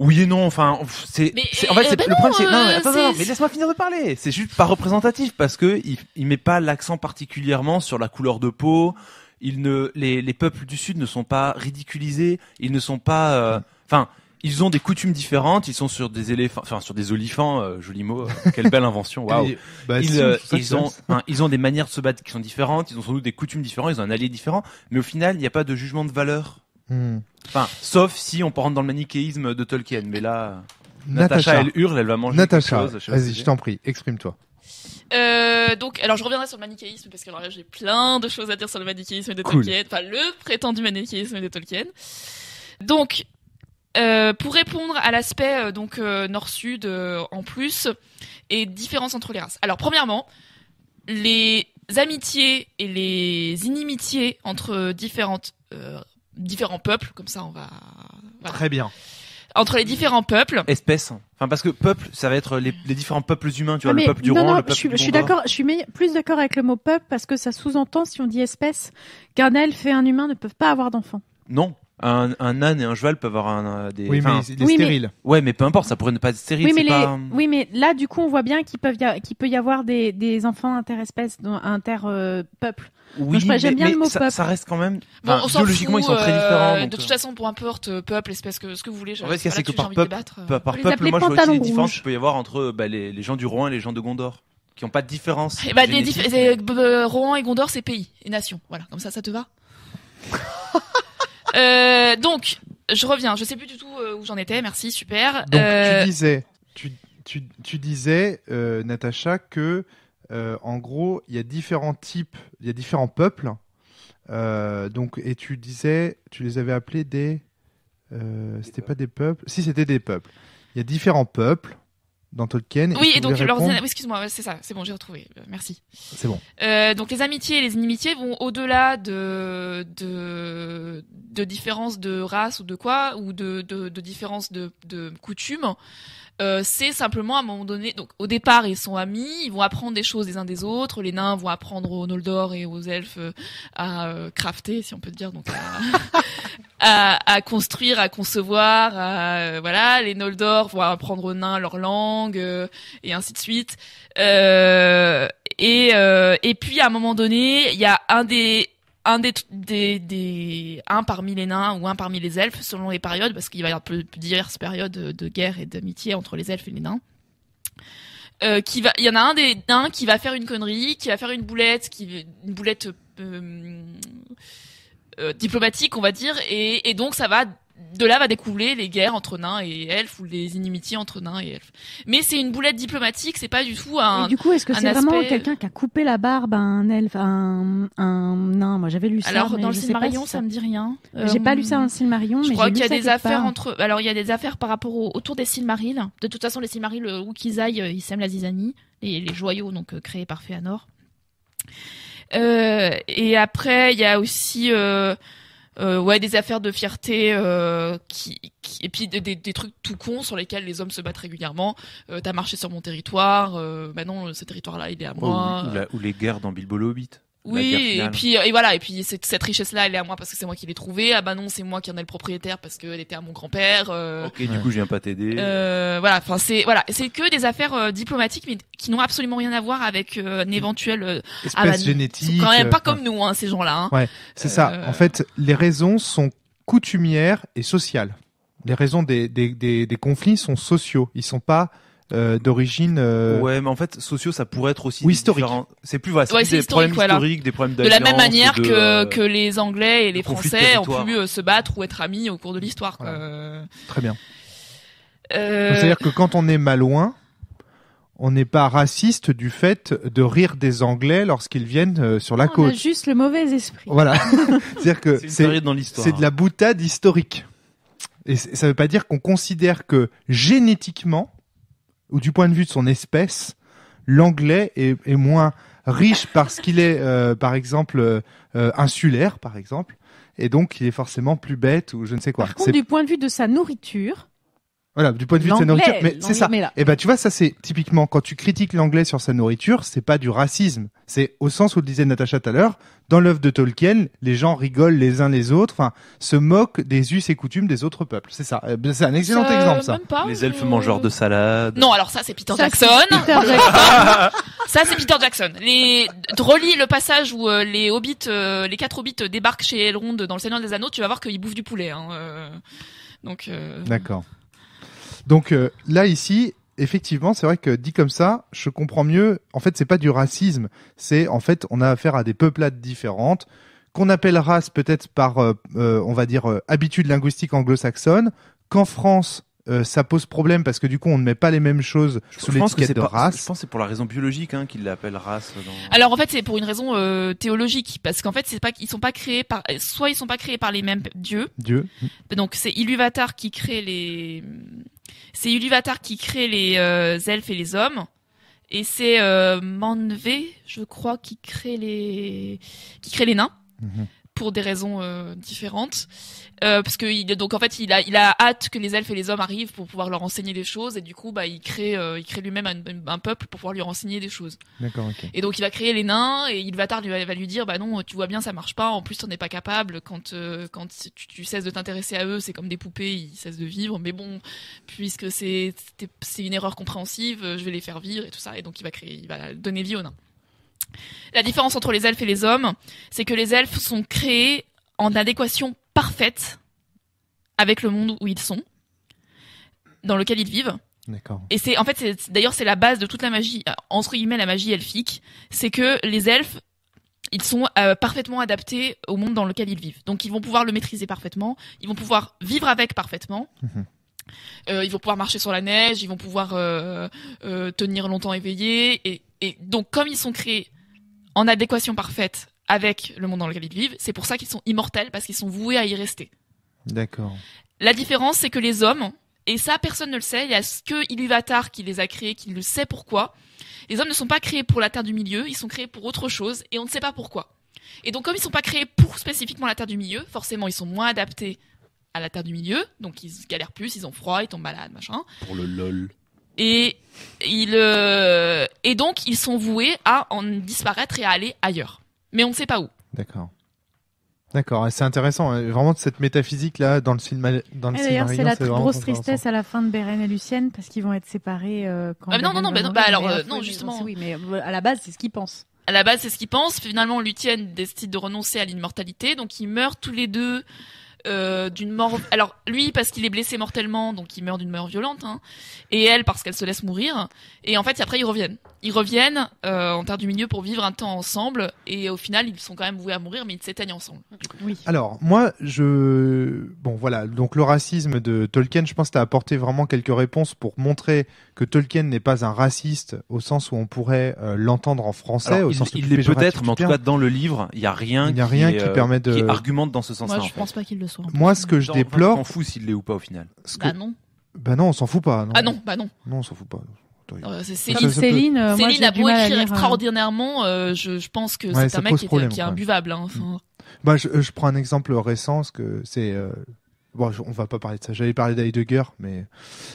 oui et non, enfin, c'est, en fait, euh, bah le problème, c'est, non, euh, mais laisse-moi finir de parler. C'est juste pas représentatif parce que il, met pas l'accent particulièrement sur la couleur de peau. Il ne, les, les peuples du Sud ne sont pas ridiculisés. Ils ne sont pas, euh, enfin, ils ont des coutumes différentes. Ils sont sur des éléphants, enfin, sur des olifants, joli mot. quelle belle invention, waouh. Bah, ils, ont, ils ont des manières de se battre qui sont différentes. Ils ont sans doute des coutumes différentes. Ils ont un allié différent. Mais au final, il n'y a pas de jugement de valeur Hmm. Enfin, sauf si on rentre dans le manichéisme de Tolkien, mais là, Natacha, elle hurle, elle va manger Natacha, quelque Vas-y, je t'en prie, exprime-toi. Euh, donc, alors je reviendrai sur le manichéisme parce que j'ai plein de choses à dire sur le manichéisme de Tolkien, enfin le prétendu manichéisme de Tolkien. Donc, euh, pour répondre à l'aspect euh, donc nord-sud en plus et différence entre les races. Alors, premièrement, les amitiés et les inimitiés entre différentes différents peuples, comme ça on va. Très bien. Entre les différents peuples. Espèces. Enfin, parce que peuple, ça va être les, les différents peuples humains, tu vois, le peuple du roi, le peuple je, du je suis d'accord, je suis plus d'accord avec le mot peuple parce que ça sous-entend, si on dit espèce, qu'un elfe et un humain ne peuvent pas avoir d'enfants. Non, un, un, âne et un cheval peuvent avoir un, euh, des. Oui, oui, stériles. Mais... Ouais, mais peu importe, ça pourrait ne pas être stérile. Oui, mais, oui, mais là, du coup, on voit bien qu'il, peut y avoir des, des enfants interespèces, inter-peuples. Euh, oui, bien mais ça, reste quand même. biologiquement, ils sont très euh, différents. De toute euh. façon, peu importe, peuple, espèce, ce que vous voulez. Je, en fait, c'est que, par peuple, moi, je vois aussi les différences qu'il peut y avoir entre bah, les, gens du Rouen et les gens de Gondor qui n'ont pas de différence. et, eh ben, euh, Rouen et Gondor, c'est pays et nation. Voilà, comme ça, ça te va Donc, je reviens. Je sais plus du tout où j'en étais. Merci, super. Donc, tu disais, tu, tu, tu disais, Natacha, que euh, en gros, il y a différents types, il y a différents peuples. Euh, donc, et tu disais, tu les avais appelés des. Euh, c'était pas des peuples Si, c'était des peuples. Il y a différents peuples dans Tolkien. Oui, et, donc excuse-moi, c'est ça, c'est bon, j'ai retrouvé. Merci. C'est bon. donc les amitiés et les inimitiés vont au-delà de de, de différences de race ou de quoi ou de de, de différences de coutumes. Euh, c'est simplement à un moment donné. Donc au départ, ils sont amis, ils vont apprendre des choses les uns des autres. Les nains vont apprendre aux Noldor et aux elfes euh, à euh, crafter, si on peut dire, donc à, construire, à concevoir. voilà, les Noldor vont apprendre aux nains leur langue et ainsi de suite. et et puis à un moment donné, il y a un des un des, des, des, un parmi les nains ou un parmi les elfes selon les périodes parce qu'il va y avoir diverses périodes de, guerre et d'amitié entre les elfes et les nains. Euh, qui va, il y en a un des nains qui va faire une connerie, qui va faire une boulette, qui une boulette euh, euh, diplomatique on va dire, et, et donc ça va de là va découler les guerres entre nains et elfes ou les inimitiés entre nains et elfes. Mais c'est une boulette diplomatique, c'est pas du tout un. du coup, est-ce que c'est vraiment euh, quelqu'un qui a coupé la barbe à un elfe, à un, nain Moi, j'avais lu ça. Alors dans le Silmarillion, ça... me dit rien. j'ai pas lu ça dans le Silmarillion, je crois qu'il y a des affaires entre. Alors il y a des affaires par rapport au... autour des Silmarils. De toute façon, les Silmarils, euh, où qu'ils aillent, euh, ils sèment la zizanie, les, les joyaux donc créés par Féanor. Euh, et après, il y a aussi. Euh... Euh, ouais, des affaires de fierté euh, qui, et puis des, trucs tout cons sur lesquels les hommes se battent régulièrement. Euh, t'as marché sur mon territoire, bah non, ce territoire-là il est à oh, moi. ou, les guerres dans Bilbo oui, et puis euh, et voilà, et puis cette, cette richesse-là, elle est à moi parce que c'est moi qui l'ai trouvée. Ah bah non, c'est moi qui en ai le propriétaire parce qu'elle était à mon grand-père. Euh. ok, du coup, je viens pas t'aider. Euh, voilà, enfin c'est voilà, c'est que des affaires diplomatiques, mais qui n'ont absolument rien à voir avec un éventuel espèce ah bah, génétique. quand même pas comme nous, hein, ces gens-là. Hein. Ouais, c'est ça. En fait, les raisons sont coutumières et sociales. Les raisons des, des, des, des conflits sont sociaux. Ils sont pas euh, d'origine. Euh, ouais, mais en fait, sociaux, ça pourrait être aussi. Ou historique. C'est plus vrai. c'est des problèmes historiques, des problèmes de la même manière que euh, que les Anglais et les Français ont pu se battre ou être amis au cours de l'histoire. Très bien. C'est-à-dire que quand on est loin, on n'est pas raciste du fait de rire des Anglais lorsqu'ils viennent sur la on côte. A juste le mauvais esprit. Voilà. C'est-à-dire que c'est de la boutade historique. Et ça ne veut pas dire qu'on considère que génétiquement ou du point de vue de son espèce, l'anglais est, moins riche parce qu'il est, euh, par exemple, euh, insulaire, par exemple, et donc il est forcément plus bête ou je ne sais quoi. Par contre, du point de vue de sa nourriture, voilà, du point de vue de sa nourriture. Mais c'est ça. Et eh ben, tu vois, ça, c'est typiquement quand tu critiques l'anglais sur sa nourriture, c'est pas du racisme. C'est au sens où le disait Natacha tout à l'heure, dans l'œuvre de Tolkien, les gens rigolent les uns les autres, enfin, se moquent des us et coutumes des autres peuples. C'est ça. Eh c'est un excellent exemple, ça. les elfes mangeurs de salade. Non, alors ça, c'est Peter Jackson. Peter Jackson. ça, c'est Peter Jackson. Les, relis le passage où euh, les hobbits, euh, les quatre hobbits débarquent chez Elrond dans le Seigneur des Anneaux, tu vas voir qu'ils bouffent du poulet, hein, euh. Donc. D'accord. Donc euh, là ici, effectivement, c'est vrai que dit comme ça, je comprends mieux. En fait, c'est pas du racisme, c'est en fait on a affaire à des peuplades différentes qu'on appelle race peut-être par, euh, euh, on va dire, habitude linguistique anglo-saxonne, qu'en France euh, ça pose problème parce que du coup, on ne met pas les mêmes choses je sous l'étiquette de race. Je pense que c'est pour la raison biologique hein, qu'ils l'appellent race. Alors en fait, c'est pour une raison euh, théologique parce qu'en fait, c'est pas ils sont pas créés par soit ils sont pas créés par les mêmes dieux. Dieu. Donc c'est Iluvatar qui crée les c'est Iluvatar qui crée les euh, elfes et les hommes. Et c'est euh, je crois, qui crée les qui crée les nains. Mhm pour des raisons euh, différentes. Euh, parce que il, donc en fait il a, il a hâte que les elfes et les hommes arrivent pour pouvoir leur enseigner des choses et du coup bah il crée euh, il crée lui-même un, peuple pour pouvoir lui enseigner des choses. Et donc il va créer les nains et il va tard lui va lui dire bah non tu vois bien ça marche pas en plus on n'est pas capable quand quand tu, tu, cesses de t'intéresser à eux c'est comme des poupées ils cessent de vivre mais bon puisque c'est c'est une erreur compréhensive je vais les faire vivre et tout ça et donc il va créer il va donner vie aux nains. La différence entre les elfes et les hommes, c'est que les elfes sont créés en adéquation parfaite avec le monde où ils sont, dans lequel ils vivent. Et c'est en fait, d'ailleurs, c'est la base de toute la magie, entre guillemets, la magie elfique, c'est que les elfes ils sont euh, parfaitement adaptés au monde dans lequel ils vivent. Donc ils vont pouvoir le maîtriser parfaitement, ils vont pouvoir vivre avec parfaitement. Mhm. Euh, ils vont pouvoir marcher sur la neige, ils vont pouvoir euh, tenir longtemps éveillés. et, donc comme ils sont créés en adéquation parfaite avec le monde dans lequel ils vivent. C'est pour ça qu'ils sont immortels, parce qu'ils sont voués à y rester. D'accord. La différence, c'est que les hommes, et ça personne ne le sait, il y a que Iluvatar qui les a créés, qui le sait pourquoi. Les hommes ne sont pas créés pour la Terre du Milieu, ils sont créés pour autre chose, et on ne sait pas pourquoi. Et donc comme ils ne sont pas créés pour spécifiquement la Terre du Milieu, forcément ils sont moins adaptés à la Terre du Milieu, donc ils galèrent plus, ils ont froid, ils tombent malades, machin. Pour le lol. Et ils, euh, et donc ils sont voués à en disparaître et à aller ailleurs. Mais on ne sait pas où. D'accord. D'accord, c'est intéressant. Hein. Vraiment cette métaphysique là dans le film. d'ailleurs, c'est la grosse tristesse à la fin de Beren et Lucienne parce qu'ils vont être séparés euh, quand. Ah, non, non, non, bah, alors euh, non, justement. Oui, mais à la base, c'est ce qu'ils pensent. À la base, c'est ce qu'ils pensent. Finalement, Lucienne décide de renoncer à l'immortalité, donc ils meurent tous les deux. Euh, d'une mort. Alors lui parce qu'il est blessé mortellement, donc il meurt d'une mort violente, hein, et elle parce qu'elle se laisse mourir. Et en fait, après ils reviennent ils reviennent euh, en terre du milieu pour vivre un temps ensemble et au final ils sont quand même voués à mourir mais ils s'éteignent ensemble. Oui. Alors moi je bon voilà donc le racisme de Tolkien je pense t'as apporté vraiment quelques réponses pour montrer que Tolkien n'est pas un raciste au sens où on pourrait euh, l'entendre en français au il, sens il l'est peut-être mais en tout cas dans le livre il y a rien il a qui rien qui, euh, permet de qui argumente dans ce sens-là. Moi je pense pas qu'il le soit. Moi ce que je déplore. On s'en fout s'il l'est ou pas au final. Ce bah non. Bah non on s'en fout pas. Non. Ah non bah non. Non on s'en fout pas. Céline, Céline, Céline a beau écrire euh, extraordinairement, euh, je, pense que c'est un mec qui, est, imbuvable. Hein, mm. Bah, euh, je, prends un exemple récent, que c'est bon, on va pas parler de ça. J'allais parler d'Heidegger, mais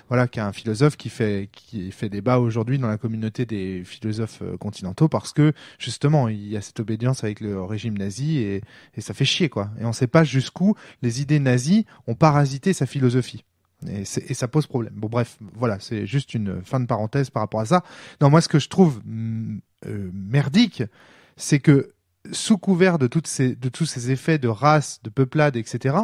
voilà, qui est un philosophe qui fait qui fait débat aujourd'hui dans la communauté des philosophes continentaux, parce que justement, il y a cette obédience avec le régime nazi et, ça fait chier quoi. Et on sait pas jusqu'où les idées nazies ont parasité sa philosophie. Et, ça pose problème. Bon, bref, voilà, c'est juste une fin de parenthèse par rapport à ça. Non, moi, ce que je trouve mm, euh, merdique, c'est que sous couvert de, toutes ces, de tous ces effets de race, de peuplade, etc.,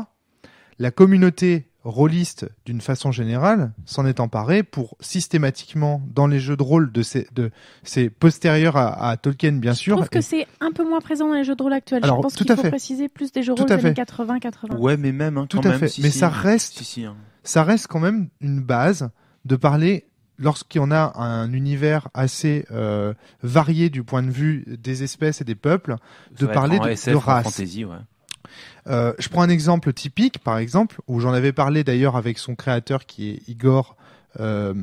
la communauté rôliste, d'une façon générale, s'en est emparée pour systématiquement, dans les jeux de rôle de ces, postérieurs à, Tolkien, bien sûr. Je trouve que c'est un peu moins présent dans les jeux de rôle actuels. Je pense qu'il faut préciser plus des jeux de rôle des années 80-80. Ouais, mais même, hein, tout à même, fait. mais ça reste. Hein ça reste quand même une base de parler lorsqu'il y en a un univers assez euh, varié du point de vue des espèces et des peuples, de parler de, race. ouais. euh, je prends un exemple typique, par exemple, où j'en avais parlé d'ailleurs avec son créateur qui est Igor, euh,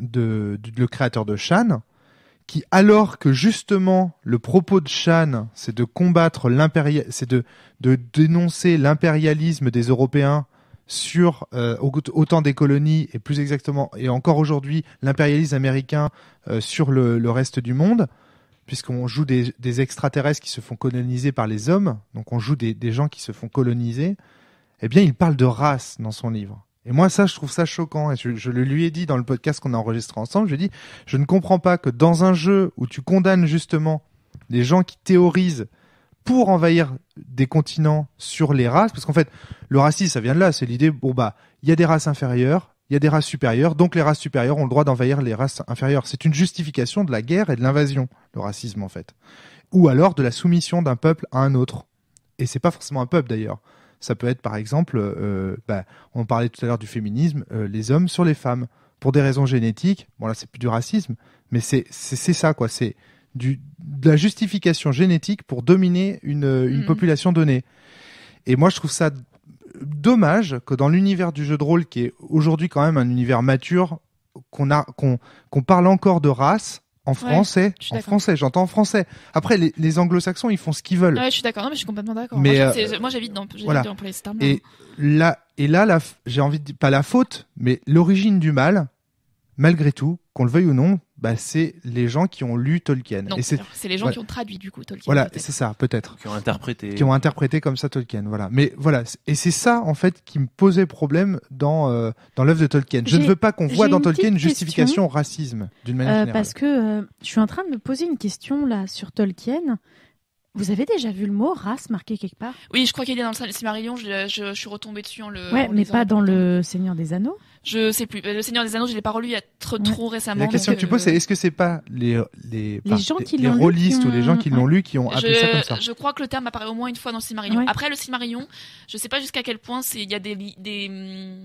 de, le créateur de Shan, qui alors que justement le propos de Shan, c'est de combattre l'impérial, c'est de, de dénoncer l'impérialisme des Européens sur euh, autant des colonies et plus exactement et encore aujourd'hui l'impérialisme américain euh, sur le, reste du monde puisqu'on joue des, extraterrestres qui se font coloniser par les hommes donc on joue des, gens qui se font coloniser eh bien il parle de race dans son livre et moi ça je trouve ça choquant et je, le lui ai dit dans le podcast qu'on a enregistré ensemble je lui ai dit je ne comprends pas que dans un jeu où tu condamnes justement les gens qui théorisent pour envahir des continents sur les races, parce qu'en fait, le racisme, ça vient de là, c'est l'idée, bon bah, il y a des races inférieures, il y a des races supérieures, donc les races supérieures ont le droit d'envahir les races inférieures. C'est une justification de la guerre et de l'invasion, le racisme en fait. Ou alors de la soumission d'un peuple à un autre. Et c'est pas forcément un peuple d'ailleurs. Ça peut être par exemple, euh, bah, on parlait tout à l'heure du féminisme, euh, les hommes sur les femmes pour des raisons génétiques. Bon là c'est plus du racisme, mais c'est c'est ça quoi. C'est de la justification génétique pour dominer une, mhm. population donnée. Et moi, je trouve ça dommage que dans l'univers du jeu de rôle, qui est aujourd'hui quand même un univers mature, qu'on a parle encore de race en français, en français, j'entends en français. Après, les, anglo-saxons, ils font ce qu'ils veulent. Ouais, je suis d'accord, je suis complètement d'accord. moi, j'évite euh, j'habite voilà. Et là, et là, j'ai envie de pas la faute, mais l'origine du mal, malgré tout, qu'on le veuille ou non, bah, c'est les gens qui ont lu Tolkien. c'est, les gens qui ont traduit du coup Tolkien. Voilà, c'est ça, peut-être. Qui ont interprété. Qui ont interprété comme ça Tolkien. Voilà. Mais voilà, et c'est ça en fait qui me posait problème dans euh, dans l'œuvre de Tolkien. Je ne veux pas qu'on voit dans Tolkien une justification au racisme d'une manière euh, générale. Parce que euh, je suis en train de me poser une question là sur Tolkien. Vous avez déjà vu le mot race marqué quelque part Oui, je crois qu'il est dans le Cimmarillion. Je, je, je, suis retombée dessus en le. Ouais, mais pas dans le Seigneur des Anneaux. Je sais plus. Euh, le Seigneur des Anneaux, je l'ai pas relu il y a trop, récemment. La question que tu poses, c'est euh, est-ce que c'est pas les les les, gens rôlistes ou les gens qui l'ont lu qui ont appelé je, ça comme ça Je crois que le terme apparaît au moins une fois dans le Cimarion. Après le Cimarion, je sais pas jusqu'à quel point il y a des des mm,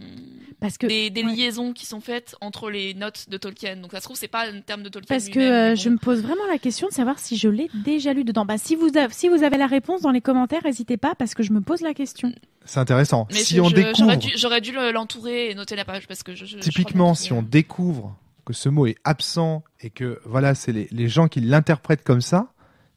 parce que des, liaisons qui sont faites entre les notes de Tolkien. Donc ça se trouve c'est pas un terme de Tolkien. Parce que euh, je me pose vraiment la question de savoir si je l'ai déjà lu dedans. Bah, si vous avez, si vous avez la réponse dans les commentaires, n'hésitez pas parce que je me pose la question. C'est intéressant. si on découvre, j'aurais dû, l'entourer et noter la page parce que je, typiquement, si on découvre que ce mot est absent et que voilà, c'est les, gens qui l'interprètent comme ça,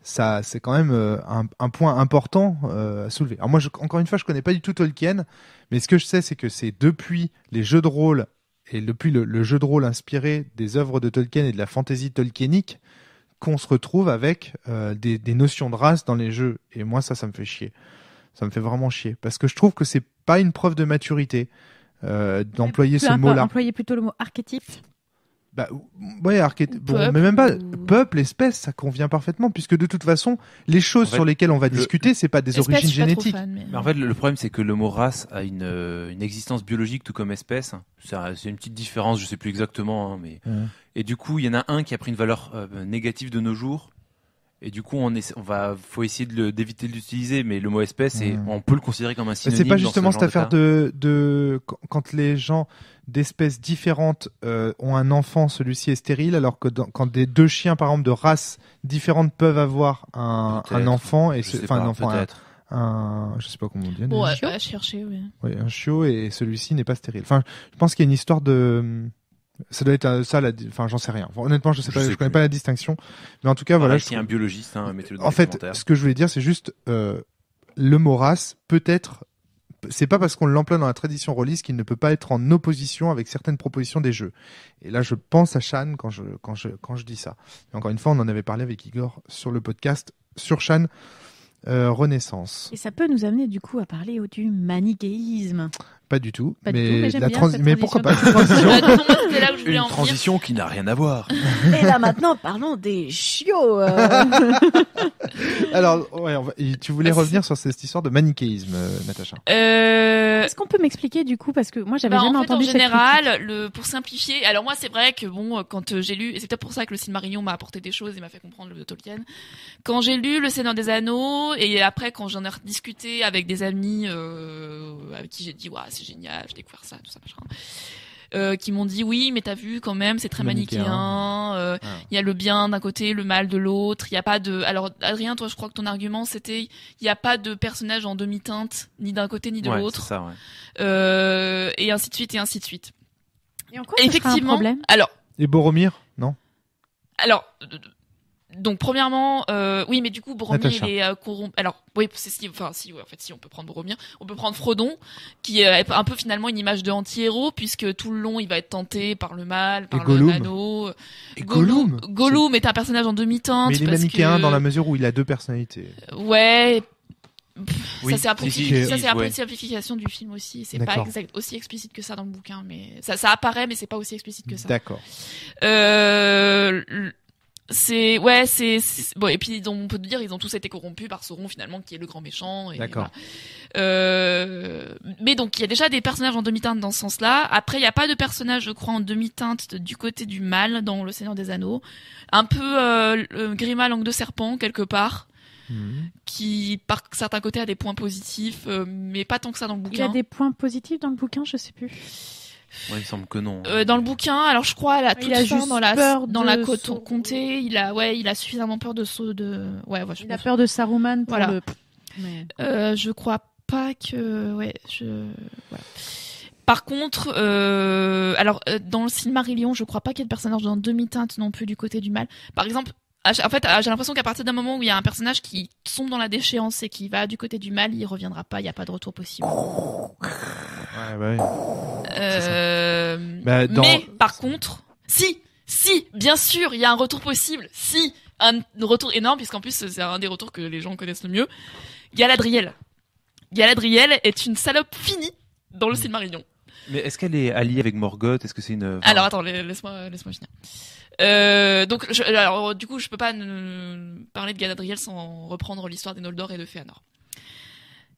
ça c'est quand même euh, un, point important euh, à soulever. moi, encore une fois, je connais pas du tout Tolkien, mais ce que je sais, c'est que c'est depuis les jeux de rôle et depuis le, jeu de rôle inspiré des œuvres de Tolkien et de la fantasy tolkienique qu'on se retrouve avec euh, des, notions de race dans les jeux. Et moi, ça, ça me fait chier. Ça me fait vraiment chier parce que je trouve que c'est pas une preuve de maturité euh, d'employer ce mot-là. Employer plutôt le mot archétype. Bah, ouais, archétype. mais même pas peuple, espèce, ça convient parfaitement puisque de toute façon, les choses sur lesquelles on va discuter, c'est pas des origines génétiques. mais... en fait, le problème c'est que le mot race a une, euh, existence biologique tout comme espèce. C'est une petite différence, je sais plus exactement, hein, mais et du coup, il y en a un qui a pris une valeur euh, négative de nos jours et du coup, on, est, on va, faut essayer d'éviter de l'utiliser, mais le mot espèce, on peut le considérer comme un synonyme. C'est pas justement cette affaire de, de, quand les gens d'espèces différentes euh, ont un enfant, celui-ci est stérile, alors que quand des deux chiens, par exemple, de races différentes peuvent avoir un, enfant, et enfin un enfant, un, je sais pas comment on dit, un chiot, chercher, oui. oui, un chiot et celui-ci n'est pas stérile. Enfin, je pense qu'il y a une histoire de ça doit être euh, ça, enfin j'en sais rien. honnêtement, je sais pas, je connais pas la distinction. Mais en tout cas, voilà. Si un biologiste, hein, mettez En fait, ce que je voulais dire, c'est juste euh, le moras peut être. C'est pas parce qu'on l'emploie dans la tradition release qu'il ne peut pas être en opposition avec certaines propositions des jeux. Et là, je pense à Shan quand je quand je quand je dis ça. encore une fois, on en avait parlé avec Igor sur le podcast sur Shan. Euh, renaissance. Et ça peut nous amener du coup à parler du manichéisme. Pas du tout. mais, mais, pourquoi pas Une transition qui n'a rien à voir. Et là maintenant, parlons des chiots. Euh. Alors, tu voulais revenir sur cette histoire de manichéisme, euh, Natacha. Euh, Est-ce qu'on peut m'expliquer du coup parce que moi j'avais bah, jamais en En général, le pour simplifier. Alors moi, c'est vrai que bon, quand j'ai lu, et c'est peut-être pour ça que le Silmarillion m'a apporté des choses et m'a fait comprendre le Tolkien. Quand j'ai lu Le Seigneur des Anneaux et après quand j'en ai discuté avec des amis avec qui j'ai dit, ouais, c'est génial, je découvre ça, tout ça, machin. Euh, qui m'ont dit oui mais t'as vu quand même c'est très hein. manichéen euh, ah. il y a le bien d'un côté le mal de l'autre il y a pas de alors Adrien toi je crois que ton argument c'était il n'y a pas de personnage en demi-teinte ni d'un côté ni de ouais, l'autre ouais. Euh, et ainsi de suite et ainsi de suite et en quoi effectivement un problème alors et Boromir non alors donc premièrement, euh, oui, mais du coup Boromir est euh, corrompu. Alors oui, c'est si, enfin si, ouais, en fait si on peut prendre Boromir, on peut prendre Frodon qui euh, est un peu finalement une image de anti-héros puisque tout le long il va être tenté par le mal, par le nano. Gollum. Gollum. est... un personnage en demi-teinte. Mais il est manichéen dans la mesure où il a deux personnalités. Euh, ouais. ça c'est peu une simplification du film aussi. C'est pas exact, aussi explicite que ça dans le bouquin, mais ça, ça apparaît, mais c'est pas aussi explicite que ça. D'accord. Euh, c'est ouais c'est bon et puis on peut dire ils ont tous été corrompus par Sauron finalement qui est le grand méchant d'accord euh... mais donc il y a déjà des personnages en demi-teinte dans ce sens-là après il n'y a pas de personnage je crois en demi-teinte du côté du mal dans le Seigneur des Anneaux un peu euh, Grima langue de serpent quelque part mhm. qui par certains côtés a des points positifs, euh, mais pas tant que ça dans le bouquin. Il y a des points positifs dans le bouquin, je sais plus il semble que non. Hein. Euh, dans le bouquin, alors je crois, la, il a juste dans la, peur dans la côte son... comté, il a, ouais, il a suffisamment peur de, saut de... ouais, ouais je il a peur de Saruman voilà. Euh, je crois pas que, ouais, je, Par contre, euh, alors dans le Silmarillion, je crois pas qu'il y ait de personnage dans demi-teinte non plus du côté du mal. Par exemple, en fait, j'ai l'impression qu'à partir d'un moment où il y a un personnage qui tombe dans la déchéance et qui va du côté du mal, il reviendra pas, il n'y a pas de retour possible. Bah euh, bah, mais par contre, si, si, bien sûr, il y a un retour possible. Si, un retour énorme, puisqu'en plus c'est un des retours que les gens connaissent le mieux. Galadriel. Galadriel est une salope finie dans le mm. Silmarillion. Mais est-ce qu'elle est alliée avec Morgoth Est-ce que c'est une... Alors attends, laisse-moi laisse finir. Euh, donc, alors, du coup, je peux pas parler de Galadriel sans reprendre l'histoire des Noldor et de Fëanor.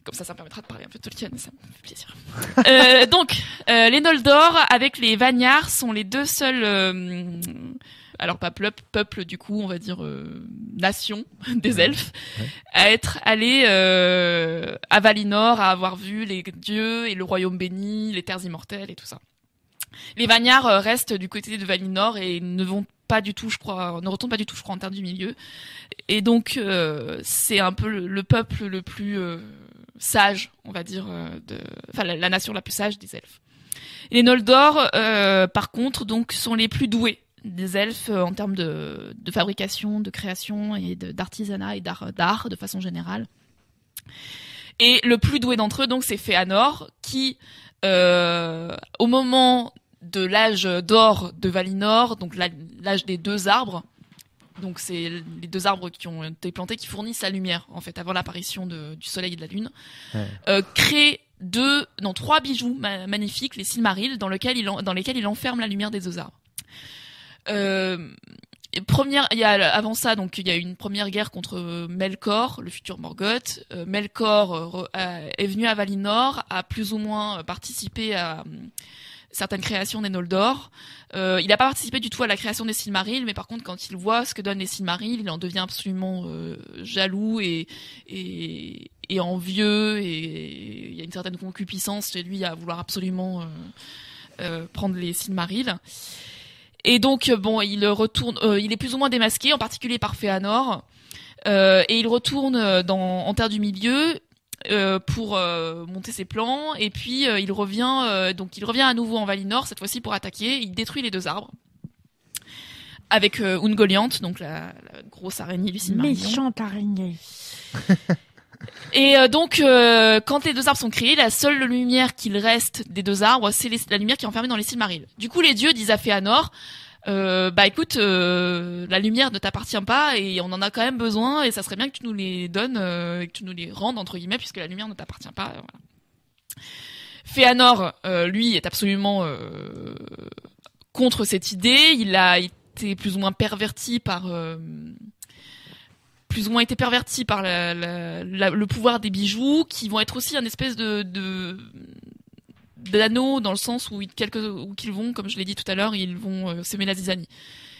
Comme ça, ça me permettra de parler un peu de Tolkien, ça me fait plaisir. euh, donc, euh, les Noldor avec les Vanyar sont les deux seuls, euh, alors pas peuple, peuple du coup, on va dire euh, nation des elfes, à être allés à Valinor, à avoir vu les dieux et le royaume béni, les terres immortelles et tout ça. Les Vanyar restent du côté de Valinor et ne vont pas du tout, je crois, ne retournent pas du tout, je crois, en terre du milieu. Et donc, c'est un peu le, peuple le plus, sage, on va dire, euh, la, nation la plus sage des elfes. les Noldor, euh, par contre, donc sont les plus doués des elfes euh, en termes de, fabrication, de création et d'artisanat et d'art de façon générale. Et le plus doué d'entre eux, donc, c'est Féanor, qui, au moment de l'âge d'or de Valinor, donc l'âge des deux arbres, donc c'est les deux arbres qui ont été plantés qui fournissent la lumière en fait avant l'apparition du soleil et de la lune. Euh, crée deux, non trois bijoux magnifiques, les Silmarils, dans, lequel il dans lesquels il enferme la lumière des deux arbres. Euh, première, il y a avant ça donc il y a une première guerre contre euh, Melkor, le futur Morgoth. Melkor est venu à Valinor, a plus ou moins participé à certaines créations d'Enoldor. Euh, il n'a pas participé du tout à la création des Silmarils, mais par contre, quand il voit ce que donnent les Silmarils, il en devient absolument euh, jaloux et, et, et, envieux, et il y a une certaine concupiscence chez lui à vouloir absolument euh, prendre les Silmarils. Et donc, bon, il retourne, il est plus ou moins démasqué, en particulier par Féanor. et il retourne dans, en Terre du Milieu, euh, pour euh, monter ses plans et puis euh, il revient donc il revient à nouveau en Valinor cette fois-ci pour attaquer il détruit les deux arbres avec Ungoliant donc la, grosse araignée Lucine méchante araignée Et donc, quand les deux arbres sont créés, la seule lumière qu'il reste des deux arbres, c'est la lumière qui est enfermée dans les Silmarils. Du coup, les dieux disent à Féanor, euh, bah écoute, euh, la lumière ne t'appartient pas et on en a quand même besoin et ça serait bien que tu nous les donnes euh, et que tu nous les rendes entre guillemets puisque la lumière ne t'appartient pas. Voilà. Féanor, lui, est absolument contre cette idée. Il a été plus ou moins perverti par plus ou moins été perverti par le pouvoir des bijoux, qui vont être aussi un espèce de, d'anneau dans le sens où ils, quelques, où qu'ils vont, comme je l'ai dit tout à l'heure, ils vont euh, semer la zizanie.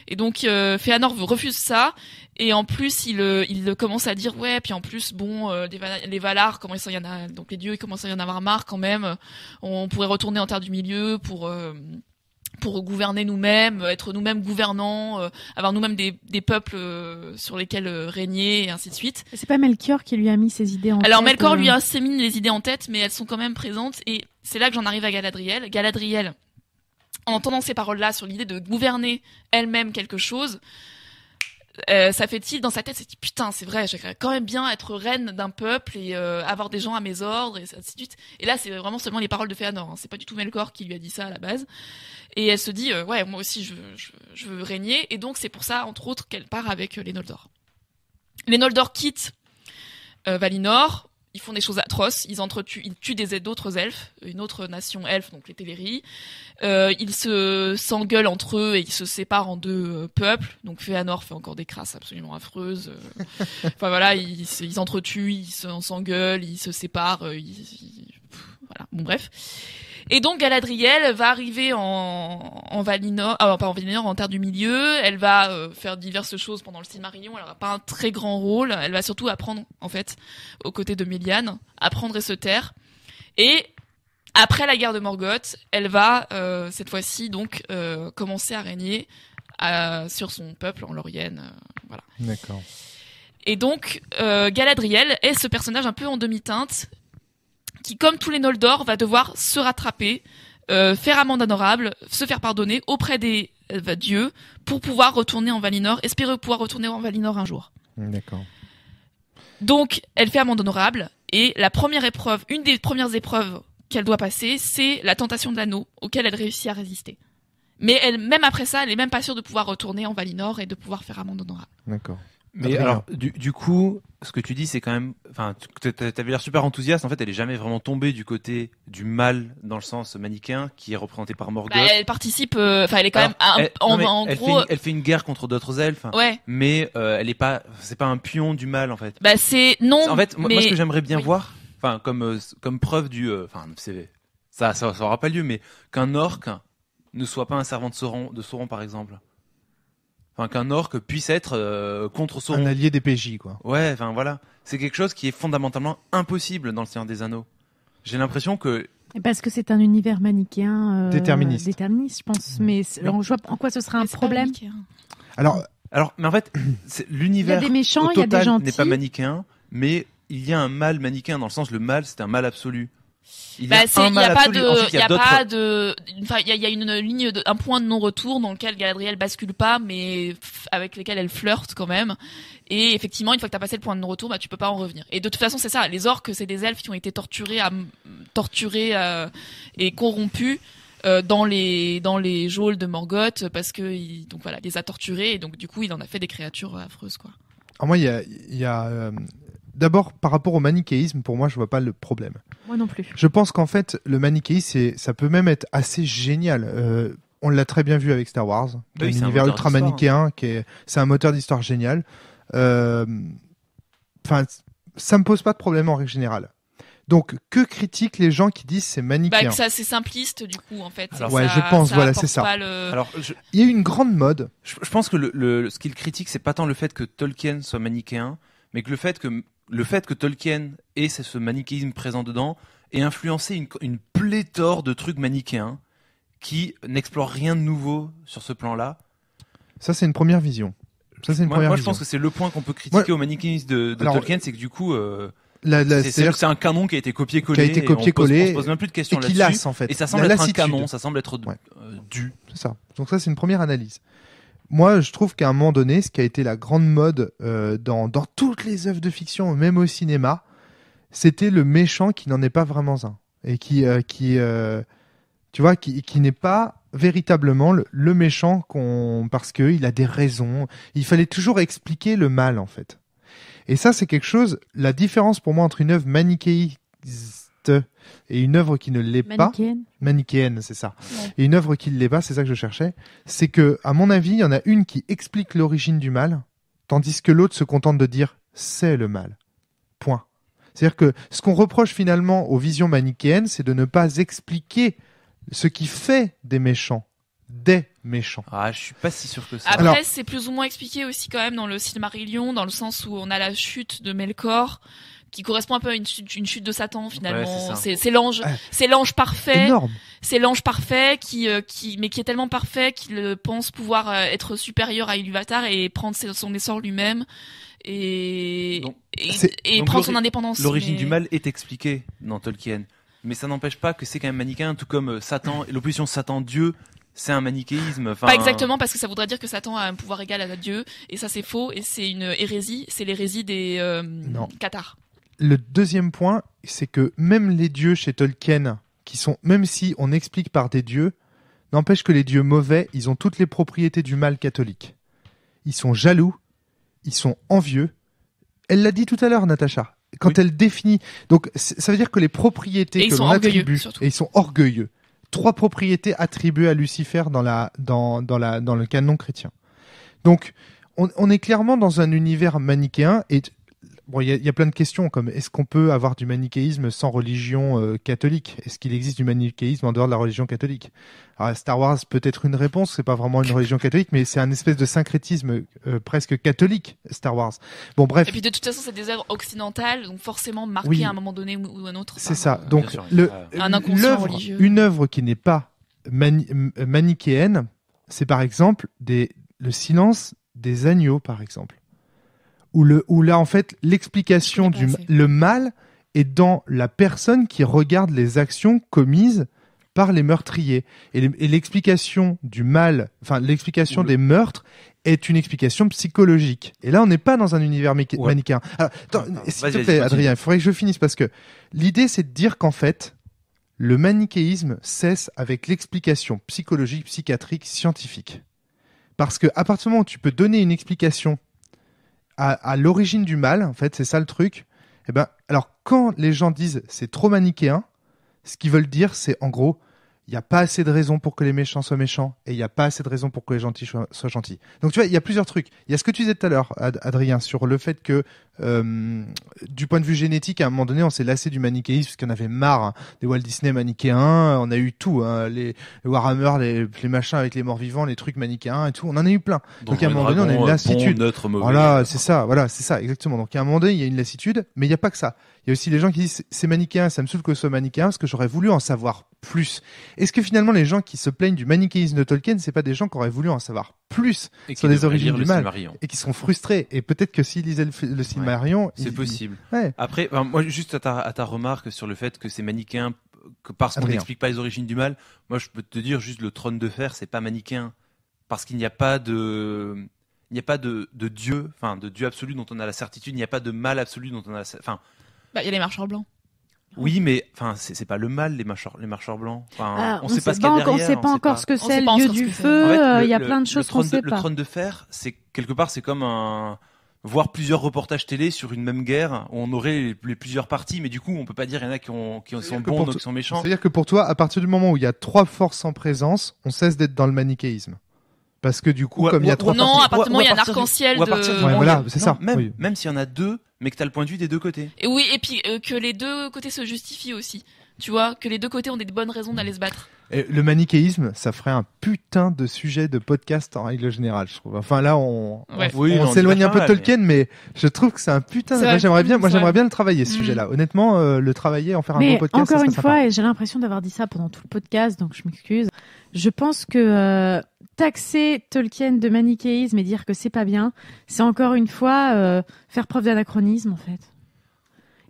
Et donc euh, Féanor refuse ça et en plus il euh, il commence à dire ouais puis en plus bon les, euh, les, Valar comment il y en a donc les dieux ils commencent à y en avoir marre quand même on pourrait retourner en terre du milieu pour pour gouverner nous-mêmes, euh, être nous-mêmes gouvernants, euh, avoir nous-mêmes des, peuples euh, sur lesquels régner et ainsi de suite. C'est pas Melchior qui lui a mis ses idées en tête. Alors Melchior lui a les idées en tête, mais elles sont quand même présentes et c'est là que j'en arrive à Galadriel. Galadriel, en entendant ces paroles-là sur l'idée de gouverner elle-même quelque chose, euh, ça fait il dans sa tête, c'est putain, c'est vrai, j'aimerais quand même bien être reine d'un peuple et euh, avoir des gens à mes ordres et ainsi de suite. Et là, c'est vraiment seulement les paroles de Féanor, hein. c'est pas du tout Melkor qui lui a dit ça à la base. Et elle se dit euh, ouais, moi aussi je, je, veux régner et donc c'est pour ça entre autres qu'elle part avec les Noldor. Les Noldor quittent Valinor ils font des choses atroces. Ils entretuent, ils tuent des d'autres elfes, une autre nation elfe, donc les Teleri. Euh, ils se s'engueulent entre eux et ils se séparent en deux euh, peuples. Donc Fëanor fait encore des crasses absolument affreuses. Euh. enfin voilà, ils, ils entretuent, ils s'engueulent, ils se séparent. Euh, voilà. Bon bref. Et donc Galadriel va arriver en, Valinor, ah, enfin pas en Valinor, en Terre du Milieu. Elle va euh, faire diverses choses pendant le Silmarillion. Elle n'aura pas un très grand rôle. Elle va surtout apprendre, en fait, aux côtés de Méliane, apprendre et se taire. Et après la guerre de Morgoth, elle va euh, cette fois-ci donc euh, commencer à régner sur son peuple en Lorienne. D'accord. Et donc Galadriel est ce personnage un peu en demi-teinte qui, comme tous les Noldor, va devoir se rattraper, euh, faire amende honorable, se faire pardonner auprès des euh, bah, dieux pour pouvoir retourner en Valinor, espérer pouvoir retourner en Valinor un jour. D'accord. Donc, elle fait amende honorable et la première épreuve, une des premières épreuves qu'elle doit passer, c'est la tentation de l'anneau auquel elle réussit à résister. Mais elle, même après ça, elle n'est même pas sûre de pouvoir retourner en Valinor et de pouvoir faire amende honorable. D'accord. Mais ah, alors, du, coup, ce que tu dis, c'est quand même, enfin, avais l'air super enthousiaste. En fait, elle est jamais vraiment tombée du côté du mal dans le sens manichéen qui est représenté par Morgoth. Bah, elle participe, euh, enfin, elle est quand ah, même en, gros. Fait une, elle fait une guerre contre d'autres elfes. Ouais. Mais euh, elle est pas, c'est pas un pion du mal en fait. Bah c'est non. En fait, moi, ce que j'aimerais bien voir, enfin, comme euh, comme preuve du, enfin, c'est ça, ça, aura pas lieu, mais qu'un orc ne soit pas un servant de Sauron, de Sauron par exemple enfin qu'un orque puisse être euh, contre son... Un allié des PJ, quoi. Ouais, enfin voilà, c'est quelque chose qui est fondamentalement impossible dans le Seigneur des Anneaux. J'ai l'impression que parce que c'est un univers manichéen euh, déterministe. déterministe, je pense. Mm. Mais je vois en quoi ce sera un problème. Alors, alors, mais en fait, l'univers il y a des méchants, il y a des gentils. N'est pas manichéen, mais il y a un mal manichéen dans le sens le mal, c'est un mal absolu. Il n'y bah, y a pas de, de, il y a, une ligne, un point de non-retour dans lequel Galadriel bascule pas, mais avec lequel elle flirte quand même. Et effectivement, une fois que tu as passé le point de non-retour, bah tu peux pas en revenir. Et de toute façon, c'est ça. Les orques, c'est des elfes qui ont été torturés, à, torturés euh, et corrompus. Euh, dans les dans les geôles de Morgoth parce que donc voilà les a torturés et donc du coup il en a fait des créatures euh, affreuses quoi. Ah, moi il y a, D'abord, par rapport au manichéisme, pour moi, je vois pas le problème. Moi non plus. Je pense qu'en fait, le manichéisme, ça peut même être assez génial. Euh, on l'a très bien vu avec Star Wars, oui, un univers ultra manichéen, qui c'est un moteur d'histoire génial. Euh, enfin, ça me pose pas de problème en règle générale. Donc, que critiquent les gens qui disent c'est manichéen bah, que c'est simpliste, du coup, en fait. ouais, je pense, voilà, c'est ça. Alors, il y a une grande mode. Je, pense que le, le ce qu'il critique, c'est pas tant le fait que Tolkien soit manichéen, mais que le fait que le fait que Tolkien ait ce manichéisme présent dedans et influencé une, pléthore de trucs manichéens qui n'explorent rien de nouveau sur ce plan-là. Ça, c'est une première vision. Ça, une moi, première je pense que c'est le point qu'on peut critiquer au manichéisme de, Tolkien, c'est que du coup, euh, c'est un canon qui a été copié-collé. Qui a été copié se pose même plus de questions là-dessus. en fait. Et ça semble être un canon, ça semble être euh, dû. C'est ça. Donc ça, c'est une première analyse moi, je trouve qu'à un moment donné, ce qui a été la grande mode euh, dans, toutes les œuvres de fiction, même au cinéma, c'était le méchant qui n'en est pas vraiment un et qui, euh, qui euh, tu vois, qui, n'est pas véritablement le, méchant parce qu'il a des raisons. Il fallait toujours expliquer le mal en fait. Et ça, c'est quelque chose. La différence pour moi entre une œuvre manichéiste et une œuvre qui ne l'est pas, manichéenne, c'est ça. Et une œuvre qui l'est pas, c'est ça que je cherchais, c'est que, à mon avis, il y en a une qui explique l'origine du mal, tandis que l'autre se contente de dire c'est le mal. Point. C'est-à-dire que ce qu'on reproche finalement aux visions manichéennes, c'est de ne pas expliquer ce qui fait des méchants des méchants. Ah, je suis pas si sûr que ça. Après, c'est plus ou moins expliqué aussi quand même dans le Silmarillion, dans le sens où on a la chute de Melkor qui correspond un peu à une chute, de Satan finalement. c'est l'ange, ah. c'est l'ange parfait. C'est l'ange parfait qui euh, qui mais qui est tellement parfait qu'il euh, pense pouvoir euh, être supérieur à Iluvatar et prendre son essor lui-même et et, prendre son indépendance. L'origine du mal est expliquée dans Tolkien, mais ça n'empêche pas que c'est quand même manichéen, tout comme Satan, l'opposition Satan-Dieu c'est un manichéisme. Pas exactement, parce que ça voudrait dire que Satan a un pouvoir égal à Dieu, et ça c'est faux, et c'est une hérésie, c'est l'hérésie des euh, cathares. Le deuxième point, c'est que même les dieux chez Tolkien, qui sont, même si on explique par des dieux, n'empêche que les dieux mauvais, ils ont toutes les propriétés du mal catholique. Ils sont jaloux, ils sont envieux. Elle l'a dit tout à l'heure, Natacha. Quand elle définit, donc ça veut dire que les propriétés que l'on attribue, et ils sont orgueilleux. Trois propriétés attribuées à Lucifer dans le canon chrétien. Donc on, on est clairement dans un univers manichéen et Bon, il y, a plein de questions comme est-ce qu'on peut avoir du manichéisme sans religion euh, catholique Est-ce qu'il existe du manichéisme en dehors de la religion catholique Star Wars peut être une réponse, c'est pas vraiment une religion catholique, mais c'est un espèce de syncrétisme euh, presque catholique Star Wars. Bon, bref. Et puis de toute façon, c'est des œuvres occidentales, donc forcément marquées à un moment donné ou, à un autre. C'est ça. Ah, donc le, une œuvre qui n'est pas manichéenne, c'est par exemple des, le silence des agneaux, par exemple où, le, là, en fait, l'explication du le mal est dans la personne qui regarde les actions commises par les meurtriers. Et l'explication du mal, enfin l'explication des meurtres est une explication psychologique. Et là, on n'est pas dans un univers manichéen. S'il te plaît, Adrien, il faudrait que je finisse parce que l'idée, c'est de dire qu'en fait, le manichéisme cesse avec l'explication psychologique, psychiatrique, scientifique. Parce que à partir du moment où tu peux donner une explication à, l'origine du mal, en fait, c'est ça le truc. et eh ben, alors quand les gens disent c'est trop manichéen, ce qu'ils veulent dire, c'est en gros, il n'y a pas assez de raisons pour que les méchants soient méchants et il n'y a pas assez de raisons pour que les gentils soient, gentils. Donc tu vois, il y a plusieurs trucs. Il y a ce que tu disais tout à l'heure, Adrien, sur le fait que euh, du point de vue génétique, à un moment donné, on s'est lassé du manichéisme parce qu'on avait marre hein, des Walt Disney manichéens. On a eu tout, hein, les, Warhammer, les, machins avec les morts vivants, les trucs manichéens et tout. On en a eu plein. Donc, à un moment donné, on a une lassitude. notre Voilà, c'est ça. Voilà, c'est ça, exactement. Donc à un moment donné, il y a une lassitude, mais il n'y a pas que ça. Il y a aussi les gens qui disent c'est manichéen, ça me saoule que ce soit manichéen parce que j'aurais voulu en savoir plus. Est-ce que finalement les gens qui se plaignent du manichéisme de Tolkien, c'est pas des gens qui auraient voulu en savoir plus sur les origines du mal et qui sont frustrés. Et peut-être que s'ils lisaient le, le Silmarion, c'est possible. Après, moi, juste à ta, remarque sur le fait que ces manichéen que parce qu'on n'explique pas les origines du mal, moi je peux te dire juste le trône de fer, c'est pas manichéen parce qu'il n'y a pas de il n'y a pas de, dieu, enfin de dieu absolu dont on a la certitude, il n'y a pas de mal absolu dont on a la enfin bah, il y a les marcheurs blancs. Oui, mais enfin, c'est pas le mal les marcheurs, les marcheurs blancs. Ah, on, ne sait pas, ce qu'il y a derrière. On sait pas encore ce que c'est euh, le lieu du feu. il y a plein de choses qu'on sait pas. Le trône de fer, c'est quelque part, c'est comme voir plusieurs reportages télé sur une même guerre on aurait les, plusieurs parties, mais du coup, on peut pas dire il y en a qui, sont bons, qui sont méchants. C'est-à-dire que pour toi, à partir du moment où il y a trois forces en présence, on cesse d'être dans le manichéisme. Parce que du coup, comme il y a trois parties, non, à partir du moment où il y a un arc-en-ciel, de... voilà, c'est ça. Même, même s'il y en a deux, mais que tu as le point de vue des deux côtés. Et oui, et puis euh, que les deux côtés se justifient aussi. Tu vois, que les deux côtés ont des bonnes raisons d'aller se battre. Et le manichéisme, ça ferait un putain de sujet de podcast en règle générale, je trouve. Enfin là, on s'éloigne un peu de Tolkien, mais... je trouve que c'est un putain. Moi, j'aimerais bien, moi j'aimerais bien le travailler ce mm. sujet-là. Honnêtement, euh, le travailler, en faire un bon podcast. Encore une fois, et j'ai l'impression d'avoir dit ça pendant tout le podcast, donc je m'excuse. Je pense que euh, taxer Tolkien de manichéisme et dire que c'est pas bien, c'est encore une fois euh, faire preuve d'anachronisme en fait.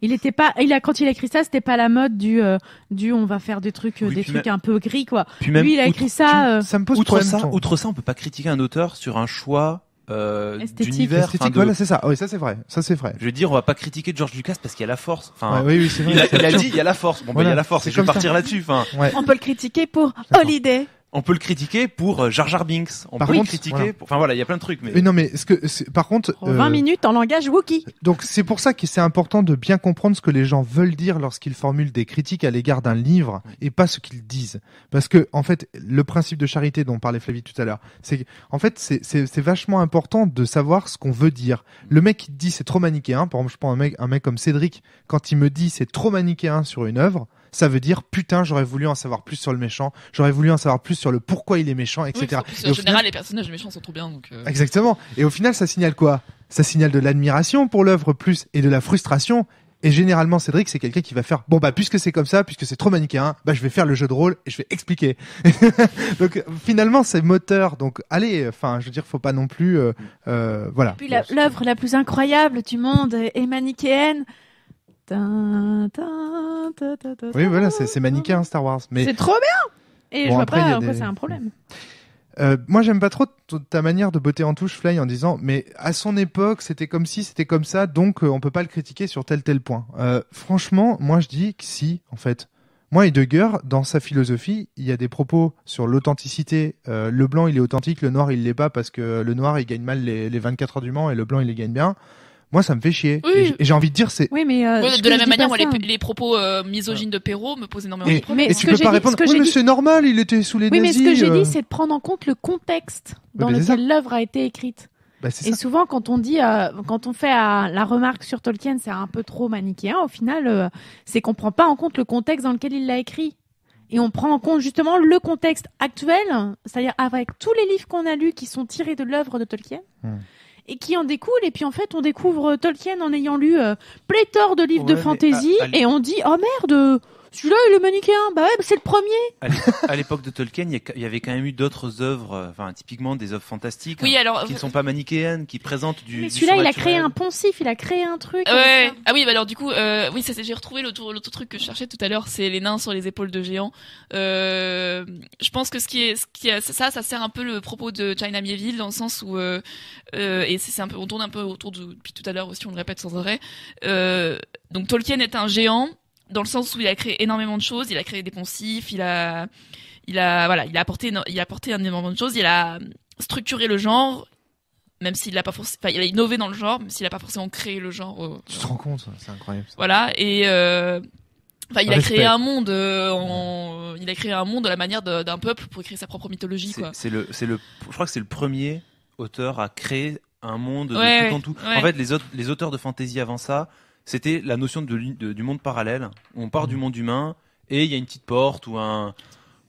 Il était pas, il a quand il a écrit ça, c'était pas la mode du euh, du on va faire des trucs euh, des trucs un peu gris quoi. Puis même il a écrit ça. ça me pose outre ça, outre ça, on peut pas critiquer un auteur sur un choix euh, Esthétique, voilà, c'est ça. Oui, ça c'est vrai. Ça c'est vrai. Je veux dire, on va pas critiquer George Lucas parce qu'il a la force. Enfin, oui, vrai, il, a, dit, il y a la force. Bon, ben, il a la force. Et je vais partir là-dessus. Enfin, on peut le critiquer pour Holiday on peut le critiquer pour euh, Jar Jar Binks. On peut le critiquer. Pour... Enfin voilà, il y a plein de trucs. Mais, mais non, mais ce que, par contre, 20 euh, minutes en langage Wookie. Donc c'est pour ça que c'est important de bien comprendre ce que les gens veulent dire lorsqu'ils formulent des critiques à l'égard d'un livre et pas ce qu'ils disent. Parce que en fait, le principe de charité dont parlait Flavie tout à l'heure, c'est en fait c'est vachement important de savoir ce qu'on veut dire. Le mec qui dit c'est trop manichéen. Par exemple, je prends un mec, un mec comme Cédric quand il me dit c'est trop manichéen sur une œuvre ça veut dire putain, j'aurais voulu en savoir plus sur le méchant, j'aurais voulu en savoir plus sur le pourquoi il est méchant, etc. Oui, en général, les personnages méchants sont trop bien. Euh. Exactement. Et au final, ça signale quoi Ça signale de l'admiration pour l'œuvre plus et de la frustration. Et généralement, Cédric, c'est quelqu'un qui va faire bon bah puisque c'est comme ça, puisque c'est trop manichéen, bah je vais faire le jeu de rôle et je vais expliquer. donc finalement, c'est moteur. Donc allez, enfin, je veux dire, faut pas non plus, euh, euh, voilà. Puis l'œuvre la, la, plus incroyable du monde est manichéenne. Oui, voilà, c'est manichéen Star Wars. C'est trop bien Et je après, c'est un problème. moi, j'aime pas trop ta manière de botter en touche, Fly, en disant, mais à son époque, c'était comme si, c'était comme ça, donc on peut pas le critiquer sur tel tel point. franchement, moi, je dis que si, en fait. Moi, et Heidegger, dans sa philosophie, il y a des propos sur l'authenticité. le blanc, il est authentique, le noir, il l'est pas parce que le noir, il gagne mal les, les 24 heures du Mans et le blanc, il les gagne bien. Moi, ça me fait chier. Et j'ai envie de dire, c'est. Oui, mais euh, de la même manière, hein. les, propos euh, misogynes de Perrault me posent énormément de problèmes. et tu peux pas répondre. oui, mais c'est normal. Il était sous les nazis. Oui, mais ce que j'ai dit, euh. c'est de prendre en compte le contexte dans lequel l'œuvre a été écrite. Bah, et ça. souvent, quand on dit, quand on fait la remarque sur Tolkien, c'est un peu trop manichéen. Au final, c'est qu'on prend pas en compte le contexte dans lequel il l'a écrit et on prend en compte justement le contexte actuel, c'est-à-dire avec tous les livres qu'on a lus qui sont tirés de l'œuvre de Tolkien. Hmm et qui en découle. Et puis en fait, on découvre Tolkien en ayant lu euh, pléthore de livres de fantasy ah, et on dit oh merde, celui-là il est manichéen, bah ouais, bah, c'est le premier. À l'époque de Tolkien, il y avait quand même eu d'autres œuvres, euh, enfin typiquement des œuvres fantastiques, oui, hein, alors... qui ne euh, sont pas manichéennes, qui présentent du. Mais celui-là, il a créé un poncif, il a créé un truc. Ah oui, bah alors du coup, euh, oui, ça j'ai retrouvé l'autre truc que je cherchais tout à l'heure, c'est les nains sur les épaules de géants. Euh, je pense que ce qui est, ce qui est, ça, ça sert un peu le propos de China Mieville dans le sens où et c'est un peu, on tourne un peu autour de, depuis tout à l'heure aussi, on le répète sans arrêt. donc Tolkien est un géant dans le sens où il a créé énormément de choses, il a créé des poncifs, il a, il a, voilà, il a apporté, il a apporté énormément de choses, il a structuré le genre, même s'il n'a pas forcément, enfin, il a innové dans le genre, même s'il n'a pas forcément créé le genre. Euh, tu te rends compte, c'est incroyable. Voilà, et il a créé un monde. Il a créé un monde de la manière d'un peuple pour écrire sa propre mythologie. C'est c'est le. Je crois que c'est le premier auteur à créer un monde de tout en tout. En fait, les, autres, les auteurs de fantasy avant ça, c'était la notion de, du monde parallèle. On part du mmh. monde humain et il y a une petite porte ou un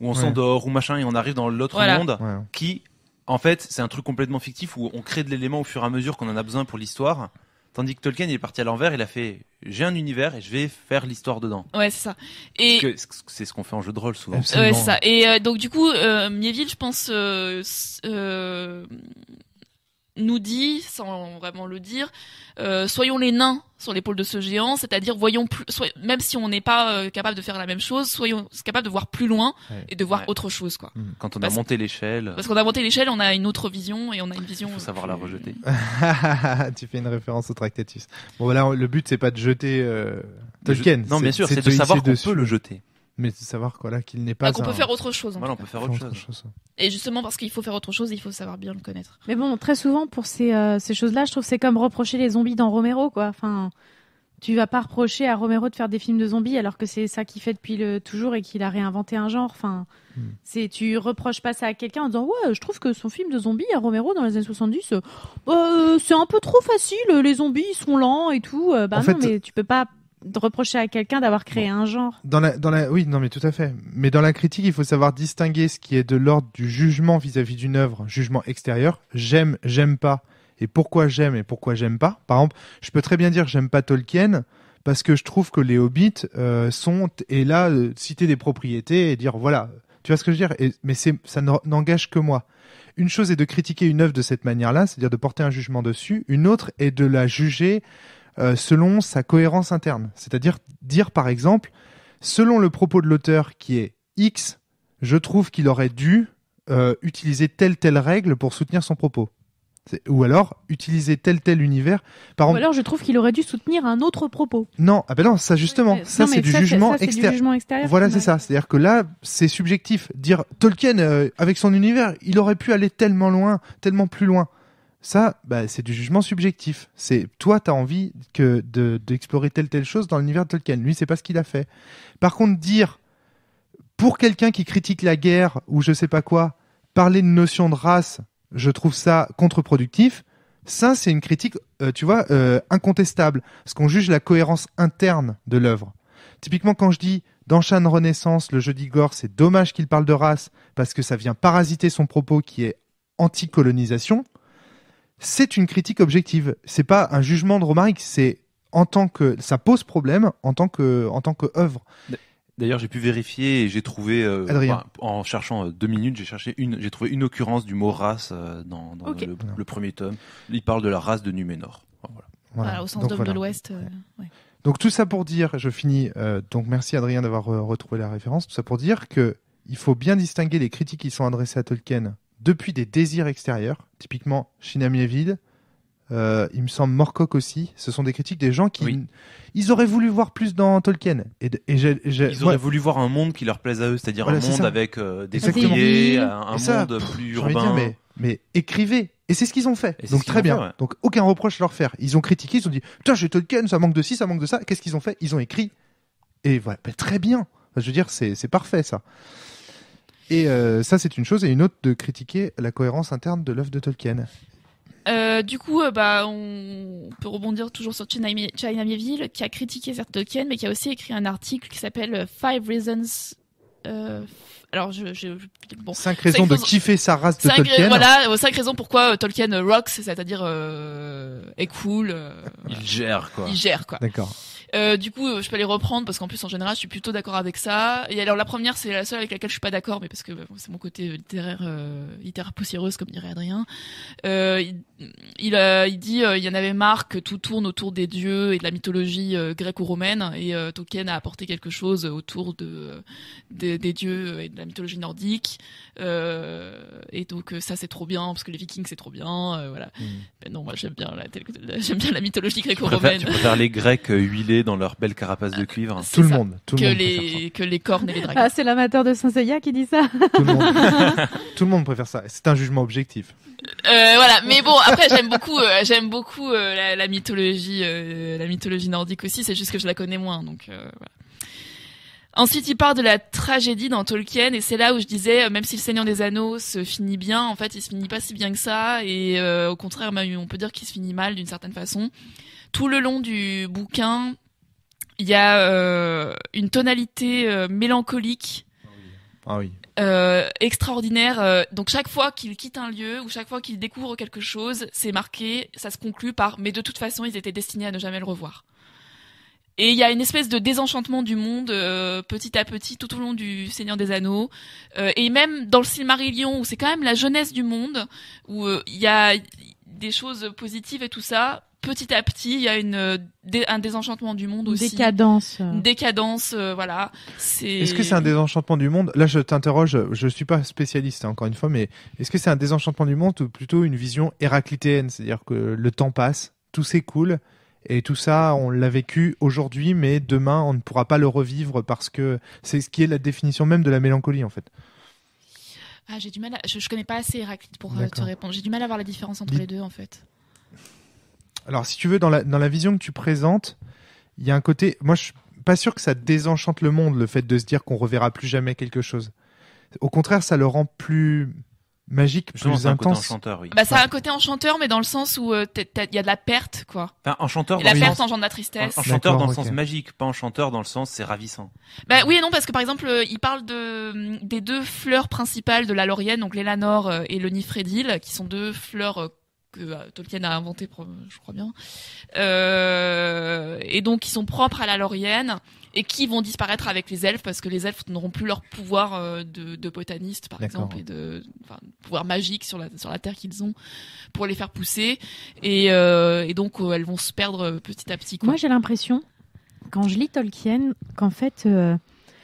où on s'endort ou machin et on arrive dans l'autre monde qui en fait c'est un truc complètement fictif où on crée de l'élément au fur et à mesure qu'on en a besoin pour l'histoire. Tandis que Tolkien, il est parti à l'envers, il a fait j'ai un univers et je vais faire l'histoire dedans. Ouais, c'est ça. Et c'est ce qu'on fait en jeu de rôle souvent. Ouais, ça. Et euh, donc du coup, euh, Mieville, je pense, euh, euh, nous dit, sans vraiment le dire, euh, soyons les nains sur l'épaule de ce géant, c'est-à-dire voyons, même si on n'est pas euh, capable de faire la même chose, soyons capables de voir plus loin et de voir autre chose, quoi. Mmh. Quand on a monté l'échelle. Parce qu'on a monté l'échelle, on a une autre vision et on a une vision. Il faut savoir la rejeter. tu fais une référence au Tractatus. Bon, voilà, bah le but c'est pas de jeter euh, Tolkien. Non, bien sûr, c'est de savoir qu'on peut le jeter mais savoir quoi, là qu'il n'est pas. Bah, qu'on peut faire autre chose. on peut faire autre, chose. Et justement parce qu'il faut faire autre chose, il faut savoir bien le connaître. Mais bon, très souvent pour ces, euh, ces choses-là, je trouve c'est comme reprocher les zombies dans Romero, quoi. Enfin, tu vas pas reprocher à Romero de faire des films de zombies alors que c'est ça qu'il fait depuis le toujours et qu'il a réinventé un genre. Enfin, hmm. c'est tu reproches pas ça à quelqu'un en disant ouais, je trouve que son film de zombies à Romero dans les années 70, euh, bah, euh, c'est un peu trop facile. Les zombies ils sont lents et tout. Bah non, mais tu peux pas de reprocher à quelqu'un d'avoir créé un genre. Dans la, dans la, oui, non, mais tout à fait. Mais dans la critique, il faut savoir distinguer ce qui est de l'ordre du jugement vis-à-vis d'une œuvre, jugement extérieur. J'aime, j'aime pas. Et pourquoi j'aime et pourquoi j'aime pas. Par exemple, je peux très bien dire j'aime pas Tolkien parce que je trouve que les hobbits euh, sont et là euh, citer des propriétés et dire voilà. Tu vois ce que je veux dire Mais c'est, ça n'engage que moi. Une chose est de critiquer une œuvre de cette manière-là, c'est-à-dire de porter un jugement dessus. Une autre est de la juger euh, selon sa cohérence interne. C'est-à-dire dire par exemple, selon le propos de l'auteur qui est X, je trouve qu'il aurait dû euh, utiliser telle telle règle pour soutenir son propos. Ou alors utiliser tel tel univers. Par Ou alors je trouve qu'il aurait dû soutenir un autre propos. Non, ah ben non, ça justement, ça c'est du, jugement extérieur. Voilà, c'est ça. C'est-à-dire que là, c'est subjectif. Dire Tolkien euh, avec son univers, il aurait pu aller tellement loin, tellement plus loin. Ça, bah, c'est du jugement subjectif. C'est toi, tu as envie que d'explorer telle telle chose dans l'univers de Tolkien. Lui, c'est pas ce qu'il a fait. Par contre, dire pour quelqu'un qui critique la guerre ou je sais pas quoi, parler de notion de race, je trouve ça contre-productif. Ça, c'est une critique, euh, tu vois, euh, incontestable. Parce qu'on juge la cohérence interne de l'œuvre. Typiquement, quand je dis dans Chan Renaissance, le jeudi gore, c'est dommage qu'il parle de race parce que ça vient parasiter son propos qui est anti-colonisation c'est une critique objective. C'est pas un jugement de Romaric, c'est en tant que ça pose problème en tant que en tant que œuvre. D'ailleurs, j'ai pu vérifier et j'ai trouvé euh, en cherchant euh, deux minutes, j'ai cherché une, j'ai trouvé une occurrence du mot race euh, dans, le, premier tome. Il parle de la race de Numénor. voilà. au sens de l'Ouest. Donc tout ça pour dire, je finis. donc merci Adrien d'avoir retrouvé la référence. Tout ça pour dire que il faut bien distinguer les critiques qui sont adressées à Tolkien depuis des désirs extérieurs, typiquement Shinami vide euh, il me semble Morcock aussi. Ce sont des critiques des gens qui ils auraient voulu voir plus dans Tolkien. Et, ils auraient voulu voir un monde qui leur plaise à eux, c'est-à-dire un monde avec euh, des ouvriers, euh, un, monde plus urbain. mais, écrivez. Et c'est ce qu'ils ont fait. Donc très bien. Donc aucun reproche à leur faire. Ils ont critiqué, ils ont dit putain j'ai Tolkien, ça manque de ci, ça manque de ça. Qu'est-ce qu'ils ont fait Ils ont écrit. Et voilà, ben, très bien. Je veux dire, c'est parfait ça. Et euh, ça, c'est une chose. Et une autre, de critiquer la cohérence interne de l'œuvre de Tolkien. Euh, du coup, euh, bah, on peut rebondir toujours sur China, qui a critiqué certes Tolkien, mais qui a aussi écrit un article qui s'appelle Five Reasons. Euh, alors, bon. Cinq raisons de kiffer sa race de cinq, Tolkien. Voilà, cinq raisons pourquoi Tolkien rocks, c'est-à-dire est cool. il gère quoi. Il gère quoi. D'accord. Euh, du coup, euh, je peux les reprendre parce qu'en plus, en général, je suis plutôt d'accord avec ça. Et alors, la première, c'est la seule avec laquelle je suis pas d'accord, mais parce que c'est mon côté euh, littéraire, littéraire poussiéreuse, comme dirait Adrien. il, dit, il y en avait marre que tout tourne autour des dieux et de la mythologie grecque ou romaine, et Tolkien a apporté quelque chose autour de, des dieux et de la mythologie nordique. et donc, ça, c'est trop bien parce que les Vikings, c'est trop bien, voilà. Hmm. non, moi, j'aime bien la, j'aime bien la mythologie romaine Tu tu préfères les Grecs huilés dans leur belle carapace de cuivre. Tout le monde. Tout que, les, que les cornes et les dragons. Ah, c'est l'amateur de Saint-Seiya qui dit ça. Tout le, monde. préfère ça. C'est un jugement objectif. Euh, voilà, mais bon, après j'aime beaucoup, euh, j'aime beaucoup euh, la, mythologie, la mythologie nordique aussi. C'est juste que je la connais moins, donc Ensuite, il part de la tragédie dans Tolkien, et c'est là où je disais, même si le Seigneur des Anneaux se finit bien, en fait, il se finit pas si bien que ça, et au contraire, on peut dire qu'il se finit mal d'une certaine façon. Tout le long du bouquin, il y a euh, une tonalité euh, mélancolique. Ah oui. Euh, extraordinaire. Euh, donc chaque fois qu'il quitte un lieu ou chaque fois qu'il découvre quelque chose, c'est marqué, ça se conclut par mais de toute façon ils étaient destinés à ne jamais le revoir. Et il y a une espèce de désenchantement du monde petit à petit tout au long du Seigneur des Anneaux. et même dans le Silmarillion, où c'est quand même la jeunesse du monde, où il y a des choses positives et tout ça, petit à petit, il y a euh, un désenchantement du monde aussi. Décadence. Euh. Une décadence, euh, voilà. C'est. Est-ce que c'est un désenchantement du monde Là, je t'interroge. Je suis pas spécialiste hein, encore une fois, mais est-ce que c'est un désenchantement du monde ou plutôt une vision héraclitéenne, c'est-à-dire que le temps passe, tout s'écoule. Et tout ça, on l'a vécu aujourd'hui, mais demain, on ne pourra pas le revivre parce que c'est ce qui est la définition même de la mélancolie, en fait. Ah, j'ai du mal. Je, je, connais pas assez Héraclite pour te répondre. J'ai du mal à voir la différence entre les deux, en fait alors si tu veux, dans la, vision que tu présentes, il y a un côté. Moi, je suis pas sûr que ça désenchante le monde, le fait de se dire qu'on reverra plus jamais quelque chose. Au contraire, ça le rend plus magique, plus intense. Bah, ça a un côté enchanteur, mais dans le sens où euh, il y a de la perte, quoi. enchanteur. Et la perte engendre la tristesse. enchanteur dans le sens magique, pas enchanteur dans le sens c'est ravissant. Bah oui et non parce que par exemple, euh, il parle des deux fleurs principales de la laurienne, donc l'élanor euh, et le Nifredil, qui sont deux fleurs que bah, Tolkien a inventé, je crois bien, euh, et donc qui sont propres à la Laurienne et qui vont disparaître avec les elfes parce que les elfes n'auront plus leur pouvoir euh, de, botaniste par exemple et de pouvoir magique sur la sur la terre qu'ils ont pour les faire pousser et, euh, donc elles vont se perdre petit à petit. Moi j'ai l'impression quand je lis Tolkien qu'en fait le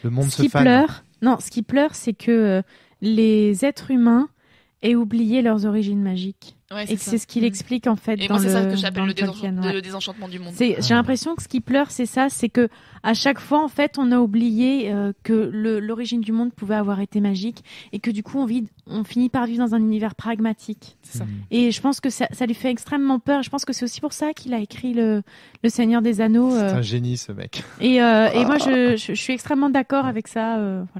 monde qui pleure non ce qui pleure c'est que les êtres humains aient oublié leurs origines magiques. Ouais, et c'est ce qu'il mm. explique en fait. dans c'est ça que j'appelle le, le, désenchantement du monde. J'ai l'impression que ce qui pleure, c'est ça, c'est que à chaque fois, en fait, on a oublié euh, que l'origine du monde pouvait avoir été magique et que du coup, on, vit, on finit par vivre dans un univers pragmatique. Ça. Mmh. Et je pense que ça, ça, lui fait extrêmement peur. Je pense que c'est aussi pour ça qu'il a écrit le, le, Seigneur des Anneaux. C'est euh. un génie, ce mec. Et, euh, moi, ah. je, suis extrêmement d'accord avec ça.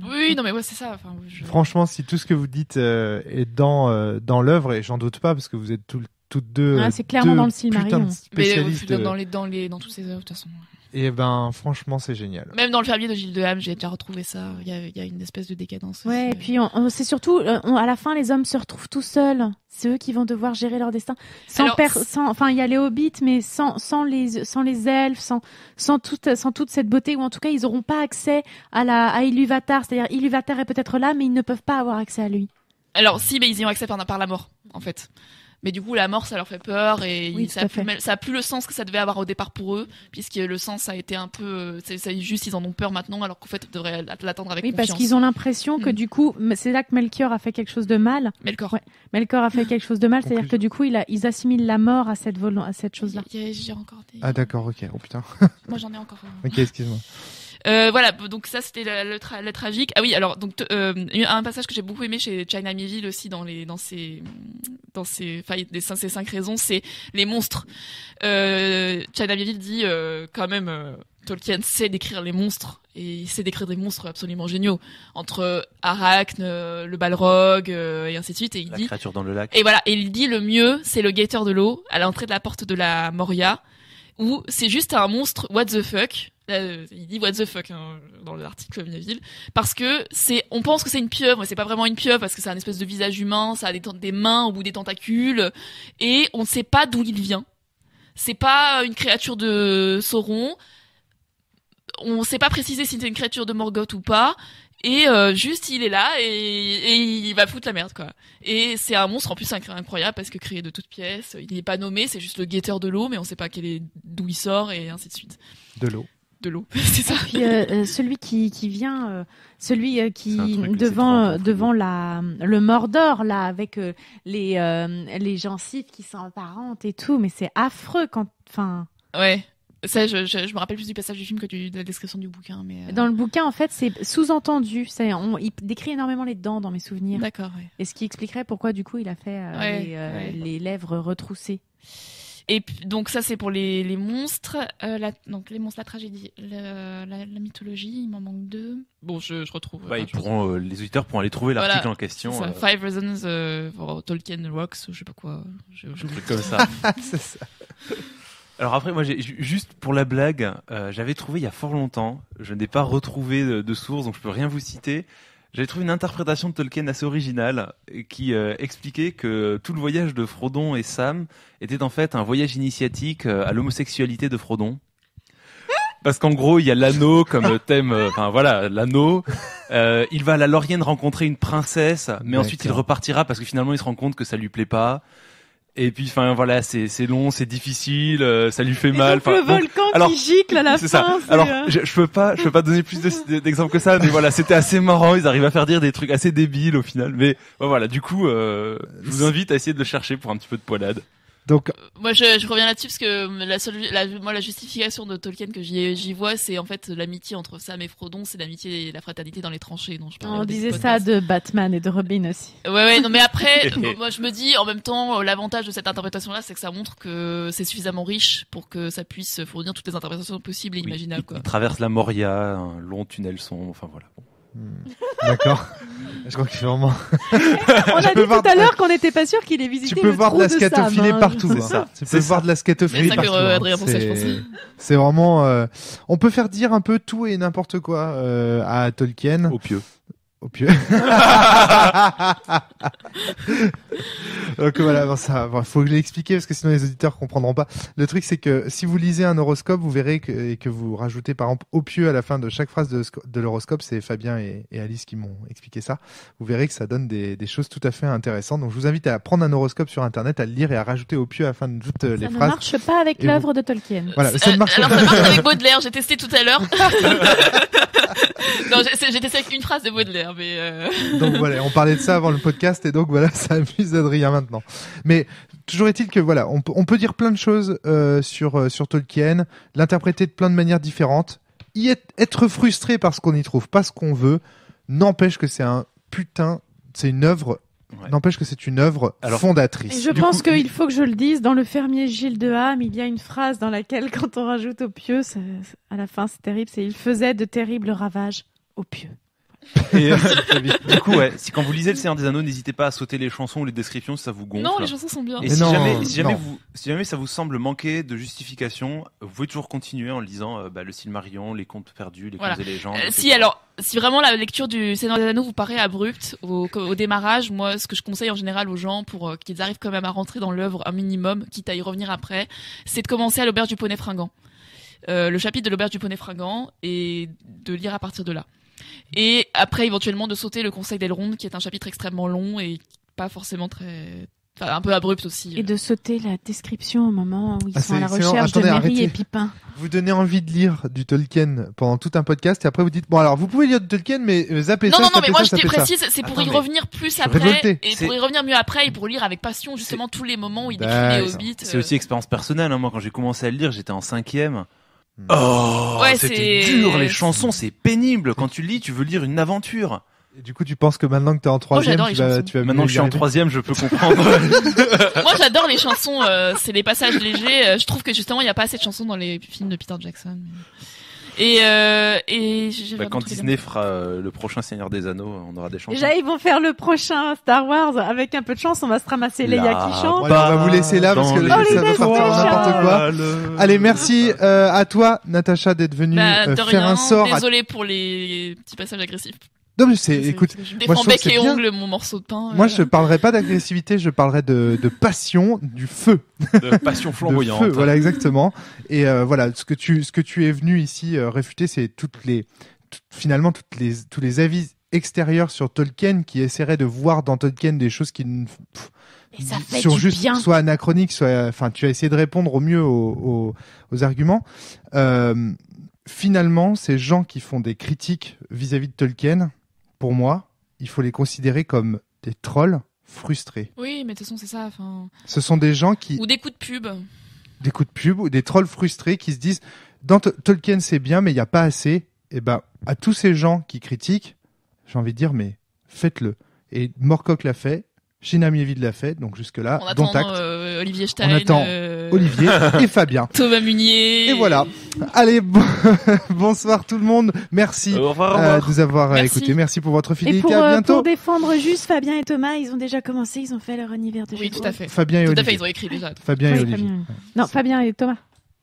Oui, non, mais c'est ça. Franchement, si tout ce que vous dites est dans, dans l'œuvre, et j'en doute pas parce que vous êtes toutes deux. Ah, c'est clairement dans le Silmarillion. Mais dans, les, dans, les, dans toutes ces œuvres, de toute façon. Et eh ben, franchement, c'est génial. Même dans le fermier de Gilles de Ham, j'ai déjà retrouvé ça. Il y a, une espèce de décadence. Ouais, euh, et puis c'est surtout, euh, à la fin, les hommes se retrouvent tout seuls. C'est eux qui vont devoir gérer leur destin. Sans, sans enfin, il y a les hobbits, mais sans, sans les, sans les elfes, sans, sans toute, sans toute cette beauté, ou en tout cas, ils n'auront pas accès à la, à Iluvatar. C'est-à-dire, Iluvatar est peut-être là, mais ils ne peuvent pas avoir accès à lui. Alors, si, mais ils y ont accès par, par la mort, en fait. Mais du coup, la mort, ça leur fait peur et ça, a plus, ça a plus le sens que ça devait avoir au départ pour eux, puisque le sens a été un peu, euh, c'est juste ils en ont peur maintenant, alors qu'en fait, ils devraient l'attendre avec confiance. Oui, parce qu'ils ont l'impression que hmm. du coup, c'est là que Melchior a fait quelque chose de mal. Melchior. Ouais. Melchior a fait quelque chose de mal, c'est-à-dire que du coup, il a, ils assimilent la mort à cette à cette chose-là. J'ai encore Ah d'accord, ok. Oh putain. Moi, j'en ai encore. ok, excuse-moi. Euh, voilà, donc ça c'était la, tragique. Ah oui, alors donc euh, un passage que j'ai beaucoup aimé chez China aussi dans les dans ces dans ces enfin des cinq, ces cinq raisons, c'est les monstres. Euh, China dit euh, quand même Tolkien sait décrire les monstres et il sait décrire des monstres absolument géniaux entre Arachne, le Balrog et ainsi de suite et il la dit créature dans le lac. Et voilà, et il dit le mieux, c'est le guetteur de l'eau à l'entrée de la porte de la Moria où c'est juste un monstre what the fuck il dit what the fuck hein, dans l'article ville parce que c'est on pense que c'est une pieuvre mais c'est pas vraiment une pieuvre parce que c'est un espèce de visage humain ça a des, des mains au bout des tentacules et on ne sait pas d'où il vient c'est pas une créature de Sauron on sait pas préciser si c'est une créature de Morgoth ou pas et euh, juste il est là et, il va foutre la merde quoi et c'est un monstre en plus incroyable parce que créé de toutes pièces il n'est pas nommé c'est juste le guetteur de l'eau mais on sait pas d'où il sort et ainsi de suite de l'eau de l'eau, c'est ça. Euh, euh, celui qui, vient, euh, celui qui devant devant la le Mordor là avec les les gencives qui s'emparentent et tout, mais c'est affreux quand, enfin. Ouais. Ça, je, je, me rappelle plus du passage du film que de la description du bouquin. Mais Dans le bouquin, en fait, c'est sous-entendu. Il décrit énormément les dents dans mes souvenirs. D'accord. Et ce qui expliquerait pourquoi, du coup, il a fait les, les lèvres retroussées. Et donc ça c'est pour les, les monstres, euh, la, donc les monstres, la tragédie, la, mythologie, il m'en manque deux. Bon, je, je retrouve. Bah, euh, euh, les auditeurs pourront aller trouver l'article en question. Five Reasons for Tolkien Rocks, ou je sais pas quoi. Je, je... Un truc comme ça. c'est ça. Alors après, moi, juste pour la blague, j'avais trouvé il y a fort longtemps. Je n'ai pas retrouvé de, de source, donc je peux rien vous citer. J'ai trouvé une interprétation de Tolkien assez originale qui euh, expliquait que tout le voyage de Frodon et Sam était en fait un voyage initiatique euh, à l'homosexualité de Frodon. Parce qu'en gros, il y a l'anneau comme thème, euh, enfin voilà, l'anneau. il va à la Laurienne rencontrer une princesse, mais ensuite il repartira parce que finalement il se rend compte que ça lui plaît pas. Et puis, enfin, voilà, c'est long, c'est difficile, euh, ça lui fait mal. le volcan alors, qui gicle à la fin. Ça. Alors, euh, je, je, peux pas, je peux pas donner plus d'exemples que ça, mais voilà, c'était assez marrant. Ils arrivent à faire dire des trucs assez débiles au final. Mais voilà, du coup, euh, je vous invite à essayer de le chercher pour un petit peu de poilade. Euh, moi je, reviens là-dessus parce que la seule moi la justification de Tolkien que j'y vois c'est en fait l'amitié entre Sam et Frodon, c'est l'amitié et la fraternité dans les tranchées dont je On disait ça de Batman et de Robin aussi. Ouais ouais, non mais après moi je me dis en même temps l'avantage de cette interprétation là c'est que ça montre que c'est suffisamment riche pour que ça puisse fournir toutes les interprétations possibles et imaginables quoi. traverse la Moria, un long tunnel sombre, enfin voilà. Hmm. D'accord. je crois qu'il suis vraiment. On a dit tout à l'heure qu'on n'était pas sûr qu'il ait visité. Tu peux le voir de la scatophilie hein. partout. C'est hein. ça. Tu peux voir de la scatophilie partout. Euh, hein. C'est vraiment. Euh, on peut faire dire un peu tout et n'importe quoi euh, à Tolkien. Au pieu au pieu. Donc voilà, bon, ça, faut que je l'explique parce que sinon les auditeurs comprendront pas. Le truc c'est que si vous lisez un horoscope, vous verrez que, et que vous rajoutez par exemple au pieu à la fin de chaque phrase de, l'horoscope, c'est Fabien et, Alice qui m'ont expliqué ça. Vous verrez que ça donne des, choses tout à fait intéressantes. Donc je vous invite à prendre un horoscope sur internet, à le lire et à rajouter au pieu à la fin de toutes euh, les phrases. Ça ne marche pas avec l'œuvre de Tolkien. ça ne euh, marche Alors ça marche avec Baudelaire, j'ai testé tout à l'heure. non, j'ai testé avec une phrase de Baudelaire. Euh. donc voilà, on parlait de ça avant le podcast et donc voilà, ça amuse Adrien maintenant. Mais toujours est-il que voilà, on, peut dire plein de choses euh, sur euh, sur Tolkien, l'interpréter de plein de manières différentes, y être, frustré parce qu'on y trouve pas ce qu'on veut, n'empêche que c'est un putain, c'est une œuvre N'empêche que c'est une œuvre fondatrice. je pense qu'il faut que je le dise, dans Le fermier Gilles de Ham, il y a une phrase dans laquelle, quand on rajoute au pieux, à la fin c'est terrible, c'est Il faisait de terribles ravages au pieux. Euh, du coup, ouais, si quand vous lisez Le Seigneur des Anneaux, n'hésitez pas à sauter les chansons ou les descriptions si ça vous gonfle. Non, les chansons sont bien. Euh, si, jamais, ça vous semble manquer de justification, vous pouvez toujours continuer en lisant Le euh, bah, le les contes perdus, les voilà. et légendes. si alors, si vraiment la lecture du Seigneur des Anneaux vous paraît abrupte au, au démarrage, moi, ce que je conseille en général aux gens pour qu'ils arrivent quand même à rentrer dans l'œuvre un minimum, quitte à y revenir après, c'est de commencer à l'auberge du poney fringant. le chapitre de l'auberge du poney fringant et de lire à partir de là. Et après, éventuellement, de sauter le Conseil d'Elrond, qui est un chapitre extrêmement long et pas forcément très Enfin, un peu abrupt aussi. Et de euh. sauter la description au moment où ils ah, sont à la recherche de Mary et Pipin. Vous donnez envie de lire du Tolkien pendant tout un podcast et après vous dites bon alors vous pouvez lire du Tolkien mais euh, zappez non, ça. Non non mais moi ça, je précise c'est pour y revenir plus après et pour y revenir mieux après et pour lire avec passion justement tous les moments où il bah, décrit les Hobbits. C'est euh. aussi expérience personnelle hein. moi quand j'ai commencé à le lire j'étais en cinquième. Oh, c'est c'était dur, les chansons, c'est pénible. Quand tu lis, tu veux lire une aventure. du coup, tu penses que maintenant que t'es en troisième, tu, vas, tu, vas, maintenant que je suis en troisième, je peux comprendre. Moi, j'adore les chansons. Euh, c'est les passages légers. Euh, je trouve que justement, il n'y a pas assez de chansons dans les films de Peter Jackson. Et, euh, et bah, quand Disney fera euh, le prochain Seigneur des Anneaux, on aura des chances. Déjà, ils vont faire le prochain Star Wars. Avec un peu de chance, on va se ramasser Leia qui chante. on va vous laisser là parce que les... ça va partir n'importe quoi. Allez, merci euh, à toi, Natacha d'être venue bah, faire un sort. Désolé pour les petits passages agressifs. Non mais c'est, écoute, je défends bec et ongle mon morceau de pain. Moi, euh. je parlerai pas d'agressivité, je parlerai de, passion, du feu, de passion flamboyante. feu, voilà exactement. Et euh, voilà, ce que tu ce que tu es venu ici euh, réfuter, c'est toutes les finalement toutes les tous les avis extérieurs sur Tolkien qui essaieraient de voir dans Tolkien des choses qui ne juste soit anachroniques, soit enfin tu as essayé de répondre au mieux aux, arguments. finalement, ces gens qui font des critiques vis à -vis de Tolkien, pour moi, il faut les considérer comme des trolls frustrés. Oui, mais de toute façon, c'est ça. Ce sont des gens qui. Ou des coups de pub. Des coups de pub, ou des trolls frustrés qui se disent dans Tolkien, c'est bien, mais il n'y a pas assez. Et eh ben, à tous ces gens qui critiquent, j'ai envie de dire, mais faites-le. Et Morcock l'a fait, chez Namievi de la Fête, donc jusque-là. On attend euh, Olivier Stein. On attend euh, Olivier et Fabien. Thomas Munier. Et voilà. Allez, bonsoir tout le monde. Merci euh, de nous avoir écouté écoutés. Merci pour votre fidélité. Et pour, à bientôt. pour défendre juste Fabien et Thomas, ils ont déjà commencé, ils ont fait leur univers de Oui, tout à fait. Fabien et Olivier. Tout à fait, ils ont écrit déjà. Fabien et Olivier. Non, Fabien et Thomas.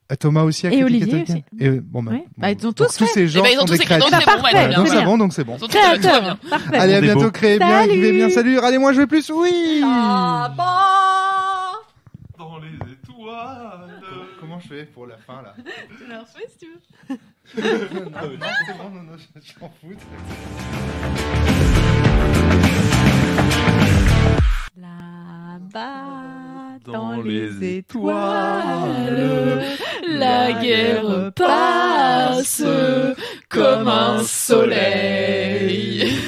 Euh, Thomas aussi a et Olivier aussi. Et euh, bon, bah, ouais. Bah, ils ont tous fait. ces eh gens bah, ils ont sont tous des créatifs. Bah, donc c'est bon, donc c'est bon. Parfait. Allez, à bientôt, créez bien, vivez bien, salut. Allez, moi je vais plus, oui. Ah, bon. Dans les étoiles. Comment je fais pour la fin là Tu leur refais si tu veux. non, non, non, non, je m'en fous. Là-bas dans les étoiles, la guerre passe comme un soleil.